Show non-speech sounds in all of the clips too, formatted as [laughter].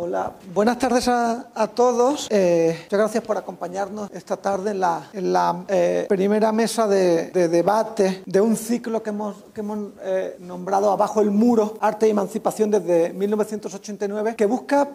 Hola, buenas tardes a, todos. Eh, muchas gracias por acompañarnos esta tarde en la, eh, primera mesa de, debate de un ciclo que hemos, eh, nombrado Abajo el Muro, Arte y Emancipación desde 1989, que busca,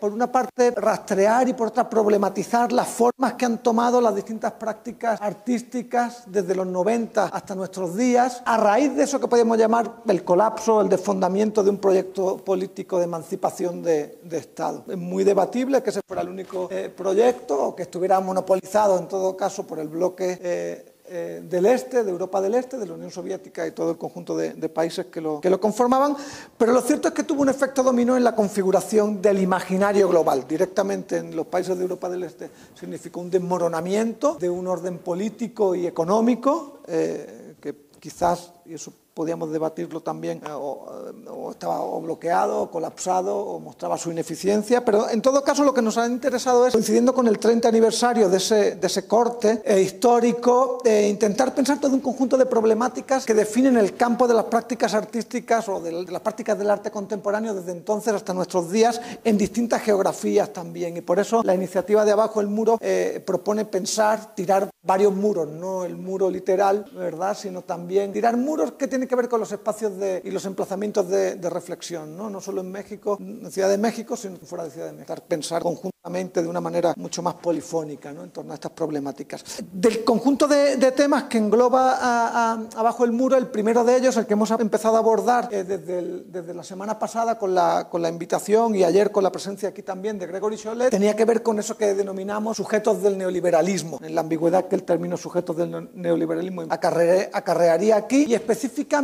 por una parte, rastrear y por otra, problematizar las formas que han tomado las distintas prácticas artísticas desde los 90 hasta nuestros días, a raíz de eso que podemos llamar el colapso, el desfondamiento de un proyecto político de emancipación de Estado. Es muy debatible que ese fuera el único eh, proyecto o que estuviera monopolizado en todo caso por el bloque eh, eh, del Este, de Europa del Este, de la Unión Soviética y todo el conjunto de, países que lo, que lo, conformaban, pero lo cierto es que tuvo un efecto dominó en la configuración del imaginario global. Directamente en los países de Europa del Este significó un desmoronamiento de un orden político y económico que quizás, y eso podíamos debatirlo también, eh, eh, o, estaba bloqueado, o colapsado, o mostraba su ineficiencia, pero en todo caso lo que nos ha interesado es, coincidiendo con el 30 aniversario de ese, de ese corte eh, histórico, intentar pensar todo un conjunto de problemáticas que definen el campo de las prácticas artísticas o de, las prácticas del arte contemporáneo desde entonces hasta nuestros días en distintas geografías también. Y por eso la iniciativa de Abajo el Muro propone pensar, tirar varios muros, no el muro literal, ¿verdad?, sino también tirar muros que tienen que ver con los espacios de, y los emplazamientos de, reflexión, ¿no? no solo en México, en Ciudad de México, sino fuera de Ciudad de México. Pensar conjuntamente de una manera mucho más polifónica ¿no? en torno a estas problemáticas. Del conjunto de, temas que engloba abajo el muro, el primero de ellos, el que hemos empezado a abordar eh, desde, desde, la semana pasada con la, con la invitación y ayer con la presencia aquí también de Gregory Scholler, tenía que ver con eso que denominamos sujetos del neoliberalismo, en la ambigüedad que el término sujetos del neoliberalismo acarrearía aquí y específicamente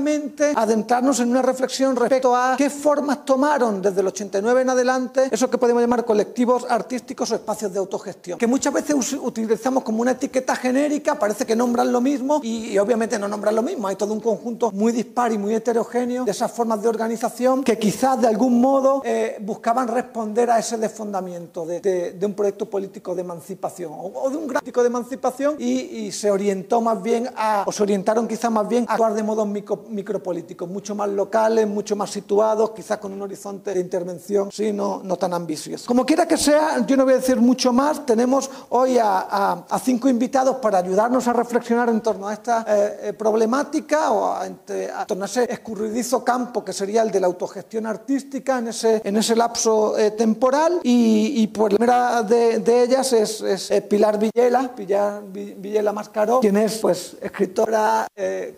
adentrarnos en una reflexión respecto a qué formas tomaron desde el 89 en adelante eso que podemos llamar colectivos artísticos o espacios de autogestión, que muchas veces utilizamos como una etiqueta genérica, parece que nombran lo mismo y, obviamente no nombran lo mismo, hay todo un conjunto muy dispar y muy heterogéneo de esas formas de organización que quizás de algún modo eh, buscaban responder a ese desfondamiento de, un proyecto político de emancipación o, de un gráfico de emancipación y, se orientó más bien a, o se orientaron quizás más bien a actuar de modo micro micropolíticos, mucho más locales, mucho más situados, quizás con un horizonte de intervención, sí, no, tan ambicioso. Como quiera que sea, yo no voy a decir mucho más. Tenemos hoy a, cinco invitados para ayudarnos a reflexionar en torno a esta eh, eh, problemática o a, torno a ese escurridizo campo que sería el de la autogestión artística en ese, en ese lapso eh, temporal. Y, y, la primera de, ellas es, Pilar Villela, Pilar Villela Mascaró, quien es pues escritora,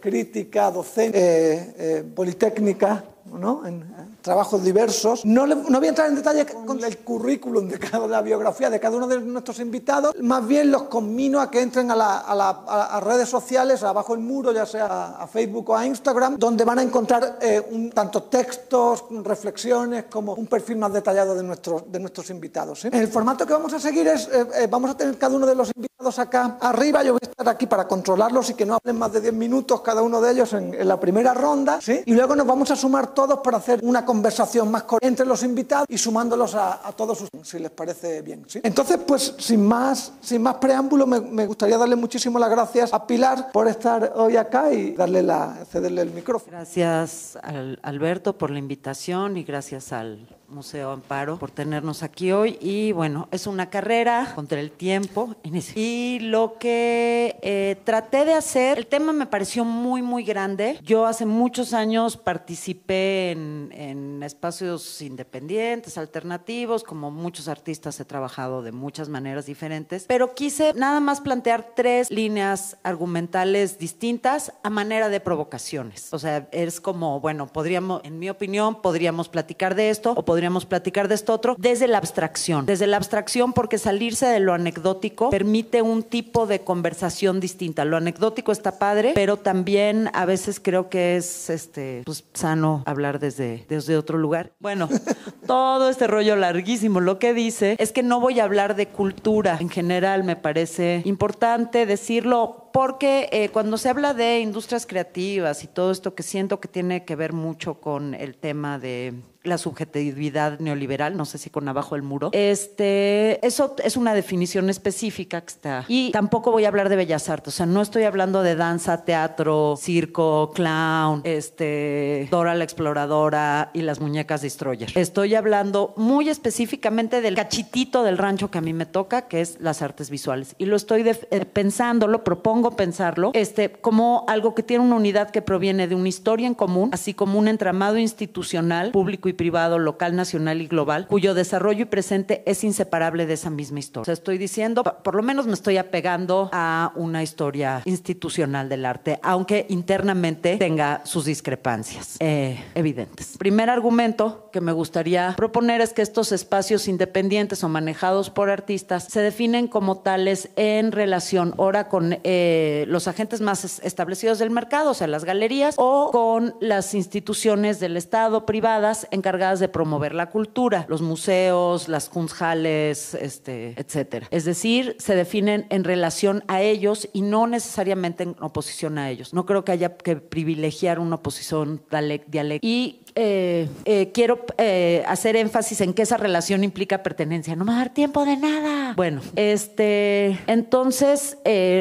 crítica, docente eh, eh, Politécnica, ¿no? En, trabajos diversos. No, no voy a entrar en detalle con el currículum de cada la biografía de cada uno de nuestros invitados, más bien los conmino a que entren a, la, redes sociales, abajo el muro, ya sea a, Facebook o a Instagram, donde van a encontrar eh, tanto textos, reflexiones, como un perfil más detallado de nuestros, de nuestros invitados. El formato que vamos a seguir es, eh, eh, vamos a tener cada uno de los invitados acá arriba, yo voy a estar aquí para controlarlos y que no hablen más de 10 minutos cada uno de ellos en, la primera ronda, y luego nos vamos a sumar todos para hacer una conversación conversación más entre los invitados y sumándolos a, todos, sus, si les parece bien. Entonces, pues sin más, sin más preámbulo, me, gustaría darle muchísimo las gracias a Pilar por estar hoy acá y darle la, cederle el micrófono. Gracias al Alberto por la invitación y gracias al Museo Amparo por tenernos aquí hoy. Y bueno, es una carrera contra el tiempo. Y lo que eh, traté de hacer, el tema me pareció muy, muy grande. Yo hace muchos años participé en, en espacios independientes, alternativos, como muchos artistas he trabajado de muchas maneras diferentes, pero quise nada más plantear tres líneas argumentales distintas a manera de provocaciones. O sea, es como, bueno, podríamos, en mi opinión, podríamos platicar de esto o podríamos platicar de esto otro, desde la abstracción. Desde la abstracción porque salirse de lo anecdótico permite un tipo de conversación distinta. Lo anecdótico está padre, pero también a veces creo que es este, pues, sano hablar desde, desde otro lugar. Bueno, [laughs] todo este rollo larguísimo lo que dice es que no voy a hablar de cultura en general, me parece importante decirlo porque eh, cuando se habla de industrias creativas y todo esto que siento que tiene que ver mucho con el tema de la subjetividad neoliberal, no sé si con abajo el muro. Este, eso es una definición específica que está. Y tampoco voy a hablar de bellas artes, o sea, no estoy hablando de danza, teatro, circo, clown, este, Dora la exploradora y las muñecas destroyer. Estoy hablando muy específicamente del cachitito del rancho que a mí me toca, que es las artes visuales. Y lo estoy eh, pensando, lo propongo pensarlo, este, como algo que tiene una unidad que proviene de una historia en común, así como un entramado institucional público y privado, local, nacional y global, cuyo desarrollo y presente es inseparable de esa misma historia. O sea, estoy diciendo, por lo menos me estoy apegando a una historia institucional del arte, aunque internamente tenga sus discrepancias eh, evidentes. Primer argumento que me gustaría proponer es que estos espacios independientes o manejados por artistas se definen como tales en relación ahora con eh, los agentes más establecidos del mercado, o sea, las galerías, o con las instituciones del Estado privadas en encargadas de promover la cultura, los museos, las kunjales, este, etcétera. Es decir, se definen en relación a ellos y no necesariamente en oposición a ellos. No creo que haya que privilegiar una oposición dialéctica. Y eh, eh, quiero eh, hacer énfasis en que esa relación implica pertenencia. No me va a dar tiempo de nada. Bueno, este, entonces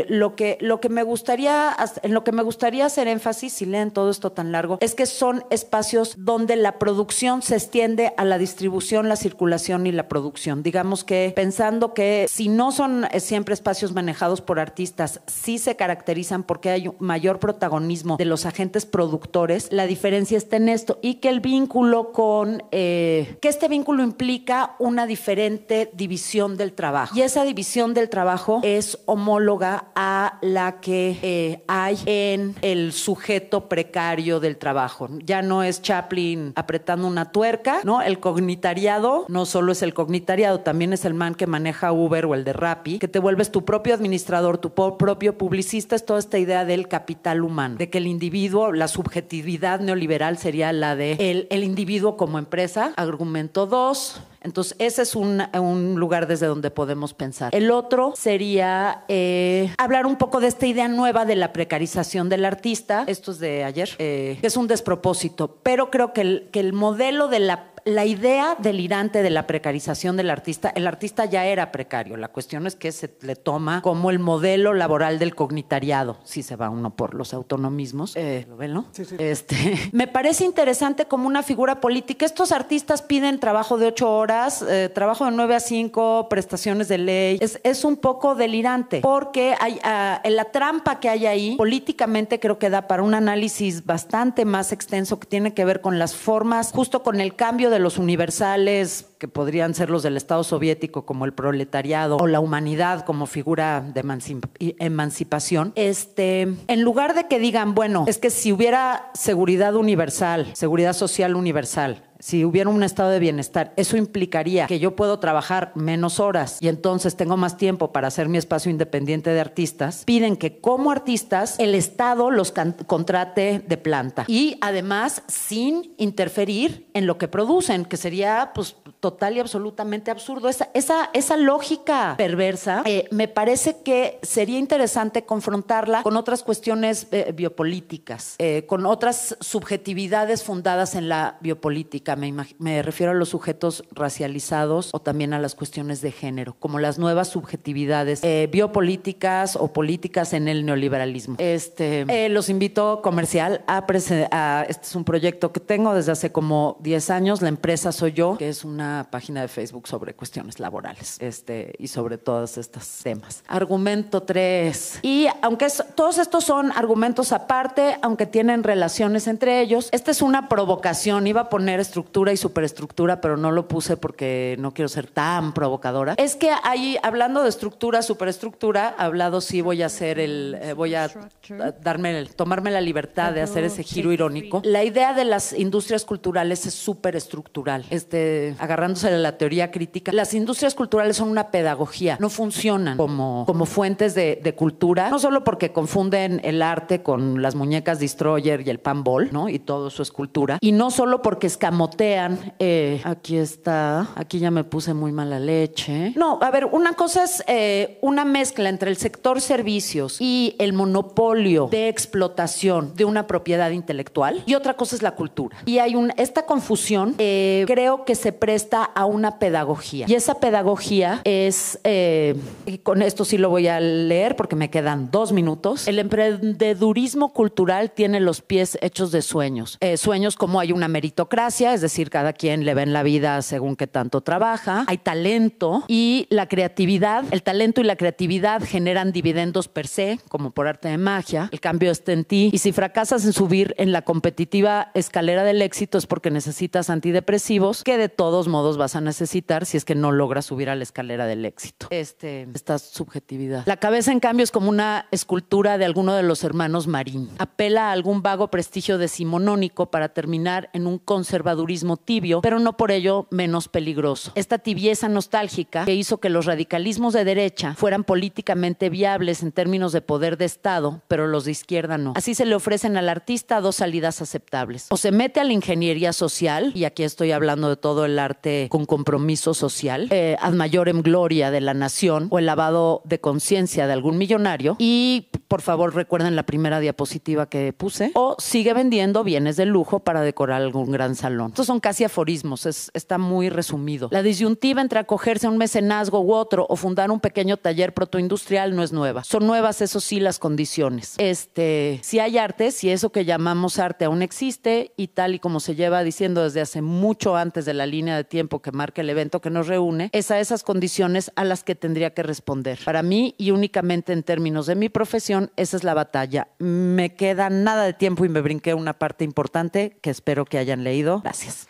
lo que lo que me gustaría en lo que me gustaría hacer énfasis, si leen todo esto tan largo, es que son espacios donde la producción se extiende a la distribución, la circulación y la producción. Digamos que pensando que si no son siempre espacios manejados por artistas, sí se caracterizan porque hay mayor protagonismo de los agentes productores. La diferencia está en esto y que el vínculo con, eh, que este vínculo implica una diferente división del trabajo. Y esa división del trabajo es homóloga a la que eh, hay en el sujeto precario del trabajo. Ya no es Chaplin apretando una tuerca, ¿no? El cognitariado no solo es el cognitariado, también es el man que maneja Uber o el de Rappi, que te vuelves tu propio administrador, tu propio publicista, es toda esta idea del capital humano, de que el individuo, la subjetividad neoliberal sería la de el, individuo como empresa. Argumento dos, entonces, ese es un, lugar desde donde podemos pensar. El otro sería eh, hablar un poco de esta idea nueva de la precarización del artista. Esto es de ayer, eh, es un despropósito, pero creo que el, que el modelo de la la idea delirante de la precarización del artista, el artista ya era precario, la cuestión es que se le toma como el modelo laboral del cognitariado, si se va uno por los autonomismos, eh. ¿lo ven, no? Sí, sí. Este, [laughs] me parece interesante como una figura política, estos artistas piden trabajo de ocho horas, eh, trabajo de nueve a cinco, prestaciones de ley, es, un poco delirante, porque hay, ah, la trampa que hay ahí, políticamente creo que da para un análisis bastante más extenso que tiene que ver con las formas, justo con el cambio de de los universales que podrían ser los del Estado soviético como el proletariado o la humanidad como figura de emancipación, este, en lugar de que digan, bueno, es que si hubiera seguridad universal, seguridad social universal, si hubiera un estado de bienestar, eso implicaría que yo puedo trabajar menos horas y entonces tengo más tiempo para hacer mi espacio independiente de artistas, piden que como artistas el Estado los contrate de planta y además sin interferir en lo que producen, que sería pues total y absolutamente absurdo. Esa, esa, lógica perversa eh, me parece que sería interesante confrontarla con otras cuestiones eh, biopolíticas, eh, con otras subjetividades fundadas en la biopolítica. Me, refiero a los sujetos racializados o también a las cuestiones de género, como las nuevas subjetividades biopolíticas o políticas en el neoliberalismo. Este, los invito comercial a, a este es un proyecto que tengo desde hace como 10 años. La empresa soy yo, que es una página de Facebook sobre cuestiones laborales este, y sobre todos estos temas. Argumento 3. Y aunque todos estos son argumentos aparte, aunque tienen relaciones entre ellos, esta es una provocación. Iba a poner estructura y superestructura, pero no lo puse porque no quiero ser tan provocadora. Es que ahí, hablando de estructura, superestructura, hablado sí voy a hacer el, eh, voy a darme el, tomarme la libertad de hacer ese giro irónico. La idea de las industrias culturales es superestructural. Este, agarrar de la teoría crítica, las industrias culturales son una pedagogía, no funcionan como, como fuentes de, cultura, no solo porque confunden el arte con las muñecas Destroyer y el panball, ¿no? Y todo su escultura y no solo porque escamotean, eh, aquí está, aquí ya me puse muy mala leche. No, a ver, una cosa es eh, una mezcla entre el sector servicios y el monopolio de explotación de una propiedad intelectual, y otra cosa es la cultura. Y hay un, esta confusión eh, creo que se presta está a una pedagogía. Y esa pedagogía es, eh, con esto sí lo voy a leer porque me quedan dos minutos, el emprendedurismo cultural tiene los pies hechos de sueños. Eh, sueños como hay una meritocracia, es decir, cada quien le ve en la vida según que tanto trabaja, hay talento y la creatividad, el talento y la creatividad generan dividendos per se, como por arte de magia, el cambio está en ti y si fracasas en subir en la competitiva escalera del éxito es porque necesitas antidepresivos que de todos modos modos vas a necesitar si es que no logras subir a la escalera del éxito. Este, esta subjetividad. La cabeza, en cambio, es como una escultura de alguno de los hermanos Marín. Apela a algún vago prestigio decimonónico para terminar en un conservadurismo tibio, pero no por ello menos peligroso. Esta tibieza nostálgica que hizo que los radicalismos de derecha fueran políticamente viables en términos de poder de Estado, pero los de izquierda no. Así se le ofrecen al artista dos salidas aceptables. O se mete a la ingeniería social, y aquí estoy hablando de todo el arte, este, con compromiso social, eh, mayor en gloria de la nación o el lavado de conciencia de algún millonario. Y por favor recuerden la primera diapositiva que puse. O sigue vendiendo bienes de lujo para decorar algún gran salón. Estos son casi aforismos, es, está muy resumido. La disyuntiva entre acogerse a un mecenazgo u otro o fundar un pequeño taller protoindustrial no es nueva. Son nuevas, eso sí, las condiciones. Este, si hay arte, si eso que llamamos arte aún existe y tal y como se lleva diciendo desde hace mucho antes de la línea de tiempo, tiempo que marca el evento que nos reúne, es a esas condiciones a las que tendría que responder. Para mí y únicamente en términos de mi profesión, esa es la batalla. Me queda nada de tiempo y me brinqué una parte importante que espero que hayan leído. Gracias.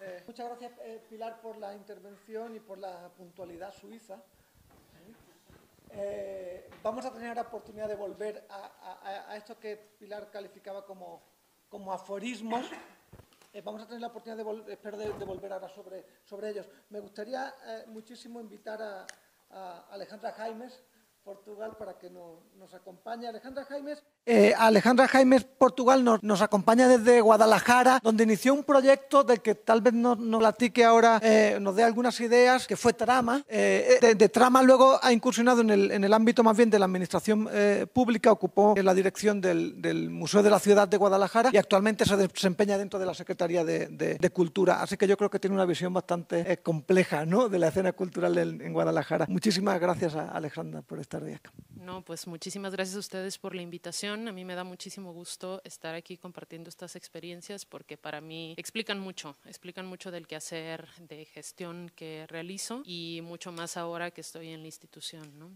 Eh, muchas gracias, eh, Pilar, por la intervención y por la puntualidad suiza. Eh, vamos a tener la oportunidad de volver a, a esto que Pilar calificaba como, como aforismos, eh, vamos a tener la oportunidad, de de, volver ahora sobre, sobre ellos. Me gustaría eh, muchísimo invitar a, a Alejandra Jaimes, Portugal para que nos acompañe. Alejandra Jaimes. Eh, Alejandra Jaimes, Portugal, nos, acompaña desde Guadalajara, donde inició un proyecto del que tal vez nos, platique ahora, eh, nos dé algunas ideas, que fue Trama. Eh, de, Trama luego ha incursionado en el, ámbito más bien de la administración pública, ocupó la dirección del, Museo de la Ciudad de Guadalajara y actualmente se desempeña dentro de la Secretaría de, Cultura. Así que yo creo que tiene una visión bastante compleja ¿no? de la escena cultural en, en Guadalajara. Muchísimas gracias a Alejandra por estar no, pues muchísimas gracias a ustedes por la invitación. A mí me da muchísimo gusto estar aquí compartiendo estas experiencias porque para mí explican mucho, explican mucho del quehacer de gestión que realizo y mucho más ahora que estoy en la institución. ¿no?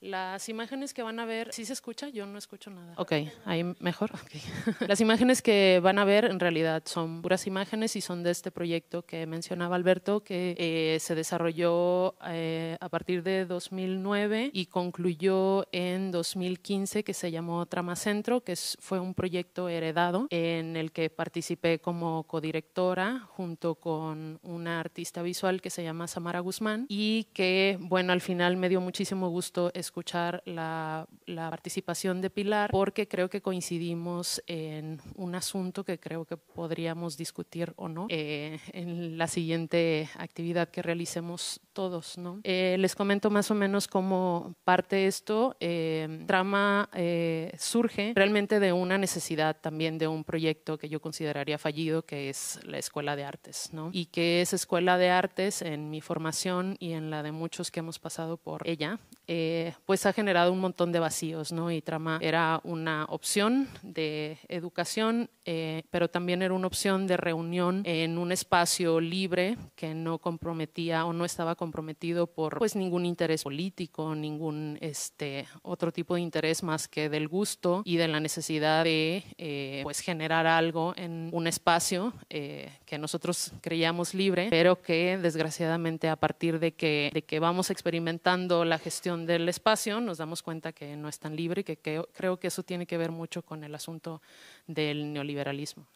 Las imágenes que van a ver, ¿sí se escucha? Yo no escucho nada. Ok, ahí mejor. [laughs] Las imágenes que van a ver en realidad son puras imágenes y son de este proyecto que mencionaba Alberto, que eh, se desarrolló eh, a partir de 2009 y concluyó en 2015, que se llamó Trama Centro, que fue un proyecto heredado en el que participé como codirectora junto con una artista visual que se llama Samara Guzmán y que, bueno, al final me dio muchísimo gusto escuchar la, participación de Pilar porque creo que coincidimos en un asunto que creo que podríamos discutir o no eh, en la siguiente actividad que realicemos todos. ¿no? Eh, les comento más o menos cómo parte esto. Eh, trama eh, surge realmente de una necesidad también de un proyecto que yo consideraría fallido, que es la Escuela de Artes, ¿no? y que es Escuela de Artes en mi formación y en la de muchos que hemos pasado por ella, eh, pues ha generado un montón de vacíos, ¿no? Y Trama era una opción de educación, eh, pero también era una opción de reunión en un espacio libre que no comprometía o no estaba comprometido por pues ningún interés político, ningún este otro tipo de interés más que del gusto y de la necesidad de eh, pues generar algo en un espacio que nosotros creíamos libre, pero que desgraciadamente a partir de que vamos experimentando la gestión del espacio, nos damos cuenta que no es tan libre y que, creo que eso tiene que ver mucho con el asunto del neoliberalismo.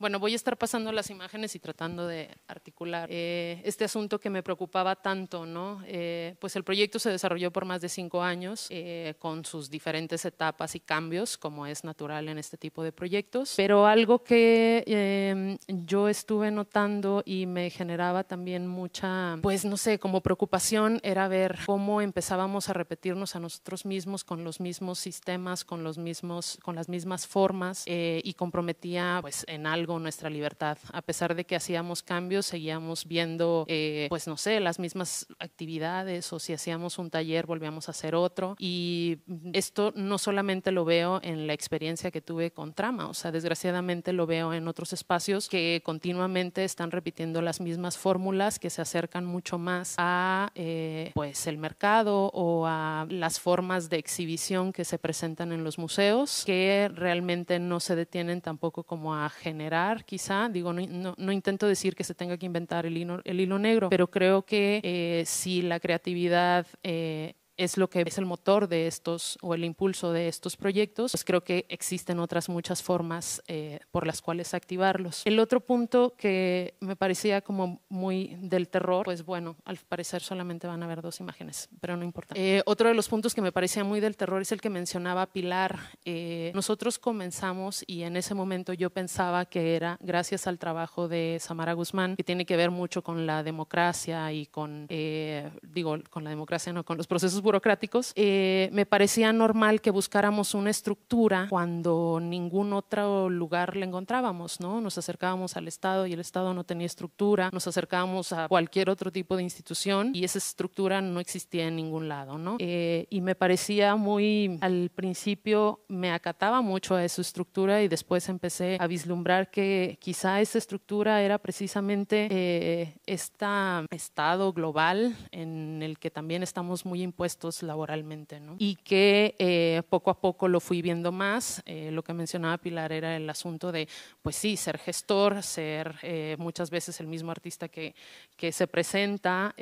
Bueno, voy a estar pasando las imágenes y tratando de articular eh, este asunto que me preocupaba tanto, ¿no? Eh, pues el proyecto se desarrolló por más de cinco años, eh, con sus diferentes etapas y cambios, como es natural en este tipo de proyectos. Pero algo que em, yo estuve notando y me generaba también mucha, pues no sé, como preocupación era ver cómo empezábamos a repetirnos a nosotros mismos con los mismos sistemas, con los mismos, con las mismas formas y comprometía, pues, en algo nuestra libertad. A pesar de que hacíamos cambios, seguíamos viendo, eh, pues no sé, las mismas actividades o si hacíamos un taller, volvíamos a hacer otro. Y esto no solamente lo veo en la experiencia que tuve con Trama, o sea, desgraciadamente lo veo en otros espacios que continuamente están repitiendo las mismas fórmulas que se acercan mucho más a eh, pues el mercado o a las formas de exhibición que se presentan en los museos que realmente no se detienen tampoco como a generar quizá. Digo, no, intento decir que se tenga que inventar el hilo, negro, pero creo que eh, si la creatividad eh, es lo que es el motor de estos o el impulso de estos proyectos, pues creo que existen otras muchas formas eh, por las cuales activarlos. El otro punto que me parecía como muy del terror, pues bueno, al parecer solamente van a haber dos imágenes, pero no importa. Eh, otro de los puntos que me parecía muy del terror es el que mencionaba Pilar. Eh, nosotros comenzamos y en ese momento yo pensaba que era gracias al trabajo de Samara Guzmán, que tiene que ver mucho con la democracia y con, digo, con la democracia, no con los procesos burocráticos, eh, me parecía normal que buscáramos una estructura cuando ningún otro lugar la encontrábamos, ¿no? Nos acercábamos al Estado y el Estado no tenía estructura, nos acercábamos a cualquier otro tipo de institución y esa estructura no existía en ningún lado, ¿no? Eh, y me parecía muy, al principio me acataba mucho a esa estructura y después empecé a vislumbrar que quizá esa estructura era precisamente eh, este estado global en el que también estamos muy impuestos laboralmente. Y que eh, poco a poco lo fui viendo más. Eh, lo que mencionaba Pilar era el asunto de, pues sí, ser gestor, ser eh, muchas veces el mismo artista que, que se presenta,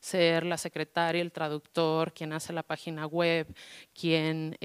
ser la secretaria, el traductor, quien hace la página web, quien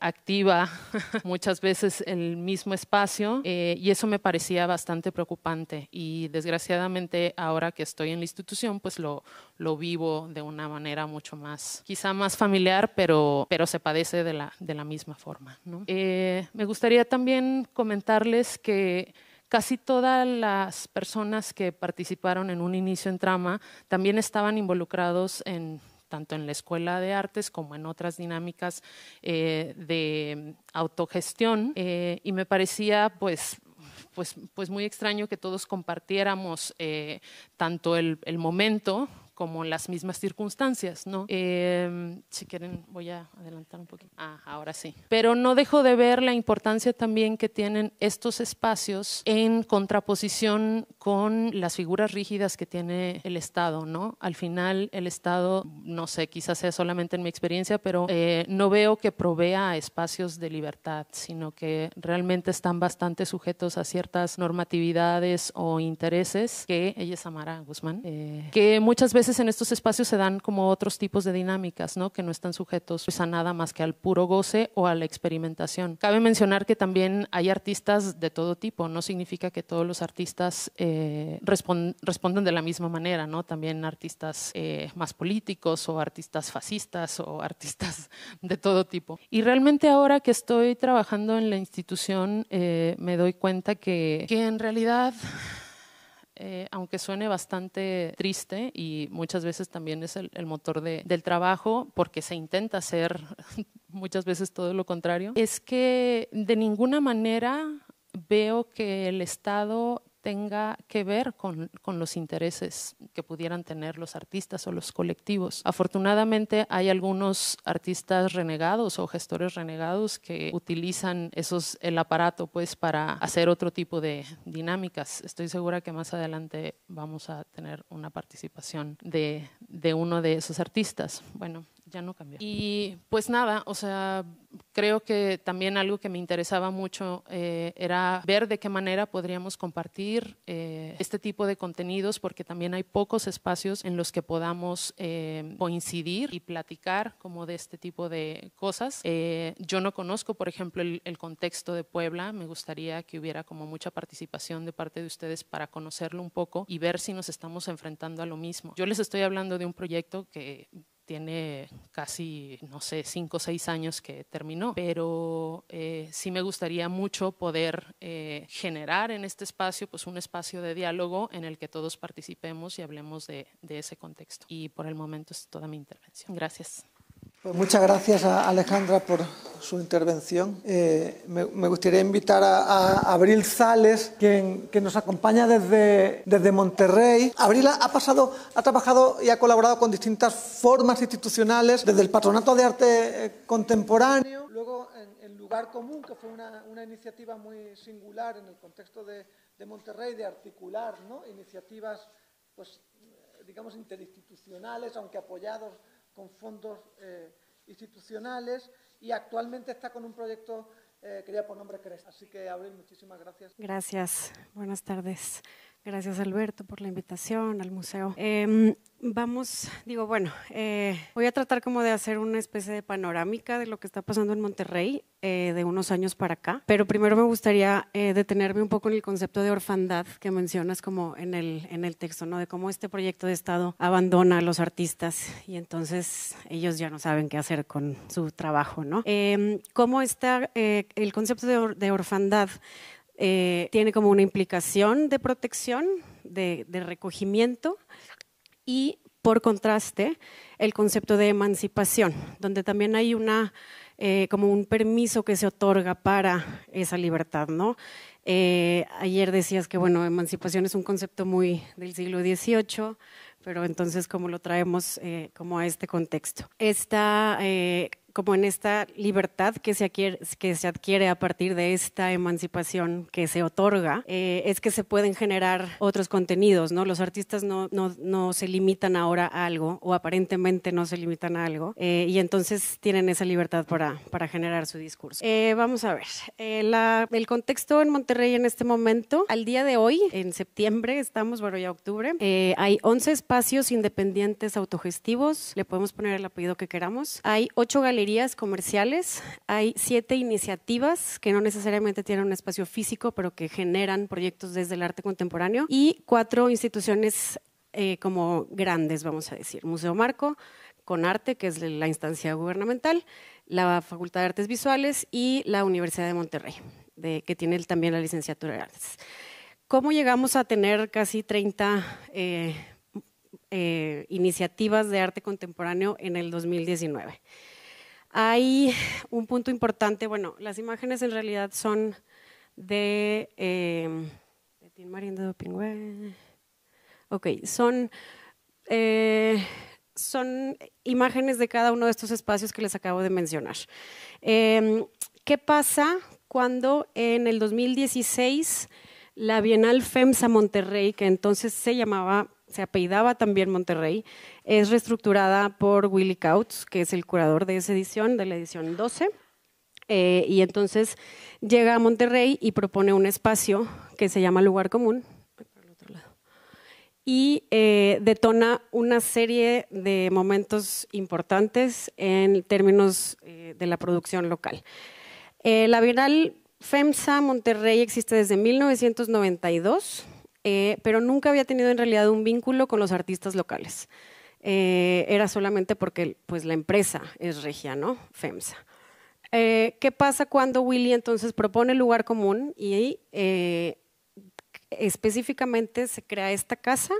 activa [laughs] muchas veces el mismo espacio. y eso me parecía bastante preocupante. Y desgraciadamente ahora que estoy en la institución, pues lo lo vivo de una manera mucho más, quizá más familiar, pero, pero se padece de la, misma forma. Eh, me gustaría también comentarles que casi todas las personas que participaron en un inicio en trama también estaban involucrados en tanto en la Escuela de Artes como en otras dinámicas eh, de autogestión. Eh, y me parecía pues pues, pues, muy extraño que todos compartiéramos tanto el, el, momento como las mismas circunstancias, ¿no? Em, si quieren, voy a adelantar un poquito. Ah, ahora sí. Pero no dejo de ver la importancia también que tienen estos espacios en contraposición con las figuras rígidas que tiene el Estado, ¿no? Al final, el Estado, no sé, quizás sea solamente en mi experiencia, pero eh, no veo que provea espacios de libertad, sino que realmente están bastante sujetos a ciertas normatividades o intereses que ella es Amara Guzmán, eh, que muchas veces en estos espacios se dan como otros tipos de dinámicas, ¿no? Que no están sujetos a nada más que al puro goce o a la experimentación. Cabe mencionar que también hay artistas de todo tipo, no significa que todos los artistas eh, respondan de la misma manera, ¿no? También artistas eh, más políticos o artistas fascistas o [laughs] artistas de todo tipo. Y realmente ahora que estoy trabajando en la institución eh, me doy cuenta que, que en realidad eh, aunque suene bastante triste y muchas veces también es el, motor del trabajo, porque se intenta hacer [laughs] muchas veces todo lo contrario, es que de ninguna manera veo que el Estado tenga que ver con, los intereses que pudieran tener los artistas o los colectivos. Afortunadamente hay algunos artistas renegados o gestores renegados que utilizan esos, el aparato pues, para hacer otro tipo de dinámicas. Estoy segura que más adelante vamos a tener una participación de, de uno de esos artistas. Bueno, ya no cambió. Y pues nada, o sea, creo que también algo que me interesaba mucho eh, era ver de qué manera podríamos compartir eh, este tipo de contenidos, porque también hay pocos espacios en los que podamos eh, coincidir y platicar como de este tipo de cosas. yo no conozco, por ejemplo, el, contexto de Puebla. Me gustaría que hubiera como mucha participación de parte de ustedes para conocerlo un poco y ver si nos estamos enfrentando a lo mismo. Yo les estoy hablando de un proyecto que tiene casi, no sé, cinco o seis años que terminó, pero eh, sí me gustaría mucho poder eh, generar en este espacio pues un espacio de diálogo en el que todos participemos y hablemos de ese contexto. Y por el momento es toda mi intervención. Gracias. Pues muchas gracias a Alejandra por su intervención. Eh, me, gustaría invitar a, Abril Sales, quien, que nos acompaña desde, desde Monterrey. Abril ha, pasado, ha trabajado y ha colaborado con distintas formas institucionales, desde el Patronato de Arte eh, Contemporáneo, luego en, el Lugar Común, que fue una, una, iniciativa muy singular en el contexto de, de Monterrey, de articular ¿no? iniciativas, pues, eh, digamos, interinstitucionales, aunque apoyados con fondos eh, institucionales y actualmente está con un proyecto quería eh, que por nombre CRES. Así que, Abril, muchísimas gracias. Gracias. Buenas tardes. Gracias Alberto por la invitación al museo. Em, vamos, digo, bueno, eh, voy a tratar como de hacer una especie de panorámica de lo que está pasando en Monterrey eh, de unos años para acá, pero primero me gustaría eh, detenerme un poco en el concepto de orfandad que mencionas como en el, en el texto, ¿no? De cómo este proyecto de Estado abandona a los artistas y entonces ellos ya no saben qué hacer con su trabajo, ¿no? Em, ¿Cómo está el concepto de orfandad? Eh, tiene como una implicación de protección, de, recogimiento y por contraste el concepto de emancipación, donde también hay una eh, como un permiso que se otorga para esa libertad, ¿no? Eh, ayer decías que bueno, emancipación es un concepto muy del siglo XVIII, pero entonces cómo lo traemos como a este contexto. Esta como en esta libertad que se adquiere, que se adquiere a partir de esta emancipación que se otorga, eh, es que se pueden generar otros contenidos, ¿no? Los artistas no, no, no, se limitan ahora a algo, o aparentemente no se limitan a algo, eh, y entonces tienen esa libertad para, para generar su discurso. Eh, vamos a ver, el contexto en Monterrey en este momento, al día de hoy, en septiembre, estamos, bueno, ya octubre, hay 11 espacios independientes autogestivos, le podemos poner el apellido que queramos, hay 8 galerías comerciales, hay siete iniciativas que no necesariamente tienen un espacio físico, pero que generan proyectos desde el arte contemporáneo y cuatro instituciones eh, como grandes, vamos a decir, Museo Marco, con arte que es la instancia gubernamental, la Facultad de Artes Visuales y la Universidad de Monterrey, de, que tiene también la licenciatura de artes. ¿Cómo llegamos a tener casi 30 eh, eh, iniciativas de arte contemporáneo en el 2019? Hay un punto importante, bueno, las imágenes en realidad son de... Em, de Ok, son, eh, son imágenes de cada uno de estos espacios que les acabo de mencionar. Em, ¿Qué pasa cuando en el 2016 la Bienal FEMSA Monterrey, que entonces se llamaba se apellidaba también Monterrey, es reestructurada por Willy coutts, que es el curador de esa edición, de la edición 12. Eh, y entonces llega a Monterrey y propone un espacio que se llama Lugar Común y eh, detona una serie de momentos importantes en términos eh, de la producción local. la Bienal FEMSA Monterrey existe desde 1992 eh, pero nunca había tenido en realidad un vínculo con los artistas locales. Eh, era solamente porque pues, la empresa es regia, ¿no? FEMSA. Eh, ¿Qué pasa cuando Willy entonces propone el lugar común y específicamente se crea esta casa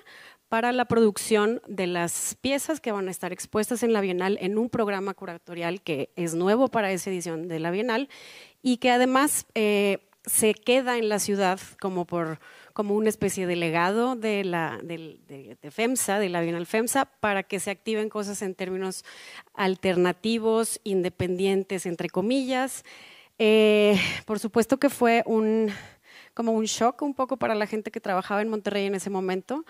para la producción de las piezas que van a estar expuestas en la Bienal en un programa curatorial que es nuevo para esa edición de la Bienal y que además se queda en la ciudad como por como una especie de legado de, la, FEMSA, de la Bienal FEMSA, para que se activen cosas en términos alternativos, independientes, entre comillas. Eh, por supuesto que fue un, como un shock un poco para la gente que trabajaba en Monterrey en ese momento,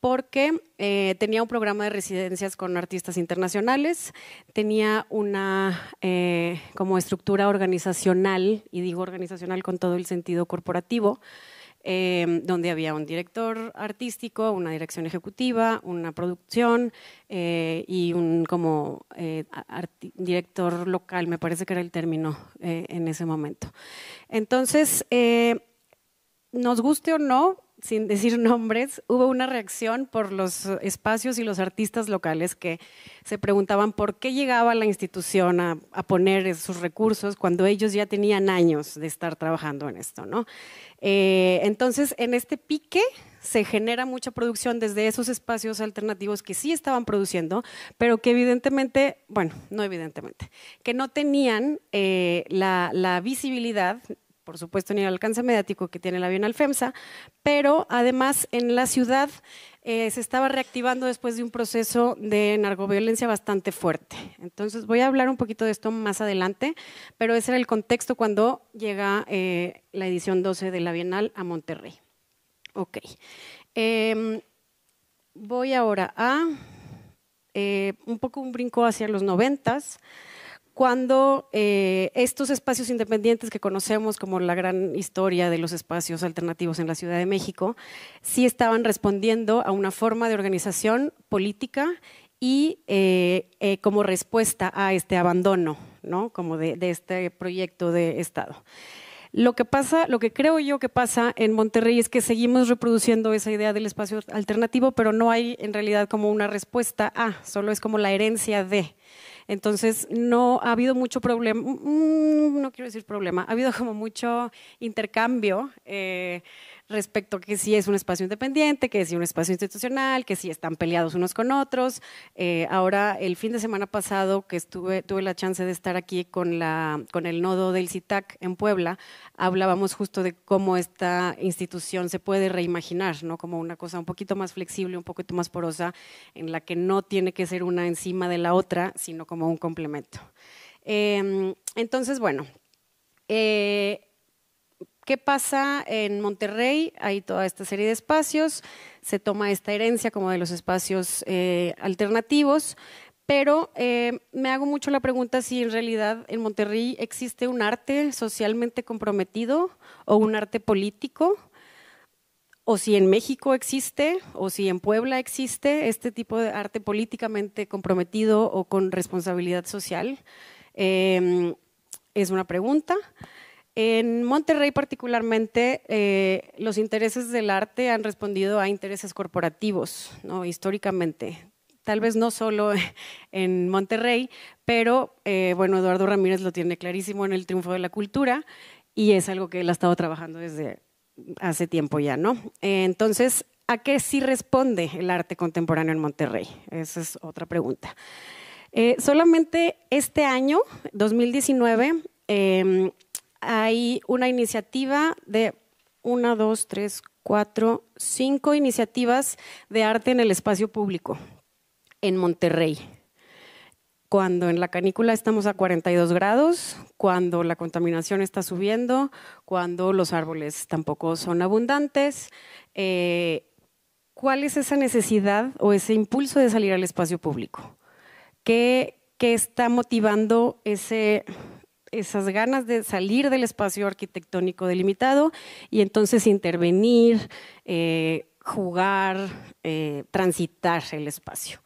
porque eh, tenía un programa de residencias con artistas internacionales, tenía una eh, como estructura organizacional, y digo organizacional con todo el sentido corporativo, Em, donde había un director artístico, una dirección ejecutiva, una producción eh, y un como eh, director local, me parece que era el término eh, en ese momento. Entonces, nos guste o no, sin decir nombres, hubo una reacción por los espacios y los artistas locales que se preguntaban por qué llegaba la institución a, poner sus recursos cuando ellos ya tenían años de estar trabajando en esto, ¿no? Eh, entonces, en este pique se genera mucha producción desde esos espacios alternativos que sí estaban produciendo, pero que evidentemente, bueno, no evidentemente, que no tenían eh, la visibilidad por supuesto, ni el alcance mediático que tiene la Bienal FEMSA, pero además en la ciudad eh, se estaba reactivando después de un proceso de narcoviolencia bastante fuerte. Entonces voy a hablar un poquito de esto más adelante, pero ese era el contexto cuando llega eh, la edición 12 de la Bienal a Monterrey. Ok. Em, voy ahora a eh, un poco un brinco hacia los noventas cuando eh, estos espacios independientes que conocemos como la gran historia de los espacios alternativos en la Ciudad de México, sí estaban respondiendo a una forma de organización política y eh, eh, como respuesta a este abandono, ¿no? Como de, este proyecto de Estado. Lo que pasa, lo que creo yo que pasa en Monterrey es que seguimos reproduciendo esa idea del espacio alternativo, pero no hay en realidad como una respuesta a, solo es como la herencia de. Entonces, no ha habido mucho problema, mm, mm, no quiero decir problema, ha habido como mucho intercambio eh, respecto a que si es un espacio independiente, que si un espacio institucional, que si están peleados unos con otros. Eh, ahora, el fin de semana pasado que estuve, tuve la chance de estar aquí con, la, con el nodo del CITAC en Puebla, hablábamos justo de cómo esta institución se puede reimaginar, ¿no? como una cosa un poquito más flexible, un poquito más porosa, en la que no tiene que ser una encima de la otra, sino como un complemento. Em, entonces, bueno, eh, ¿Qué pasa en Monterrey? Hay toda esta serie de espacios, se toma esta herencia como de los espacios eh, alternativos, pero eh, me hago mucho la pregunta si en realidad en Monterrey existe un arte socialmente comprometido o un arte político, o si en México existe, o si en Puebla existe este tipo de arte políticamente comprometido o con responsabilidad social. Em, es una pregunta. En Monterrey particularmente, eh, los intereses del arte han respondido a intereses corporativos, ¿no? históricamente. Tal vez no solo [laughs] en Monterrey, pero eh, bueno, Eduardo Ramírez lo tiene clarísimo en el triunfo de la cultura y es algo que él ha estado trabajando desde hace tiempo ya, ¿no? entonces, ¿a qué sí responde el arte contemporáneo en Monterrey? Esa es otra pregunta. Eh, solamente este año, 2019, hay una iniciativa de una, dos, tres, cuatro, cinco iniciativas de arte en el espacio público en Monterrey. Cuando en la canícula estamos a 42 grados, cuando la contaminación está subiendo, cuando los árboles tampoco son abundantes, eh, ¿cuál es esa necesidad o ese impulso de salir al espacio público? ¿Qué, qué está motivando ese, esas ganas de salir del espacio arquitectónico delimitado y entonces intervenir, eh, jugar, eh, transitar el espacio.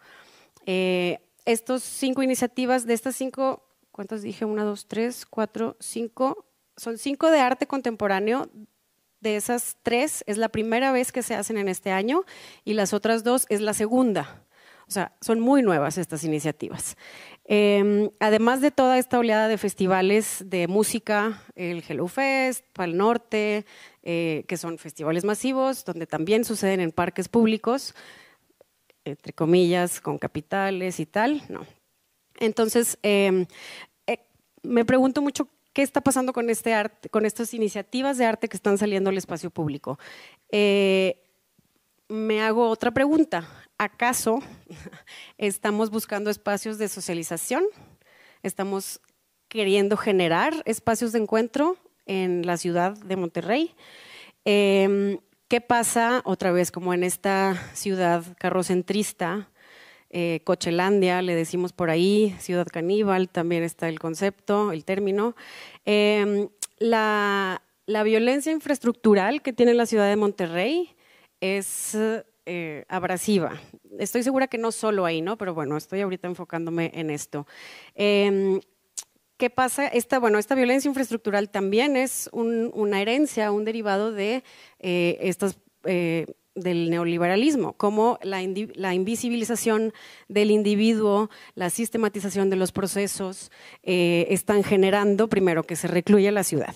Eh, estos cinco iniciativas, de estas cinco, ¿cuántas dije? Una, dos, tres, cuatro, cinco. Son cinco de arte contemporáneo. De esas tres es la primera vez que se hacen en este año y las otras dos es la segunda. O sea, son muy nuevas estas iniciativas. Em, además de toda esta oleada de festivales de música, el Hello Fest, Pal Norte, eh, que son festivales masivos, donde también suceden en parques públicos, entre comillas, con capitales y tal, no. Entonces, em, eh, me pregunto mucho qué está pasando con, este arte, con estas iniciativas de arte que están saliendo al espacio público. Eh, me hago otra pregunta. ¿acaso estamos buscando espacios de socialización? ¿Estamos queriendo generar espacios de encuentro en la ciudad de Monterrey? Em, ¿Qué pasa otra vez como en esta ciudad carrocentrista? Eh, Cochelandia, le decimos por ahí, ciudad caníbal, también está el concepto, el término. Em, la, violencia infraestructural que tiene la ciudad de Monterrey es eh, abrasiva. Estoy segura que no solo ahí, ¿no? Pero bueno, estoy ahorita enfocándome en esto. Em, ¿Qué pasa? Esta, bueno, esta violencia infraestructural también es una herencia, un derivado de eh, estas eh, del neoliberalismo, como la, invisibilización del individuo, la sistematización de los procesos, están generando primero que se recluya la ciudad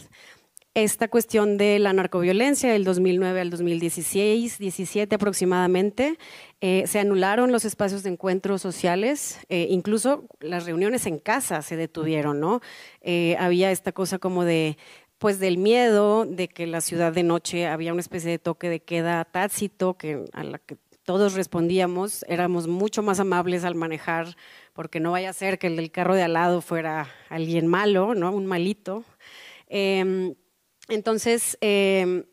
esta cuestión de la narcoviolencia del 2009 al 2016, 17 aproximadamente, eh, se anularon los espacios de encuentros sociales, eh, incluso las reuniones en casa se detuvieron, ¿no? Eh, había esta cosa como de pues del miedo de que la ciudad de noche había una especie de toque de queda tácito a la que todos respondíamos, éramos mucho más amables al manejar porque no vaya a ser que el del carro de al lado fuera alguien malo, ¿no? Un malito. Em, entonces, em,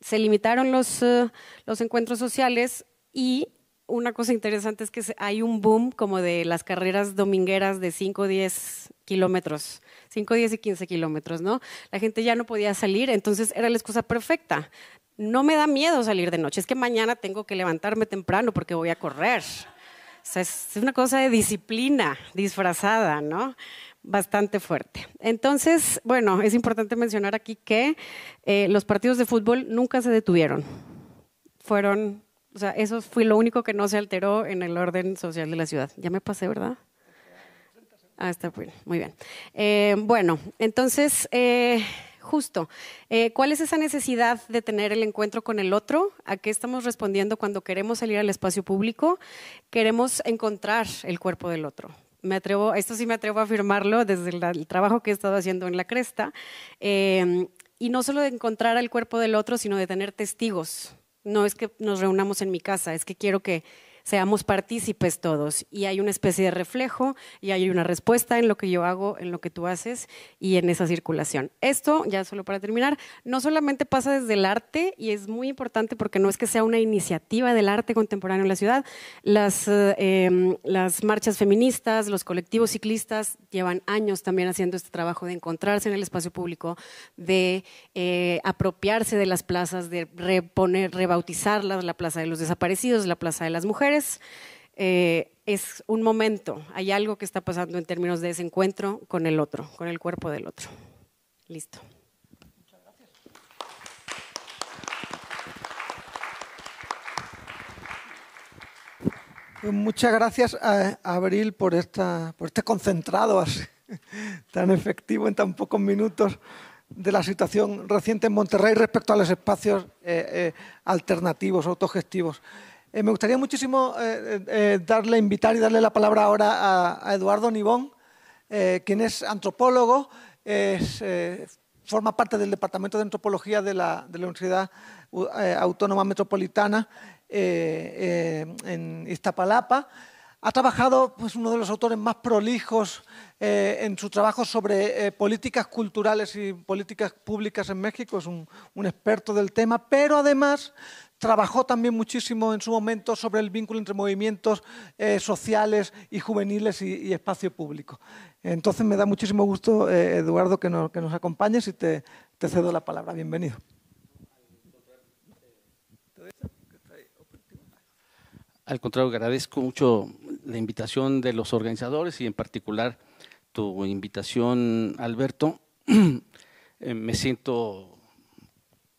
se limitaron eh, los, encuentros sociales y una cosa interesante es que hay un boom como de las carreras domingueras de 5, 10 kilómetros, 5, 10 y 15 kilómetros, ¿no? La gente ya no podía salir, entonces era la excusa perfecta. No me da miedo salir de noche, es que mañana tengo que levantarme temprano porque voy a correr. O sea, es una cosa de disciplina disfrazada, ¿no? bastante fuerte. Entonces, bueno, es importante mencionar aquí que eh, los partidos de fútbol nunca se detuvieron. Fueron, o sea, eso fue lo único que no se alteró en el orden social de la ciudad. Ya me pasé, ¿verdad? Ah, está bien, muy bien. Eh, bueno, entonces, eh, justo, ¿cuál es esa necesidad de tener el encuentro con el otro? ¿A qué estamos respondiendo cuando queremos salir al espacio público? Queremos encontrar el cuerpo del otro me atrevo, esto sí me atrevo a afirmarlo desde el, trabajo que he estado haciendo en la cresta, em, y no solo de encontrar al cuerpo del otro, sino de tener testigos. No es que nos reunamos en mi casa, es que quiero que seamos partícipes todos. Y hay una especie de reflejo y hay una respuesta en lo que yo hago, en lo que tú haces y en esa circulación. Esto, ya solo para terminar, no solamente pasa desde el arte y es muy importante porque no es que sea una iniciativa del arte contemporáneo en la ciudad. Las, eh, em, las marchas feministas, los colectivos ciclistas llevan años también haciendo este trabajo de encontrarse en el espacio público, de eh, apropiarse de las plazas, de reponer, rebautizarlas, la plaza de los desaparecidos, la plaza de las mujeres eh, es un momento, hay algo que está pasando en términos de ese encuentro con el otro, con el cuerpo del otro. Listo. Muchas gracias. Muchas eh, gracias a Abril por, este concentrado [laughs] tan efectivo en tan pocos minutos de la situación reciente en Monterrey respecto a los espacios eh, alternativos, autogestivos. Eh, me gustaría muchísimo eh, eh, darle, invitar y darle la palabra ahora a, Eduardo Nibón, quien es antropólogo, forma parte del Departamento de Antropología de la, Universidad Autónoma Metropolitana en Iztapalapa. Ha trabajado pues, uno de los autores más prolijos en su trabajo sobre políticas culturales y políticas públicas en México, es un experto del tema, pero además Trabajó también muchísimo en su momento sobre el vínculo entre movimientos eh, sociales y juveniles y, espacio público. Entonces me da muchísimo gusto, eh, Eduardo, que, que, nos acompañes y te, te cedo la palabra. Bienvenido. Al contrario, agradezco mucho la invitación de los organizadores y en particular tu invitación, Alberto. [clears throat] Eh, me siento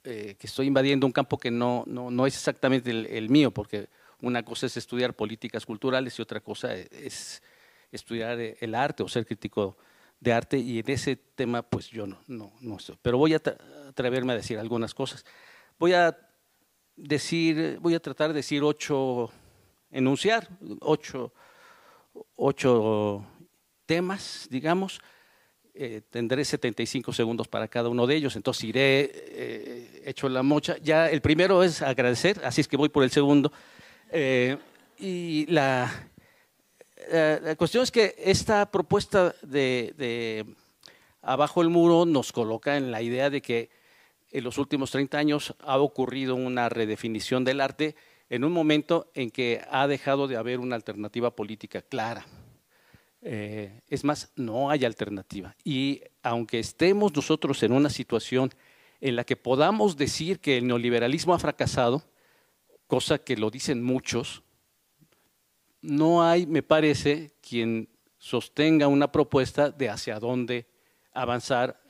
eh, que estoy invadiendo un campo que no, es exactamente el, mío, porque una cosa es estudiar políticas culturales y otra cosa e, es estudiar eh, el arte o ser crítico de arte y en ese tema pues yo no, no, no estoy. Pero voy a atreverme a decir algunas cosas. Voy a decir, voy a tratar de decir ocho, enunciar ocho temas, digamos, eh, tendré 75 segundos para cada uno de ellos, entonces iré eh, hecho la mocha. Ya el primero es agradecer, así es que voy por el segundo. Eh, y eh, la, cuestión es que esta propuesta de, de, Abajo el Muro nos coloca en la idea de que en los últimos 30 años ha ocurrido una redefinición del arte en un momento en que ha dejado de haber una alternativa política clara. Eh, es más, no hay alternativa. Y aunque estemos nosotros en una situación en la que podamos decir que el neoliberalismo ha fracasado, cosa que lo dicen muchos, no hay, me parece, quien sostenga una propuesta de hacia dónde avanzar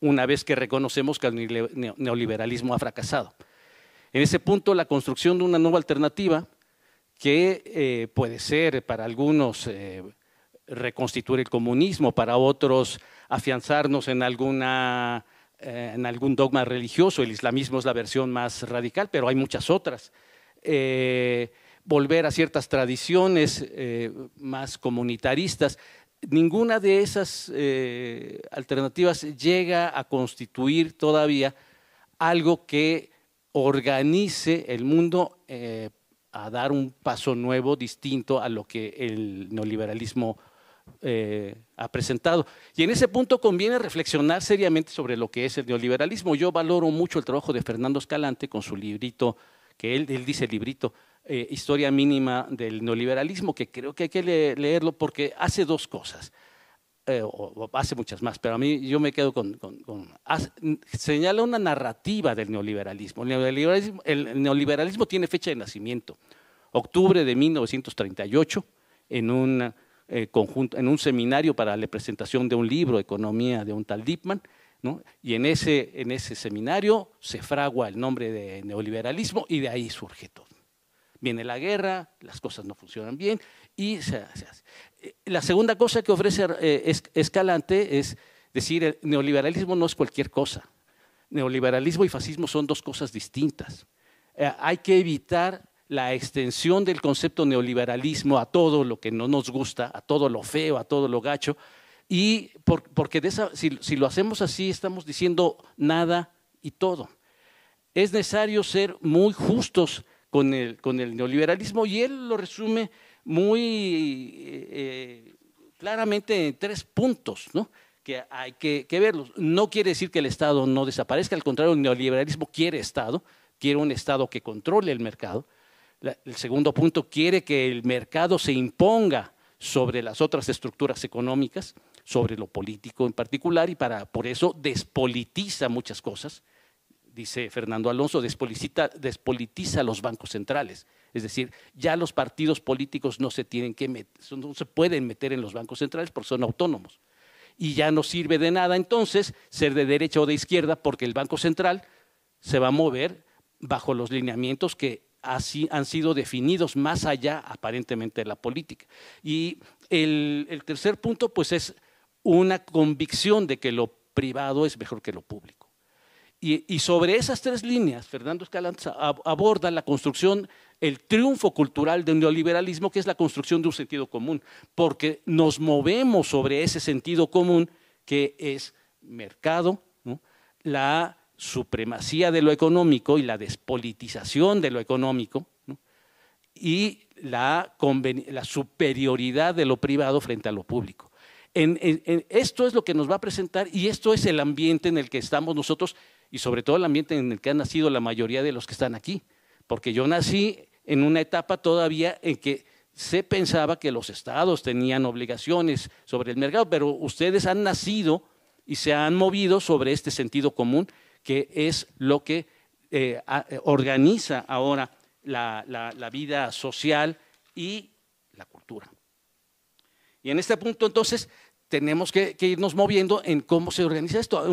una vez que reconocemos que el neoliberalismo ha fracasado. En ese punto, la construcción de una nueva alternativa, que eh, puede ser para algunos eh, reconstituir el comunismo, para otros afianzarnos en, alguna, eh, en algún dogma religioso. El islamismo es la versión más radical, pero hay muchas otras. Eh, volver a ciertas tradiciones eh, más comunitaristas. Ninguna de esas alternativas llega a constituir todavía algo que organice el mundo a dar un paso nuevo, distinto a lo que el neoliberalismo eh, ha presentado. Y en ese punto conviene reflexionar seriamente sobre lo que es el neoliberalismo. Yo valoro mucho el trabajo de Fernando Escalante con su librito, que él, él dice librito, eh, Historia mínima del neoliberalismo, que creo que hay que leerlo porque hace dos cosas. Eh, o, hace muchas más, pero a mí yo me quedo con, señala una narrativa del neoliberalismo. El, neoliberalismo. el neoliberalismo tiene fecha de nacimiento, octubre de 1938, en un eh, conjunto, en un seminario para la presentación de un libro, Economía de un tal Dipman, y en ese, en ese seminario se fragua el nombre de neoliberalismo y de ahí surge todo. Viene la guerra, las cosas no funcionan bien y se, hace. La segunda cosa que ofrece eh, Escalante es decir, neoliberalismo no es cualquier cosa. Neoliberalismo y fascismo son dos cosas distintas. Eh, hay que evitar la extensión del concepto neoliberalismo a todo lo que no nos gusta, a todo lo feo, a todo lo gacho, y porque si, lo hacemos así estamos diciendo nada y todo. Es necesario ser muy justos con el, con el neoliberalismo y él lo resume muy eh, eh, claramente en tres puntos, ¿no? que hay que, que, verlos. No quiere decir que el Estado no desaparezca, al contrario, el neoliberalismo quiere Estado, quiere un Estado que controle el mercado, el segundo punto quiere que el mercado se imponga sobre las otras estructuras económicas, sobre lo político en particular, y para, por eso despolitiza muchas cosas. Dice Fernando Alonso, despolitiza, los bancos centrales. Es decir, ya los partidos políticos no se tienen que no se pueden meter en los bancos centrales porque son autónomos. Y ya no sirve de nada entonces ser de derecha o de izquierda porque el Banco Central se va a mover bajo los lineamientos que así han sido definidos más allá aparentemente de la política. Y el, tercer punto pues es una convicción de que lo privado es mejor que lo público. Y, sobre esas tres líneas, Fernando Escalanza aborda la construcción, el triunfo cultural del neoliberalismo, que es la construcción de un sentido común, porque nos movemos sobre ese sentido común que es mercado, la supremacía de lo económico y la despolitización de lo económico y la, superioridad de lo privado frente a lo público. esto es lo que nos va a presentar y esto es el ambiente en el que estamos nosotros y sobre todo el ambiente en el que han nacido la mayoría de los que están aquí, porque yo nací en una etapa todavía en que se pensaba que los estados tenían obligaciones sobre el mercado, pero ustedes han nacido y se han movido sobre este sentido común que es lo que eh, eh, organiza ahora la, vida social y la cultura. Y en este punto entonces tenemos que, irnos moviendo en cómo se organiza esto.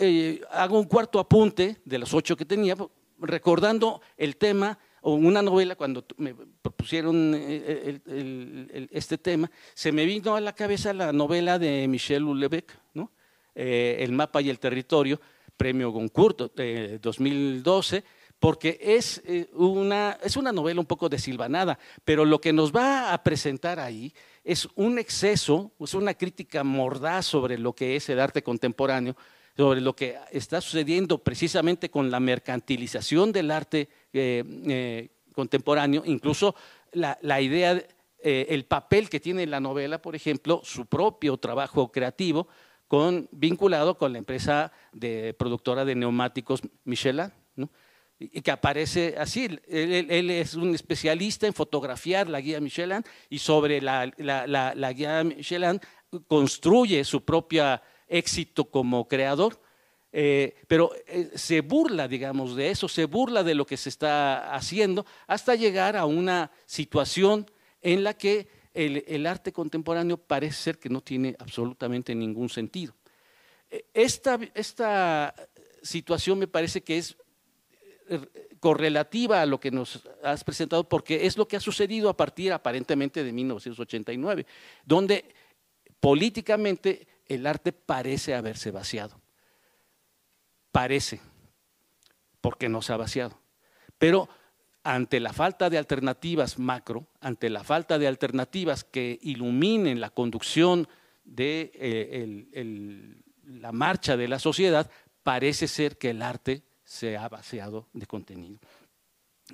Eh, hago un cuarto apunte de los ocho que tenía, recordando el tema o una novela cuando me propusieron este tema, se me vino a la cabeza la novela de Michel Houellebecq, El mapa y el territorio, premio Goncourt eh, de 2012, porque es, eh, una, es una novela un poco desilvanada, pero lo que nos va a presentar ahí es un exceso, es una crítica mordaz sobre lo que es el arte contemporáneo, sobre lo que está sucediendo precisamente con la mercantilización del arte eh, contemporáneo, incluso la, idea... el papel que tiene la novela, por ejemplo, su propio trabajo creativo, con, vinculado con la empresa de, productora de neumáticos Michelin, y que aparece así. Él, es un especialista en fotografiar la guía Michelin y sobre la, guía Michelin construye su propio éxito como creador. Eh, pero eh, se burla, digamos, de eso, se burla de lo que se está haciendo, hasta llegar a una situación en la que el, arte contemporáneo parece ser que no tiene absolutamente ningún sentido. E, esta, esta situación me parece que es eh, correlativa a lo que nos has presentado, porque es lo que ha sucedido a partir aparentemente de 1989, donde políticamente el arte parece haberse vaciado. Parece, porque no se ha vaciado. Pero ante la falta de alternativas macro, ante la falta de alternativas que iluminen la conducción de eh, la marcha de la sociedad, parece ser que el arte se ha vaciado de contenido.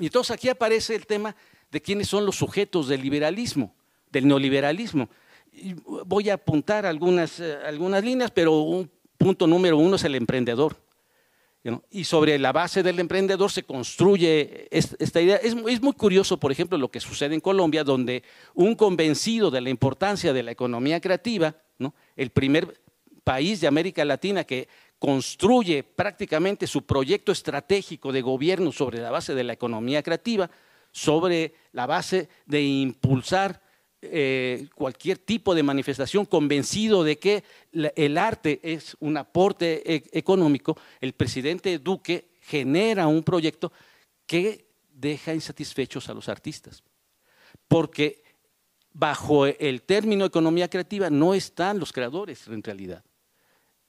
Y entonces aquí aparece el tema de quiénes son los sujetos del liberalismo, del neoliberalismo. voy a apuntar eh, algunas líneas, pero un punto número uno es el emprendedor. Y sobre la base del emprendedor se construye esta idea. Es, muy curioso, por ejemplo, lo que sucede en Colombia, donde un convencido de la importancia de la economía creativa, ¿no? el primer país de América Latina que construye prácticamente su proyecto estratégico de gobierno sobre la base de la economía creativa, sobre la base de impulsar eh, cualquier tipo de manifestación convencido de que el arte es un aporte e, económico, el presidente Duque genera un proyecto que deja insatisfechos a los artistas. Porque bajo el término economía creativa no están los creadores en realidad,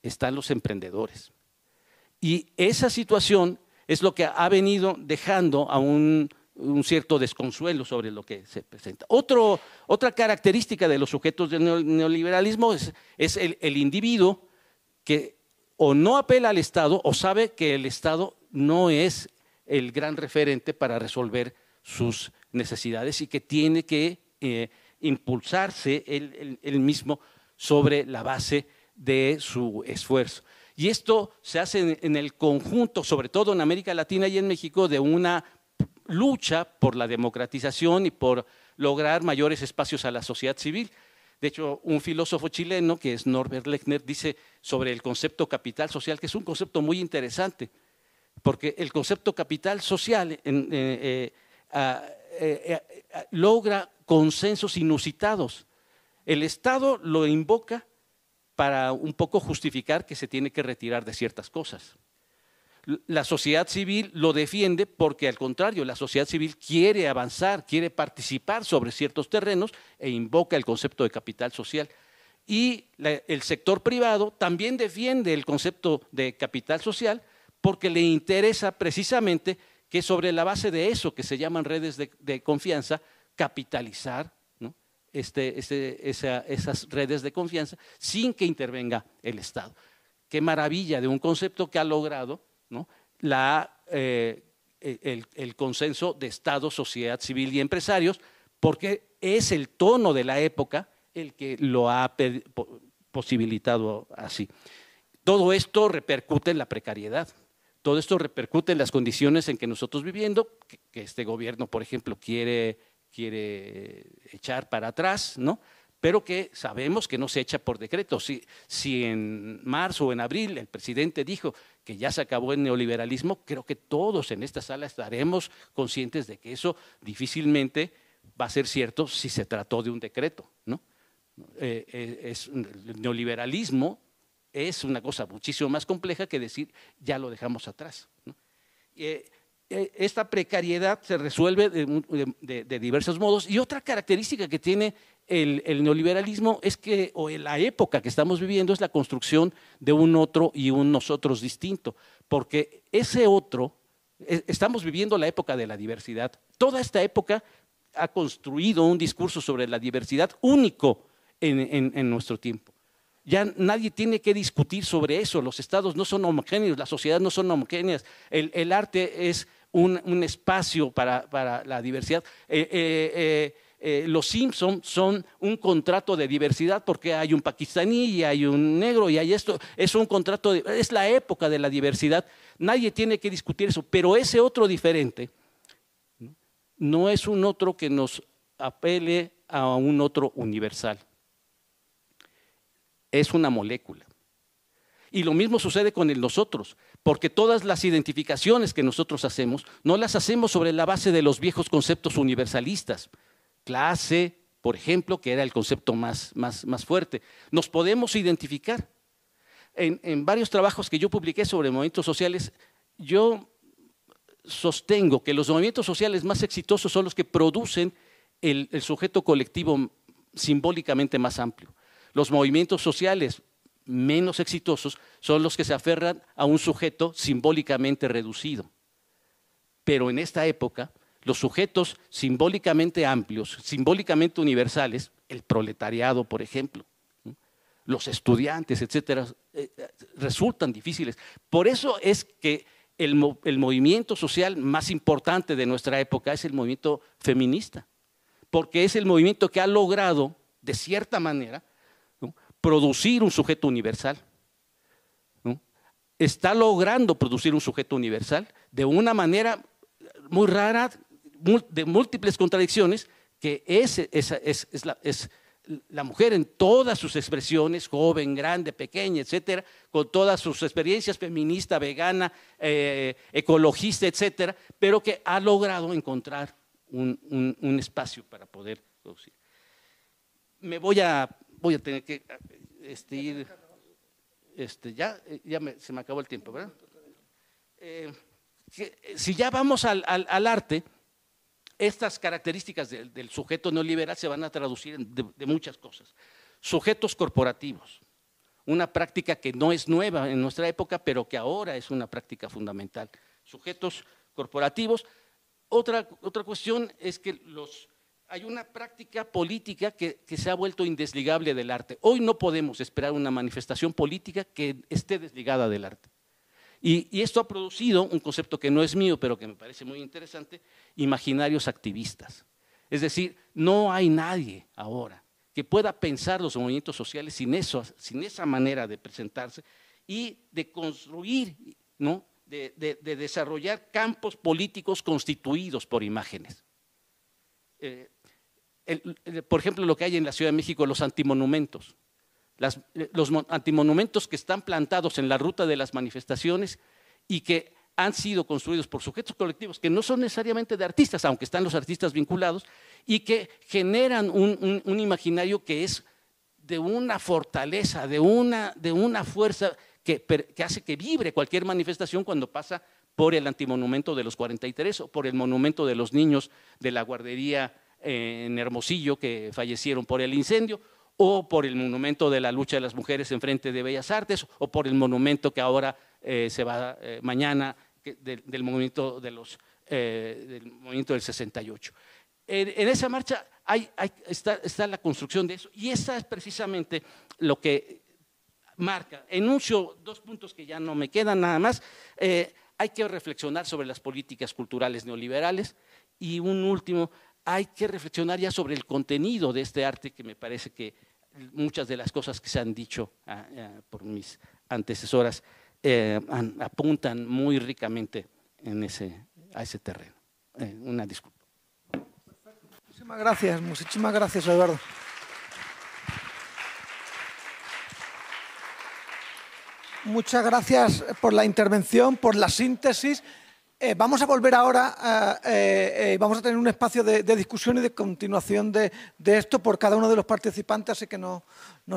están los emprendedores. Y esa situación es lo que ha venido dejando a un un cierto desconsuelo sobre lo que se presenta. Otro, otra característica de los sujetos del neoliberalismo es, es el, individuo que o no apela al Estado o sabe que el Estado no es el gran referente para resolver sus necesidades y que tiene que eh, impulsarse él, él mismo sobre la base de su esfuerzo. Y esto se hace en, el conjunto, sobre todo en América Latina y en México, de una lucha por la democratización y por lograr mayores espacios a la sociedad civil. De hecho, un filósofo chileno, que es Norbert Lechner, dice sobre el concepto capital social, que es un concepto muy interesante, porque el concepto capital social eh, eh, eh, logra consensos inusitados. El Estado lo invoca para un poco justificar que se tiene que retirar de ciertas cosas la sociedad civil lo defiende porque al contrario, la sociedad civil quiere avanzar, quiere participar sobre ciertos terrenos e invoca el concepto de capital social. Y el sector privado también defiende el concepto de capital social porque le interesa precisamente que sobre la base de eso que se llaman redes de, confianza, capitalizar este, este, esas redes de confianza sin que intervenga el Estado. Qué maravilla de un concepto que ha logrado ¿no? la, eh, e, el, consenso de Estado, sociedad civil y empresarios, porque es el tono de la época el que lo ha posibilitado así. Todo esto repercute en la precariedad, todo esto repercute en las condiciones en que nosotros viviendo, que, este gobierno, por ejemplo, quiere, quiere echar para atrás, ¿no? pero que sabemos que no se echa por decreto. Si, si en marzo o en abril el presidente dijo que ya se acabó el neoliberalismo, creo que todos en esta sala estaremos conscientes de que eso difícilmente va a ser cierto si se trató de un decreto. ¿no? Eh, eh, es, el neoliberalismo es una cosa muchísimo más compleja que decir ya lo dejamos atrás. Eh, esta precariedad se resuelve de, diversos modos. Y otra característica que tiene el, neoliberalismo es que, o la época que estamos viviendo, es la construcción de un otro y un nosotros distinto, porque ese otro, e, estamos viviendo la época de la diversidad. Toda esta época ha construido un discurso sobre la diversidad único en, nuestro tiempo. Ya nadie tiene que discutir sobre eso. Los estados no son homogéneos, las sociedades no son homogéneas. El, arte es un, espacio para, la diversidad. Eh, eh, eh, eh, los Simpson son un contrato de diversidad porque hay un pakistaní y hay un negro y hay esto. Es un contrato, es la época de la diversidad. Nadie tiene que discutir eso, pero ese otro diferente no, no es un otro que nos apele a un otro universal. Es una molécula. Y lo mismo sucede con el nosotros, porque todas las identificaciones que nosotros hacemos no las hacemos sobre la base de los viejos conceptos universalistas, clase, por ejemplo, que era el concepto más, más, fuerte. Nos podemos identificar. En, varios trabajos que yo publiqué sobre movimientos sociales, yo sostengo que los movimientos sociales más exitosos son los que producen el, el sujeto colectivo simbólicamente más amplio. Los movimientos sociales menos exitosos son los que se aferran a un sujeto simbólicamente reducido. Pero en esta época, los sujetos simbólicamente amplios, simbólicamente universales, el proletariado, por ejemplo, los estudiantes, etcétera, eh, eh, resultan difíciles. Por eso es que el, movimiento social más importante de nuestra época es el movimiento feminista, porque es el movimiento que ha logrado, de cierta manera, producir un sujeto universal está logrando producir un sujeto universal de una manera muy rara de múltiples contradicciones, que es, la, mujer en todas sus expresiones, joven, grande, pequeña, etcétera, con todas sus experiencias feminista, vegana, eh, ecologista, etcétera, pero que ha logrado encontrar un, espacio para poder producir. Me voy a, voy a tener que este, ir, este, ya, ya se me acabó el tiempo, ¿verdad? Eh, si ya vamos al arte, estas características del, sujeto neoliberal se van a traducir en, de, muchas cosas. Sujetos corporativos, una práctica que no es nueva en nuestra época, pero que ahora es una práctica fundamental. Sujetos corporativos. Otra, cuestión es que hay una práctica política que, se ha vuelto indesligable del arte. Hoy no podemos esperar una manifestación política que esté desligada del arte. Y, esto ha producido un concepto que no es mío, pero que me parece muy interesante, imaginarios activistas. Es decir, no hay nadie ahora que pueda pensar los movimientos sociales sin, eso, sin esa manera de presentarse y de construir, ¿no? de, desarrollar campos políticos constituidos por imágenes. Eh, por ejemplo, lo que hay en la Ciudad de México, los antimonumentos. Eh, los antimonumentos que están plantados en la ruta de las manifestaciones y que han sido construidos por sujetos colectivos que no son necesariamente de artistas, aunque están los artistas vinculados, y que generan un, imaginario que es de una fortaleza, de una, de una fuerza que, que, hace que vibre cualquier manifestación cuando pasa por el antimonumento de los 43 o por el monumento de los niños de la guardería eh, en Hermosillo que fallecieron por el incendio o por el monumento de la lucha de las mujeres en frente de Bellas Artes, o por el monumento que ahora eh, se va eh, mañana eh, del, movimiento del 68. En, esa marcha está, está la construcción de eso, y esa es precisamente lo que marca. Enuncio dos puntos que ya no me quedan nada más. hay que reflexionar sobre las políticas culturales neoliberales, y un último, hay que reflexionar ya sobre el contenido de este arte que me parece que muchas de las cosas que se han dicho ah, por mis antecesoras eh, apuntan muy ricamente en a ese terreno. Eh, una disculpa. Muchísimas gracias, muchísimas gracias, Eduardo. Muchas gracias por la intervención, por la síntesis. Eh, vamos a volver ahora, eh, eh, vamos a tener un espacio de, discusión y de continuación de, esto por cada uno de los participantes, así que no,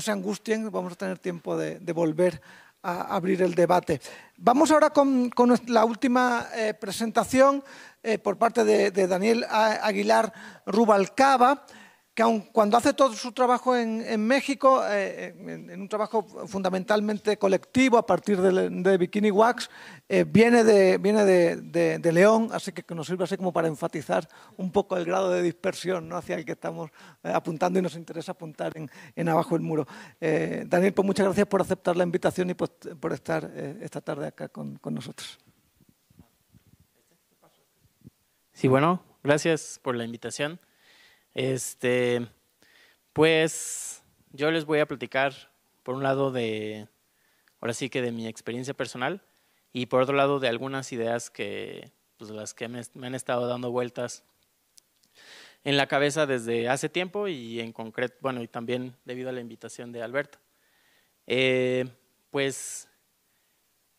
se angustien, vamos a tener tiempo de, volver a abrir el debate. Vamos ahora con, con la última presentación por parte de, Daniel Aguilar Rubalcaba que aun cuando hace todo su trabajo en, México, eh, eh, en, un trabajo fundamentalmente colectivo a partir de, Bikini Wax, eh, viene, de, viene de, León, así que nos sirve así como para enfatizar un poco el grado de dispersión hacia el que estamos apuntando y nos interesa apuntar en, abajo el muro. Daniel, pues muchas gracias por aceptar la invitación y pues, por, estar esta tarde acá con, con nosotros. Sí, bueno, gracias por la invitación. Este, pues yo les voy a platicar, por un lado, de, ahora sí que de mi experiencia personal y por otro lado, de algunas ideas que, pues las que me, han estado dando vueltas en la cabeza desde hace tiempo y en concreto, bueno, y también debido a la invitación de Alberto. Eh, pues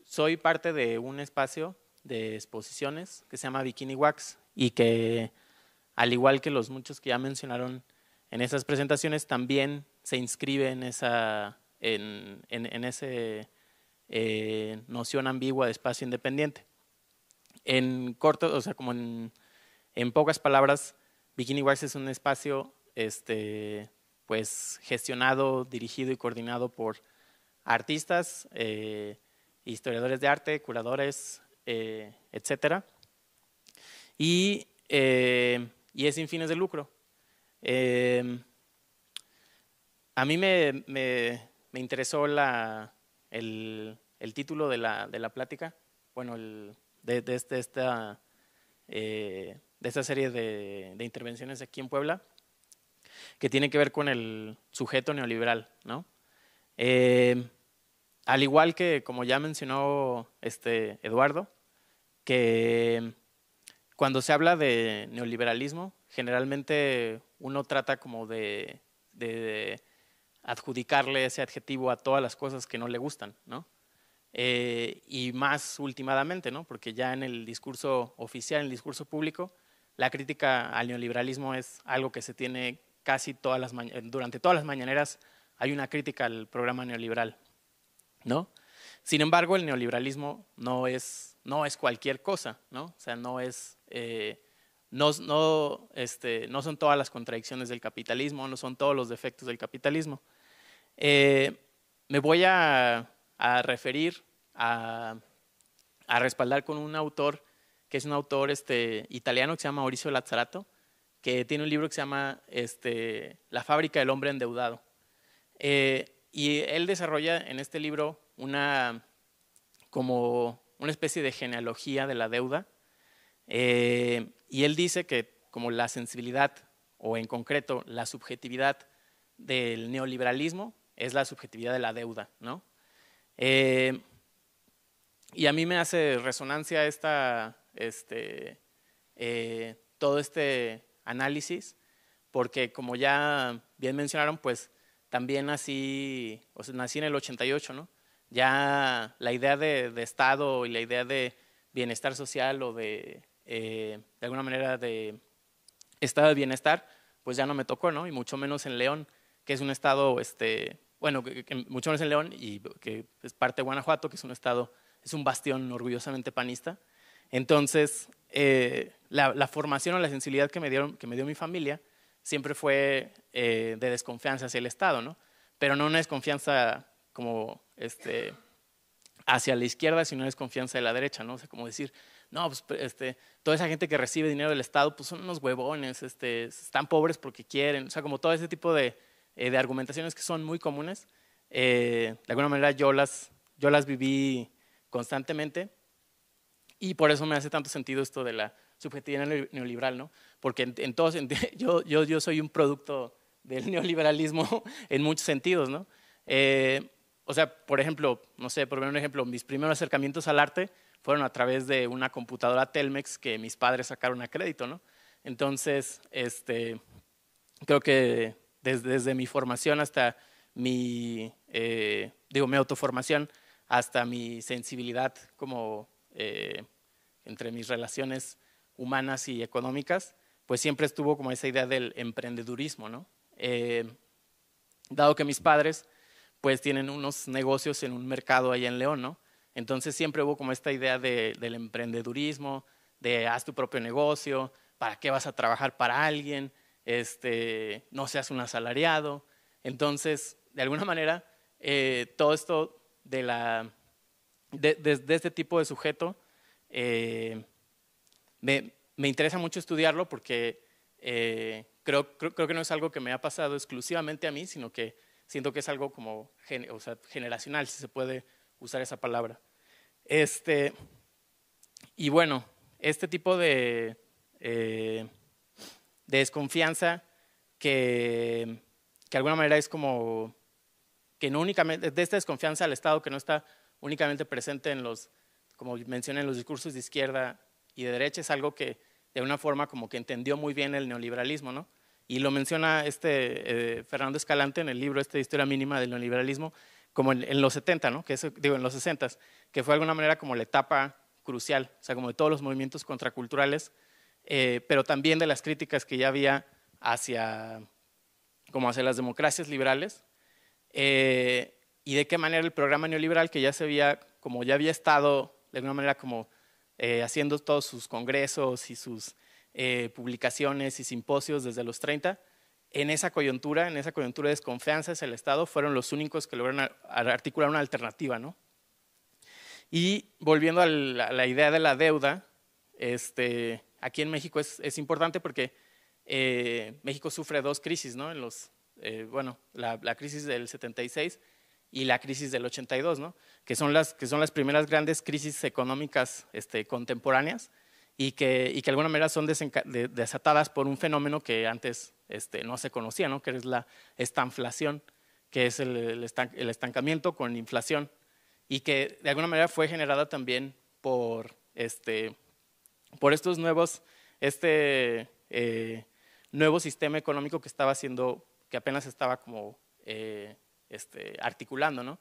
soy parte de un espacio de exposiciones que se llama Bikini Wax y que al igual que los muchos que ya mencionaron en esas presentaciones, también se inscribe en esa en, ese, eh, noción ambigua de espacio independiente. En corto, o sea, como en, pocas palabras, Bikini Wax es un espacio este, pues, gestionado, dirigido y coordinado por artistas, eh, historiadores de arte, curadores, eh, etc. Y y es sin fines de lucro. Em, a mí me, interesó la, el, título de la, plática, bueno, de, este, esta, eh, de, esta, serie de, intervenciones aquí en Puebla, que tiene que ver con el sujeto neoliberal, ¿no? Em, al igual que, como ya mencionó este Eduardo, que cuando se habla de neoliberalismo, generalmente uno trata como de, adjudicarle ese adjetivo a todas las cosas que no le gustan, ¿no? Eh, y más últimamente, ¿no? Porque ya en el discurso oficial, en el discurso público, la crítica al neoliberalismo es algo que se tiene casi todas las durante todas las mañaneras hay una crítica al programa neoliberal, ¿no? Sin embargo, el neoliberalismo no es no es cualquier cosa, ¿no? O sea, no es... Eh, no, este, no, son todas las contradicciones del capitalismo, no son todos los defectos del capitalismo. Eh, me voy a, referir, a, respaldar con un autor que es un autor este, italiano que se llama Mauricio Lazzarato, que tiene un libro que se llama este, La fábrica del hombre endeudado. Eh, y él desarrolla en este libro una como una especie de genealogía de la deuda, eh, y él dice que como la sensibilidad, o en concreto la subjetividad del neoliberalismo, es la subjetividad de la deuda. ¿no? Eh, y a mí me hace resonancia esta, este, eh, todo este análisis, porque como ya bien mencionaron, pues también así nací en el 88, ¿no? Ya la idea de, Estado y la idea de bienestar social o de, eh, de alguna manera, de estado de bienestar, pues ya no me tocó, ¿no? Y mucho menos en León, que es un estado, este, bueno, mucho menos en León y que es parte de Guanajuato, que es un estado, es un bastión orgullosamente panista. Entonces, eh, la, formación o la sensibilidad que me, dieron, que me dio mi familia siempre fue eh, de desconfianza hacia el Estado, ¿no? Pero no una desconfianza como este, hacia la izquierda, si no es confianza de la derecha, ¿no? O sea, como decir, no, pues este, toda esa gente que recibe dinero del Estado, pues son unos huevones, este, están pobres porque quieren, o sea, como todo ese tipo de, eh, argumentaciones que son muy comunes, eh, de alguna manera yo las, yo las viví constantemente y por eso me hace tanto sentido esto de la subjetividad neoliberal, ¿no? Porque en, todos, [laughs] yo, yo, yo soy un producto del neoliberalismo [laughs] en muchos sentidos, ¿no? Eh, o sea, por ejemplo, no sé, por un ejemplo, mis primeros acercamientos al arte fueron a través de una computadora Telmex que mis padres sacaron a crédito, ¿no? Entonces, este, creo que desde, mi formación hasta mi, eh, digo, mi autoformación, hasta mi sensibilidad eh, entre mis relaciones humanas y económicas, pues siempre estuvo como esa idea del emprendedurismo, ¿no? Eh, dado que mis padres pues tienen unos negocios en un mercado allá en León, ¿no? Entonces siempre hubo como esta idea del emprendedurismo, de haz tu propio negocio, para qué vas a trabajar para alguien, este, no seas un asalariado. Entonces, de alguna manera, eh, todo esto de, la, de, este tipo de sujeto eh, me, interesa mucho estudiarlo porque eh, creo, que no es algo que me ha pasado exclusivamente a mí, sino que Siento que es algo como generacional, si se puede usar esa palabra. Este, y bueno, este tipo de, eh, desconfianza que, de alguna manera es como que no únicamente, de esta desconfianza al Estado que no está únicamente presente en los, como mencioné, los discursos de izquierda y de derecha, es algo que de una forma como que entendió muy bien el neoliberalismo, ¿no? y lo menciona este eh, Fernando Escalante en el libro este de Historia Mínima del Neoliberalismo, como en, los 70, ¿no? que es, digo, en los 60, que fue de alguna manera como la etapa crucial, o sea, como de todos los movimientos contraculturales, eh, pero también de las críticas que ya había hacia, como hacia las democracias liberales, eh, y de qué manera el programa neoliberal que ya se había, como ya había estado de alguna manera como haciendo todos sus congresos y sus eh, publicaciones y simposios desde los 30. En esa coyuntura, en esa coyuntura de desconfianza hacia el Estado, fueron los únicos que lograron articular una alternativa. ¿no? Y volviendo a la, idea de la deuda, este, aquí en México es, importante porque eh, México sufre dos crisis, ¿no? Eh, bueno, la, crisis del 76 y la crisis del 82, ¿no? Que son las, que son las primeras grandes crisis económicas este, contemporáneas y que, y que de alguna manera son desatadas por un fenómeno que antes este, no se conocía, ¿no? que es la estanflación, que es el, el, estancamiento con inflación, y que de alguna manera fue generada también por, este, por estos nuevos, este eh, nuevo sistema económico que estaba haciendo, que apenas estaba como eh, este, articulando, ¿no?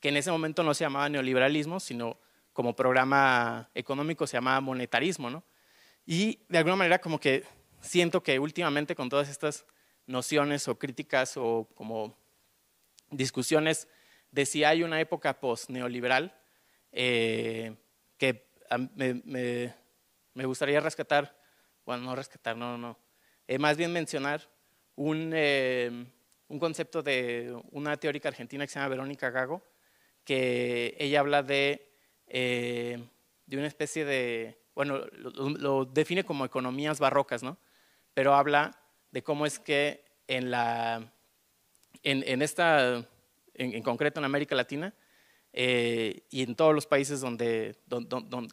que en ese momento no se llamaba neoliberalismo, sino como programa económico se llama monetarismo, ¿no? Y de alguna manera como que siento que últimamente con todas estas nociones o críticas o como discusiones de si hay una época post-neoliberal, eh, que me, gustaría rescatar, bueno, no rescatar, no, no, eh, más bien mencionar un, eh, un concepto de una teórica argentina que se llama Verónica Gago, que ella habla de eh, de una especie de, bueno, lo, define como economías barrocas, ¿no? Pero habla de cómo es que en la, en, esta, en, concreto en América Latina eh, y en todos los países donde,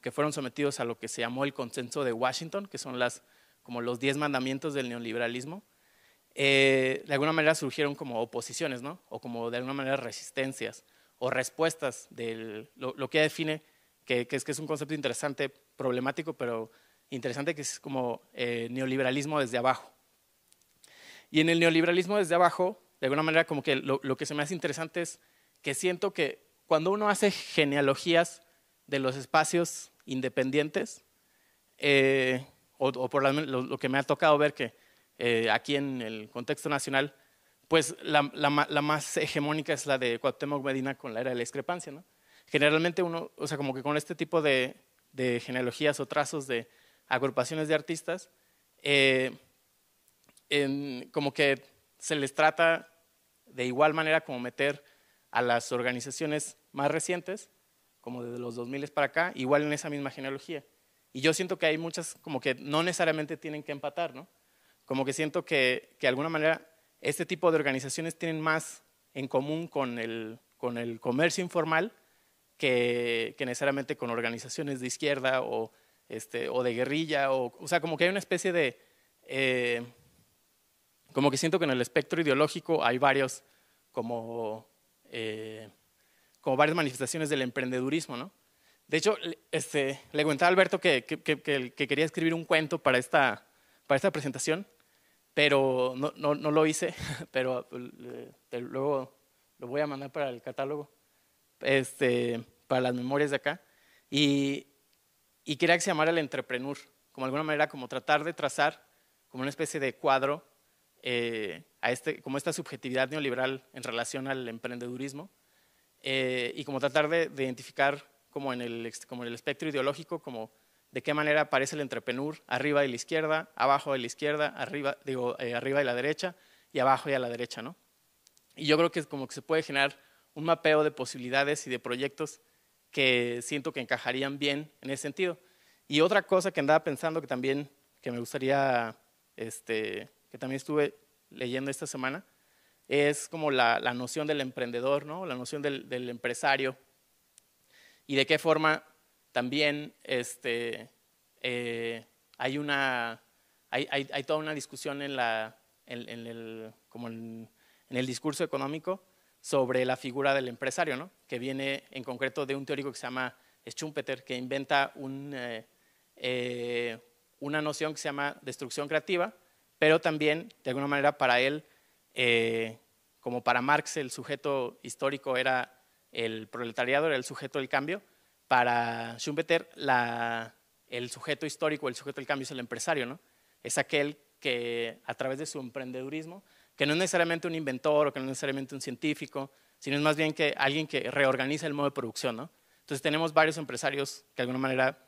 que fueron sometidos a lo que se llamó el consenso de Washington, que son las, como los diez mandamientos del neoliberalismo, eh, de alguna manera surgieron como oposiciones, ¿no? O como de alguna manera resistencias o respuestas de lo, que define, que, es, un concepto interesante, problemático, pero interesante, que es como eh, neoliberalismo desde abajo. Y en el neoliberalismo desde abajo, de alguna manera, como que lo, que se me hace interesante es que siento que cuando uno hace genealogías de los espacios independientes, eh, o, por lo, lo, que me ha tocado ver que eh, aquí en el contexto nacional, pues la, más hegemónica es la de Cuauhtémoc Medina con la era de la discrepancia, ¿no? Generalmente uno, o sea, como que con este tipo de, genealogías o trazos de agrupaciones de artistas, eh, como que se les trata de igual manera como meter a las organizaciones más recientes, como desde los 2000 para acá, igual en esa misma genealogía. Y yo siento que hay muchas como que no necesariamente tienen que empatar, ¿no? Como que siento que de alguna manera este tipo de organizaciones tienen más en común con el, con el comercio informal que, que, necesariamente con organizaciones de izquierda o, este, o de guerrilla. O, o sea, como que hay una especie de... Eh, como que siento que en el espectro ideológico hay varios, como, eh, como varias manifestaciones del emprendedurismo, ¿no? De hecho, este, le comentaba a Alberto que, que, que, que, quería escribir un cuento para esta, para esta presentación pero no, no, no lo hice, [laughs] pero eh, luego lo voy a mandar para el catálogo, este, para las memorias de acá. Y, y quería que se llamara el entrepreneur, como de alguna manera, como tratar de trazar como una especie de cuadro eh, a este, como esta subjetividad neoliberal en relación al emprendedurismo eh, y como tratar de, identificar como en, el, como en el espectro ideológico, como de qué manera aparece el entrepreneur arriba de la izquierda, abajo de la izquierda, arriba, digo, eh, arriba de la derecha y abajo y a la derecha, ¿no? Y yo creo que es como que se puede generar un mapeo de posibilidades y de proyectos que siento que encajarían bien en ese sentido. Y otra cosa que andaba pensando que también que me gustaría, este, que también estuve leyendo esta semana, es como la, la noción del emprendedor, ¿no? la noción del, empresario y de qué forma también este, eh, hay, toda una discusión en, el, discurso económico sobre la figura del empresario, que viene en concreto de un teórico que se llama Schumpeter, que inventa eh, eh, una noción que se llama destrucción creativa, pero también, de alguna manera, para él, como para Marx, el sujeto histórico era el proletariado, era el sujeto del cambio, para Schumpeter, el sujeto histórico, el sujeto del cambio es el empresario, ¿no? Es aquel que a través de su emprendedurismo, que no es necesariamente un inventor o que no es necesariamente un científico, sino es más bien que alguien que reorganiza el modo de producción, ¿no? Entonces tenemos varios empresarios que de alguna manera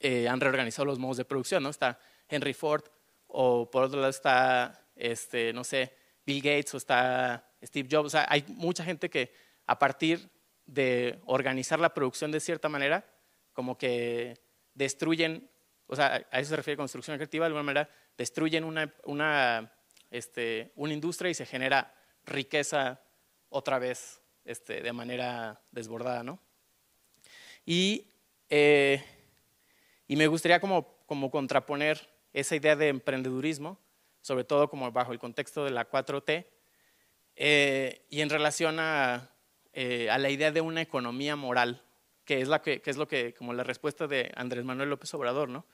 eh, han reorganizado los modos de producción, ¿no? Está Henry Ford, o por otro lado está, este, no sé, Bill Gates o está Steve Jobs. O sea, hay mucha gente que a partir de organizar la producción de cierta manera, como que destruyen, o sea, a eso se refiere construcción creativa, de alguna manera destruyen una, una, este, industria y se genera riqueza otra vez este, de manera desbordada, ¿no? Eh, y, me gustaría como, como contraponer esa idea de emprendedurismo, sobre todo como bajo el contexto de la 4T, eh, y en relación a eh, a la idea de una economía moral, que es, es lo que, como la respuesta de Andrés Manuel López Obrador, ¿no?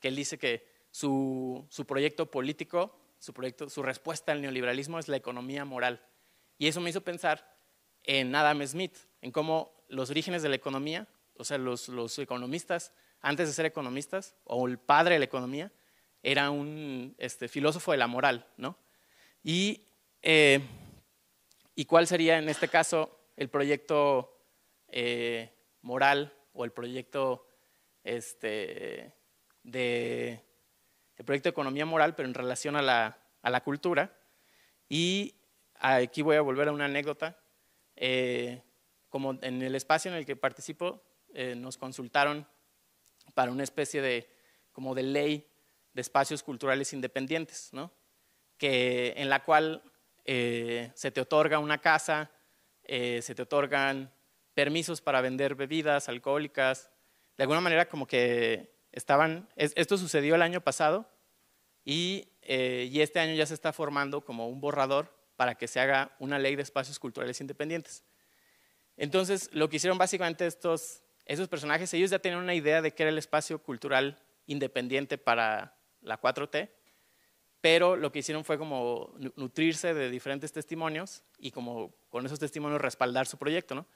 que él dice que su, proyecto político, su, respuesta al neoliberalismo es la economía moral. Y eso me hizo pensar en Adam Smith, en cómo los orígenes de la economía, o sea, los, economistas, antes de ser economistas, o el padre de la economía, era un este, filósofo de la moral, Y, eh, ¿Y cuál sería en este caso el proyecto eh, moral o el proyecto este, de el proyecto economía moral, pero en relación a la, a la cultura. Y aquí voy a volver a una anécdota. Eh, como en el espacio en el que participo, eh, nos consultaron para una especie de, como de ley de espacios culturales independientes, ¿no? que, en la cual se te otorga una casa eh, se te otorgan permisos para vender bebidas alcohólicas. De alguna manera como que estaban, esto sucedió el año pasado eh, y, este año ya se está formando como un borrador para que se haga una ley de espacios culturales independientes. Entonces, lo que hicieron básicamente estos, esos personajes, ellos ya tenían una idea de qué era el espacio cultural independiente para la 4T, pero lo que hicieron fue como nutrirse de diferentes testimonios y como con esos testimonios respaldar su proyecto,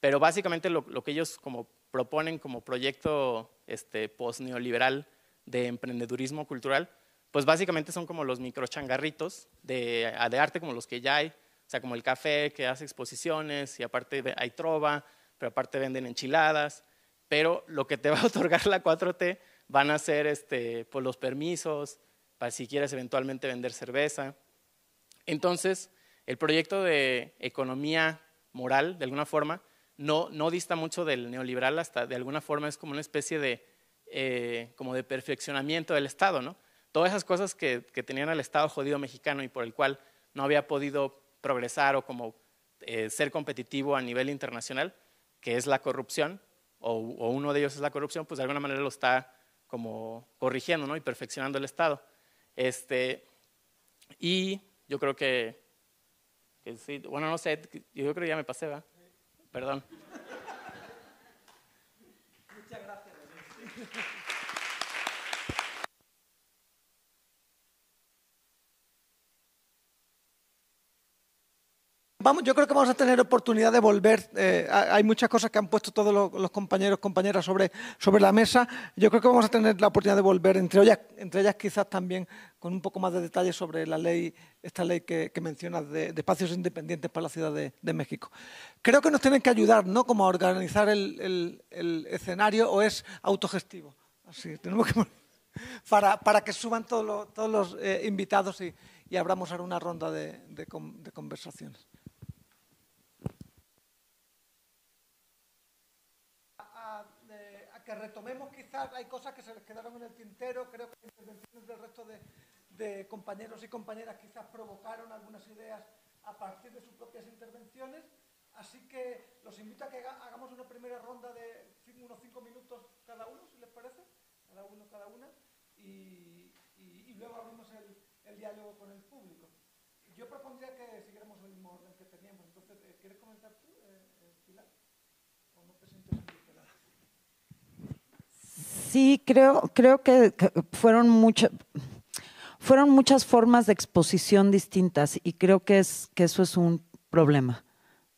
Pero básicamente lo, que ellos como proponen como proyecto este, post-neoliberal de emprendedurismo cultural, pues básicamente son como los microchangarritos de, de arte como los que ya hay, o sea, como el café que hace exposiciones y aparte hay trova, pero aparte venden enchiladas, pero lo que te va a otorgar la 4T van a ser este, pues los permisos, para si quieres eventualmente vender cerveza. Entonces, el proyecto de economía moral, de alguna forma, no, dista mucho del neoliberal, hasta de alguna forma es como una especie de, eh, como de perfeccionamiento del Estado, ¿no? Todas esas cosas que, tenían al Estado jodido mexicano y por el cual no había podido progresar o como eh, ser competitivo a nivel internacional, que es la corrupción, o, uno de ellos es la corrupción, pues de alguna manera lo está como corrigiendo y perfeccionando el Estado. Este, y yo creo que, que sí, bueno, no sé, yo creo que ya me pasé, ¿verdad? Perdón. yo creo que vamos a tener oportunidad de volver. Eh, hay muchas cosas que han puesto todos los, compañeros, compañeras sobre, sobre la mesa. Yo creo que vamos a tener la oportunidad de volver, entre ellas, quizás también con un poco más de detalle sobre la ley, esta ley que, mencionas de, espacios independientes para la Ciudad de, México. Creo que nos tienen que ayudar, ¿no? Como a organizar el, escenario o es autogestivo. Así, tenemos que... Para, para que suban todos los, eh, invitados y, y, abramos ahora una ronda de conversaciones. que retomemos quizás, hay cosas que se les quedaron en el tintero, creo que las intervenciones del resto de, compañeros y compañeras quizás provocaron algunas ideas a partir de sus propias intervenciones, así que los invito a que hagamos una primera ronda de unos cinco minutos cada uno, si les parece, cada uno, cada una, y, luego abrimos el, el, diálogo con el público. Yo propondría que siguiéramos el mismo orden que teníamos, entonces, eh, ¿quieres comentar tú? Sí, creo, creo que fueron muchas fueron muchas formas de exposición distintas y creo que, es, que eso es un problema,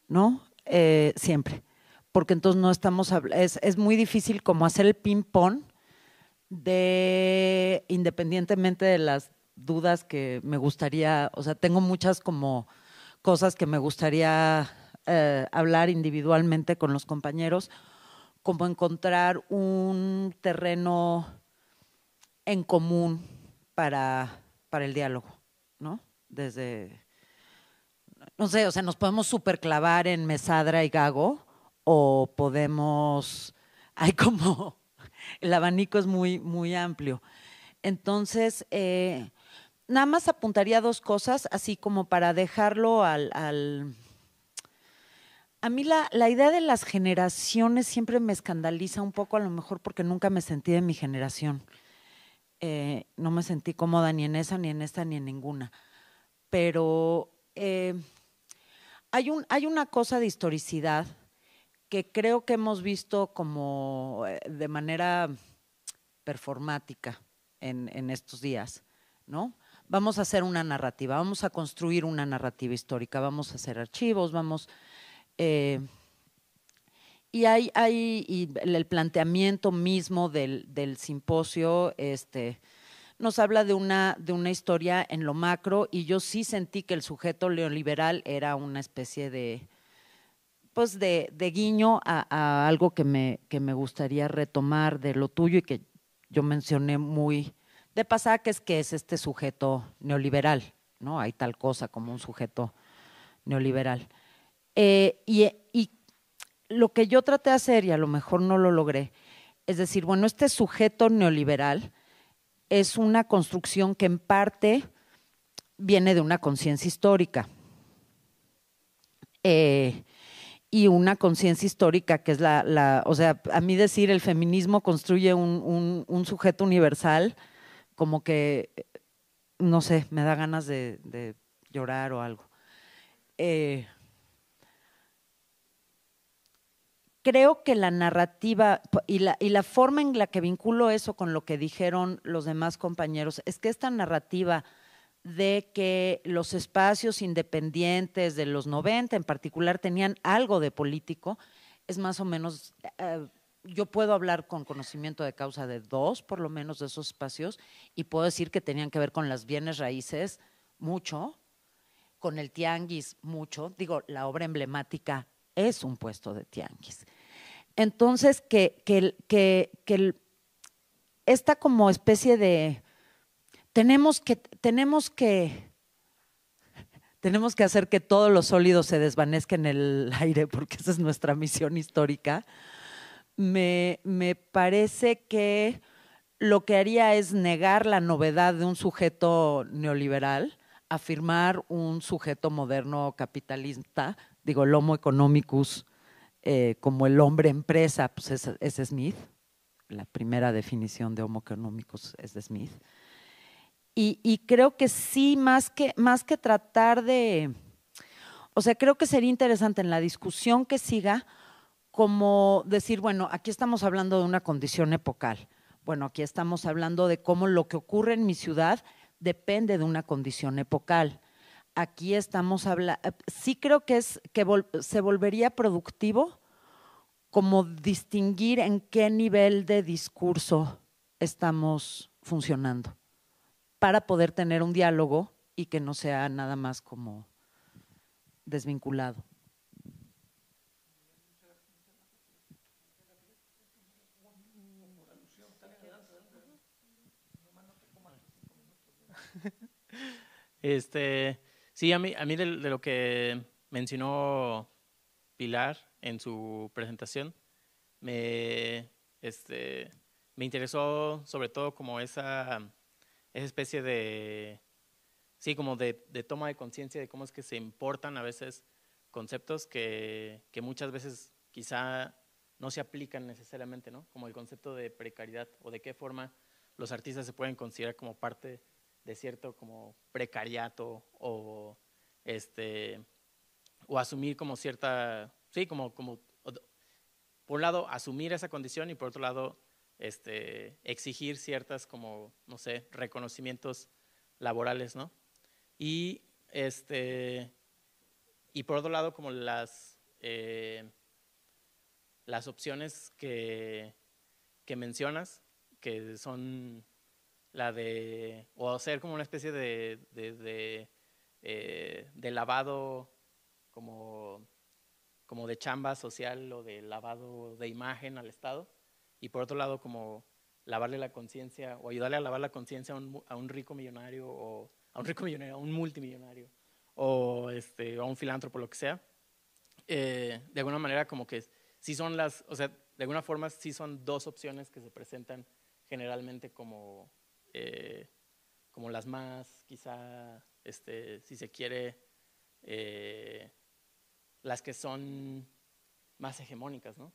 ¿no? Eh, siempre, porque entonces no estamos, es, es muy difícil como hacer el ping-pong de, independientemente de las dudas que me gustaría, o sea, tengo muchas como cosas que me gustaría eh, hablar individualmente con los compañeros, como encontrar un terreno en común para, para el diálogo, ¿no? Desde, no sé, o sea, nos podemos superclavar en Mesadra y Gago o podemos, hay [laughs] como, el abanico es muy, muy amplio. Entonces, eh, nada más apuntaría dos cosas, así como para dejarlo al a mí la, la, idea de las generaciones siempre me escandaliza un poco, a lo mejor porque nunca me sentí de mi generación. Eh, no me sentí cómoda ni en esa, ni en esta, ni en ninguna. Pero eh, hay, un, hay una cosa de historicidad que creo que hemos visto como eh, de manera performática en, en estos días, ¿no? Vamos a hacer una narrativa, vamos a construir una narrativa histórica, vamos a hacer archivos, vamos eh, y hay, el planteamiento mismo del, simposio este, nos habla de una, de una historia en lo macro y yo sí sentí que el sujeto neoliberal era una especie de, pues de, guiño a, algo que me, gustaría retomar de lo tuyo y que yo mencioné muy de pasada, que es que es este sujeto neoliberal, ¿no? Hay tal cosa como un sujeto neoliberal. Eh, y, y lo que yo traté de hacer, y a lo mejor no lo logré, es decir, bueno, este sujeto neoliberal es una construcción que en parte viene de una conciencia histórica. Eh, y una conciencia histórica que es la, la, o sea, a mí decir el feminismo construye un, un, sujeto universal, como que, no sé, me da ganas de, de llorar o algo. Eh, creo que la narrativa y la, forma en la que vinculo eso con lo que dijeron los demás compañeros es que esta narrativa de que los espacios independientes de los 90 en particular tenían algo de político, es más o menos, eh, yo puedo hablar con conocimiento de causa de dos, por lo menos, de esos espacios, y puedo decir que tenían que ver con las bienes raíces mucho, con el tianguis mucho, digo, la obra emblemática es un puesto de tianguis. Entonces, que, que, esta como especie de, tenemos que, tenemos que, [laughs] tenemos que hacer que todos los sólidos se desvanezcan en el [laughs] aire, porque esa es nuestra misión histórica. Me, me, parece que lo que haría es negar la novedad de un sujeto neoliberal, afirmar un sujeto moderno capitalista, digo, lomo economicus eh, como el hombre empresa, pues es, Smith. La primera definición de Homo economicus es de Smith. Y, creo que sí, más más que tratar de, o sea, creo que sería interesante en la discusión que siga, como decir, bueno, aquí estamos hablando de una condición epocal. Bueno, aquí estamos hablando de cómo lo que ocurre en mi ciudad depende de una condición epocal aquí estamos hablando, eh, sí creo que, es, que se volvería productivo como distinguir en qué nivel de discurso estamos funcionando para poder tener un diálogo y que no sea nada más como desvinculado. [laughs] Este, Sí, a mí, a de, lo que mencionó Pilar en su presentación, me, este, interesó sobre todo como esa, especie de, sí, como de, toma de conciencia de cómo es que se importan a veces conceptos que, muchas veces quizá no se aplican necesariamente, ¿no? Como el concepto de precariedad o de qué forma los artistas se pueden considerar como parte de cierto como precariato o este o asumir como cierta sí como como por un lado asumir esa condición y por otro lado este exigir ciertas como no sé reconocimientos laborales no y este y por otro lado como las eh, las opciones que, que mencionas que son la de, o hacer como una especie de, eh, de, lavado como, como de chamba social o de lavado de imagen al Estado, y por otro lado como lavarle la conciencia o ayudarle a lavar la conciencia a, un, rico millonario o a un rico millonario, a un multimillonario o este, a un filántropo, lo que sea. Eh, de alguna manera como que sí son las, o sea, de alguna forma sí son dos opciones que se presentan generalmente como, eh, como las más, quizá, este, si se quiere, eh, las que son más hegemónicas, ¿no?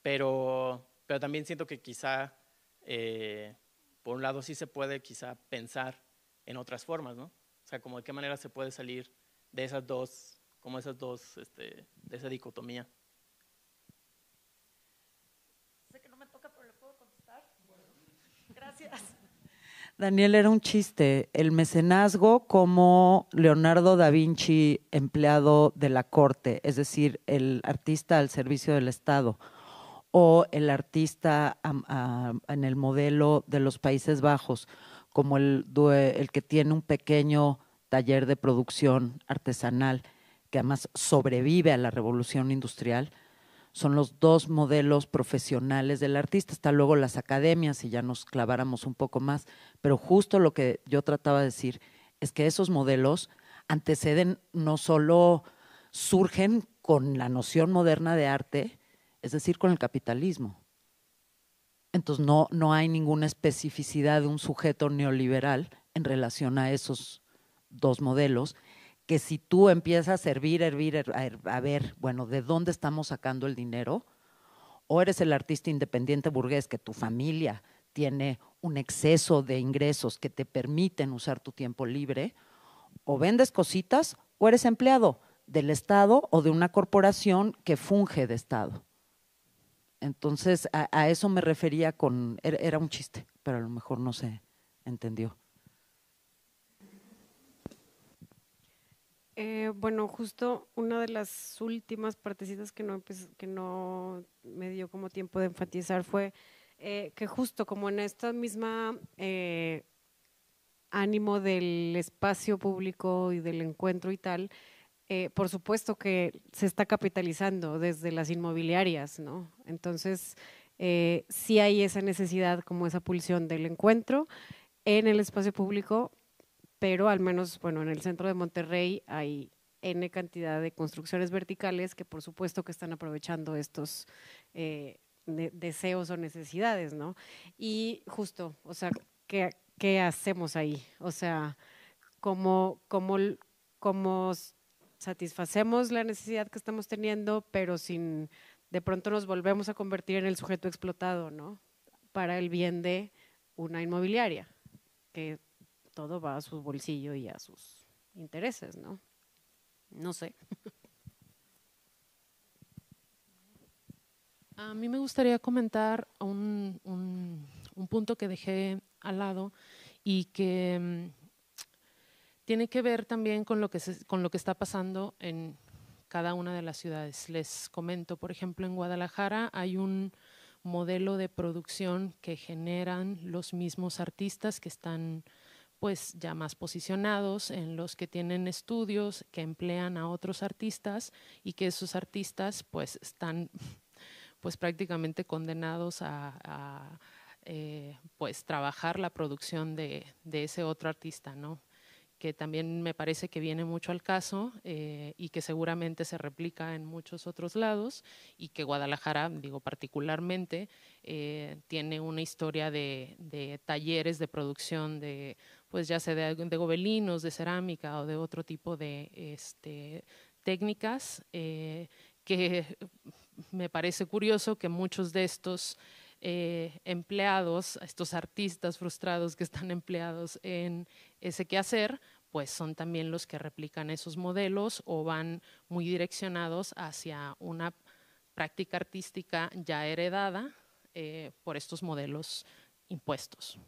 Pero, pero también siento que quizá, eh, por un lado, sí se puede quizá pensar en otras formas, ¿no? O sea, como de qué manera se puede salir de esas dos, como esas dos, este, de esa dicotomía. Sé que no me toca, pero le puedo contestar. [laughs] Gracias. Daniel, era un chiste. El mecenazgo como Leonardo da Vinci, empleado de la corte, es decir, el artista al servicio del Estado, o el artista en el modelo de los Países Bajos, como el, el que tiene un pequeño taller de producción artesanal que además sobrevive a la revolución industrial son los dos modelos profesionales del artista. Está luego las academias, si ya nos claváramos un poco más, pero justo lo que yo trataba de decir es que esos modelos anteceden, no solo surgen con la noción moderna de arte, es decir, con el capitalismo. Entonces no, no hay ninguna especificidad de un sujeto neoliberal en relación a esos dos modelos que si tú empiezas a servir, hervir, a, ver, bueno, ¿de dónde estamos sacando el dinero? O eres el artista independiente burgués que tu familia tiene un exceso de ingresos que te permiten usar tu tiempo libre, o vendes cositas o eres empleado del Estado o de una corporación que funge de Estado. Entonces, a eso me refería con, er, era un chiste, pero a lo mejor no se entendió. Eh, bueno, justo una de las últimas partecitas que no, pues, que no me dio como tiempo de enfatizar fue eh, que justo como en esta misma eh, ánimo del espacio público y del encuentro y tal, por supuesto que se está capitalizando desde las inmobiliarias, ¿no? Entonces, sí hay esa necesidad, como esa pulsión del encuentro en el espacio público pero al menos, bueno, en el centro de Monterrey hay N cantidad de construcciones verticales que por supuesto que están aprovechando estos eh, deseos o necesidades, ¿no? Y justo, o sea, ¿qué, hacemos ahí? O sea, ¿cómo, cómo, cómo satisfacemos la necesidad que estamos teniendo, pero sin, de pronto nos volvemos a convertir en el sujeto explotado, ¿no? Para el bien de una inmobiliaria, que todo va a su bolsillo y a sus intereses, ¿no? No sé. [laughs] A mí me gustaría comentar un, un, punto que dejé al lado y que mm, tiene que ver también con lo que, con lo que está pasando en cada una de las ciudades. Les comento, por ejemplo, en Guadalajara hay un modelo de producción que generan los mismos artistas que están pues ya más posicionados, en los que tienen estudios, que emplean a otros artistas y que esos artistas pues están [laughs] pues prácticamente condenados a, eh, pues trabajar la producción de, ese otro artista, ¿no? que también me parece que viene mucho al caso eh, y que seguramente se replica en muchos otros lados y que Guadalajara, digo particularmente, eh, tiene una historia de, de, talleres de producción de pues ya sea de, gobelinos, de cerámica o de otro tipo de este, técnicas, eh, que [laughs] me parece curioso que muchos de estos eh, empleados, estos artistas frustrados que están [laughs] empleados en ese quehacer, pues son también los que replican esos modelos o van muy direccionados hacia una práctica artística ya heredada eh, por estos modelos impuestos.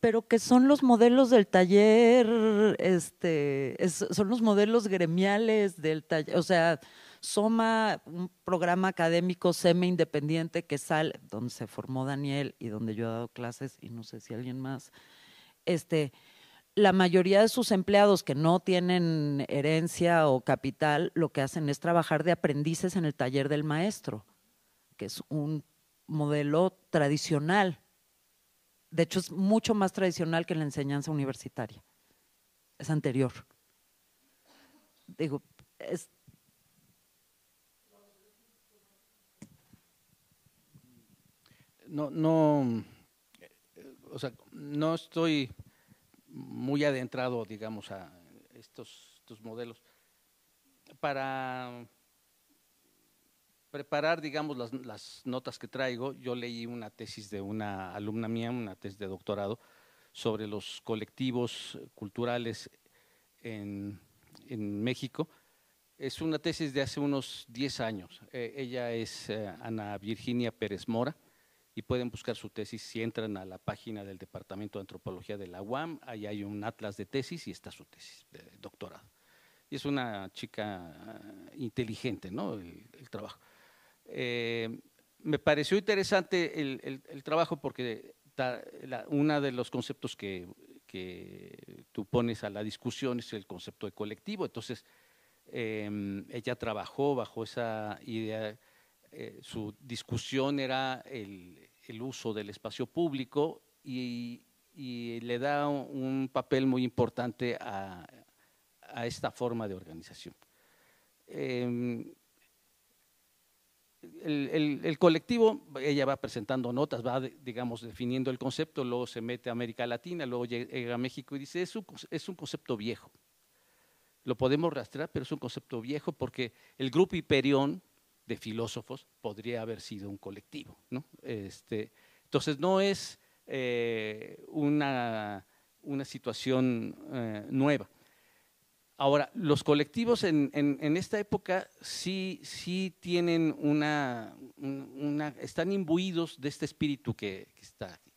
pero que son los modelos del taller, este, son los modelos gremiales del taller, o sea, Soma, un programa académico semi-independiente que sale, donde se formó Daniel y donde yo he dado clases y no sé si alguien más, este, la mayoría de sus empleados que no tienen herencia o capital, lo que hacen es trabajar de aprendices en el taller del maestro, que es un modelo tradicional de hecho es mucho más tradicional que la enseñanza universitaria, es anterior. Digo, es... No, no, eh, o sea, no estoy muy adentrado, digamos, a estos, estos modelos. Para preparar, digamos, las, notas que traigo, yo leí una tesis de una alumna mía, una tesis de doctorado, sobre los colectivos culturales en, México. Es una tesis de hace unos 10 años. Eh, ella es eh, Ana Virginia Pérez Mora y pueden buscar su tesis si entran a la página del Departamento de Antropología de la UAM. Ahí hay un atlas de tesis y está su tesis de doctorado. Y es una chica eh, inteligente, ¿no? el trabajo. Eh, me pareció interesante el, trabajo porque uno de los conceptos que, tú pones a la discusión es el concepto de colectivo. Entonces, em, ella trabajó bajo esa idea, eh, su discusión era el, uso del espacio público y, le da un papel muy importante a, esta forma de organización. Em, el, colectivo, ella va presentando notas, va, digamos, definiendo el concepto, luego se mete a América Latina, luego llega a México y dice, es un, es un concepto viejo. Lo podemos rastrear, pero es un concepto viejo porque el grupo Hiperión de filósofos podría haber sido un colectivo. ¿no? Este, entonces, no es eh, una, una situación eh, nueva. Ahora, los colectivos en, esta época sí, sí tienen una, están imbuidos de este espíritu que, está aquí.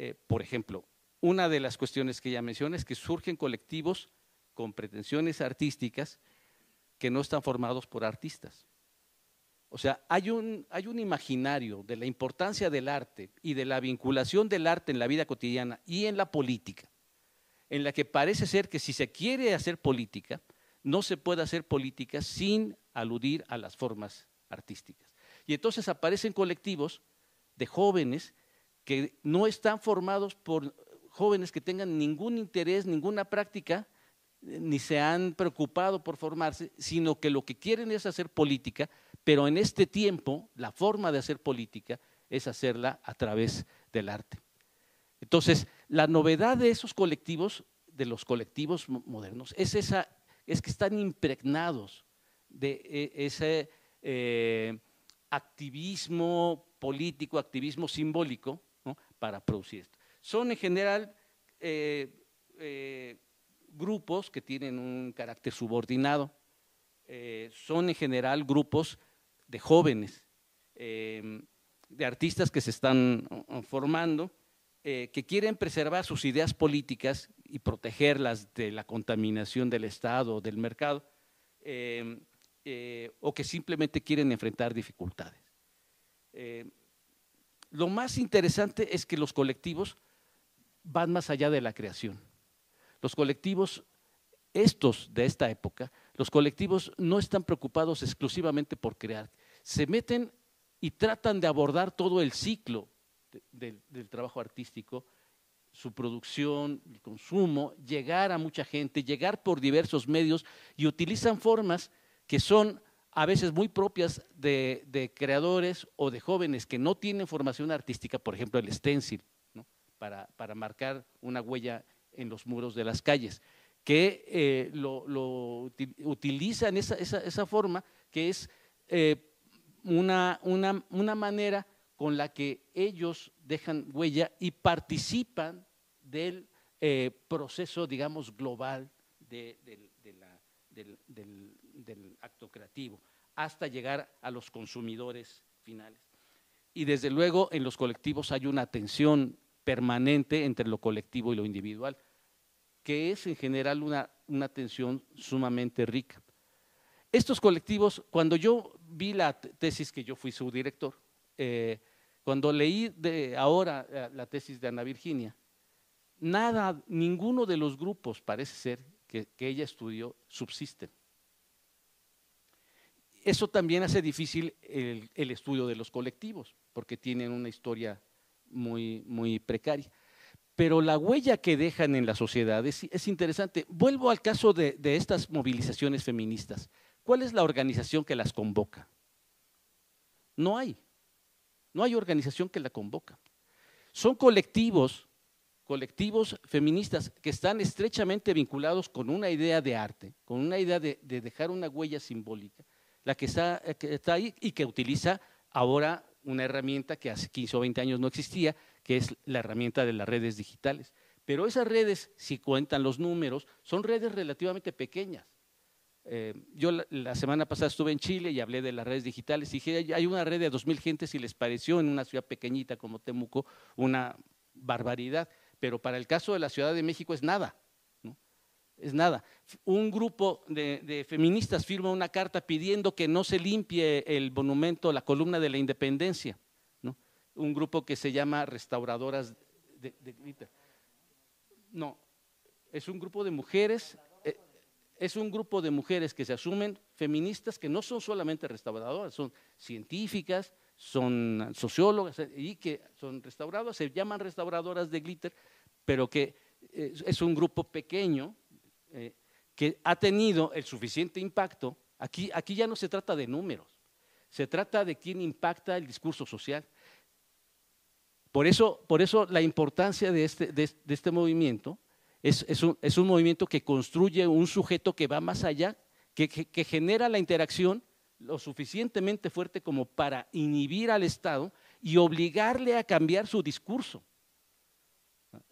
Eh, por ejemplo, una de las cuestiones que ya mencioné es que surgen colectivos con pretensiones artísticas que no están formados por artistas. O sea, hay un, hay un imaginario de la importancia del arte y de la vinculación del arte en la vida cotidiana y en la política en la que parece ser que si se quiere hacer política, no se puede hacer política sin aludir a las formas artísticas. Y entonces aparecen colectivos de jóvenes que no están formados por jóvenes que tengan ningún interés, ninguna práctica, eh, ni se han preocupado por formarse, sino que lo que quieren es hacer política, pero en este tiempo la forma de hacer política es hacerla a través del arte. Entonces, la novedad de esos colectivos, de los colectivos modernos, es, esa, es que están impregnados de e, ese eh, activismo político, activismo simbólico, para producir esto. Son en general eh, eh, grupos que tienen un carácter subordinado, son en general grupos de jóvenes, de artistas que se están formando, eh, que quieren preservar sus ideas políticas y protegerlas de la contaminación del Estado o del mercado, em, eh, o que simplemente quieren enfrentar dificultades. Eh, lo más interesante es que los colectivos van más allá de la creación. Los colectivos, estos de esta época, los colectivos no están preocupados exclusivamente por crear, se meten y tratan de abordar todo el ciclo del, trabajo artístico, su producción, el consumo, llegar a mucha gente, llegar por diversos medios y utilizan formas que son a veces muy propias de, creadores o de jóvenes que no tienen formación artística, por ejemplo el stencil, para, marcar una huella en los muros de las calles, que eh, lo, utilizan esa, forma que es eh, una, una manera con la que ellos dejan huella y participan del eh, proceso, digamos, global del, acto creativo, hasta llegar a los consumidores finales. Y desde luego en los colectivos hay una tensión permanente entre lo colectivo y lo individual, que es en general una, tensión sumamente rica. Estos colectivos, cuando yo vi la tesis que yo fui subdirector, eh, cuando leí de ahora eh, la tesis de Ana Virginia, nada, ninguno de los grupos parece ser que, ella estudió subsisten. Eso también hace difícil el, estudio de los colectivos, porque tienen una historia muy, muy precaria. Pero la huella que dejan en la sociedad es, interesante. Vuelvo al caso de estas movilizaciones feministas. ¿Cuál es la organización que las convoca? No hay. No hay organización que la convoca. Son colectivos, colectivos feministas que están estrechamente vinculados con una idea de arte, con una idea de, dejar una huella simbólica, la que está, eh, que está ahí y que utiliza ahora una herramienta que hace 15 o 20 años no existía, que es la herramienta de las redes digitales. Pero esas redes, si cuentan los números, son redes relativamente pequeñas. Eh, yo la, semana pasada estuve en Chile y hablé de las redes digitales. Y dije, hay una red de 2.000 gentes y les pareció en una ciudad pequeñita como Temuco una barbaridad. Pero para el caso de la Ciudad de México es nada. Es nada. Un grupo de, feministas firma una carta pidiendo que no se limpie el monumento, la columna de la independencia. Un grupo que se llama Restauradoras de, de, No, es un grupo de mujeres es un grupo de mujeres que se asumen feministas que no son solamente restauradoras, son científicas, son sociólogas eh, y que son restauradoras, se llaman restauradoras de glitter, pero que eh, es un grupo pequeño eh, que ha tenido el suficiente impacto. Aquí, aquí ya no se trata de números, se trata de quién impacta el discurso social. Por eso, por eso la importancia de este, de este movimiento es, un, es un, movimiento que construye un sujeto que va más allá, que, que genera la interacción lo suficientemente fuerte como para inhibir al Estado y obligarle a cambiar su discurso.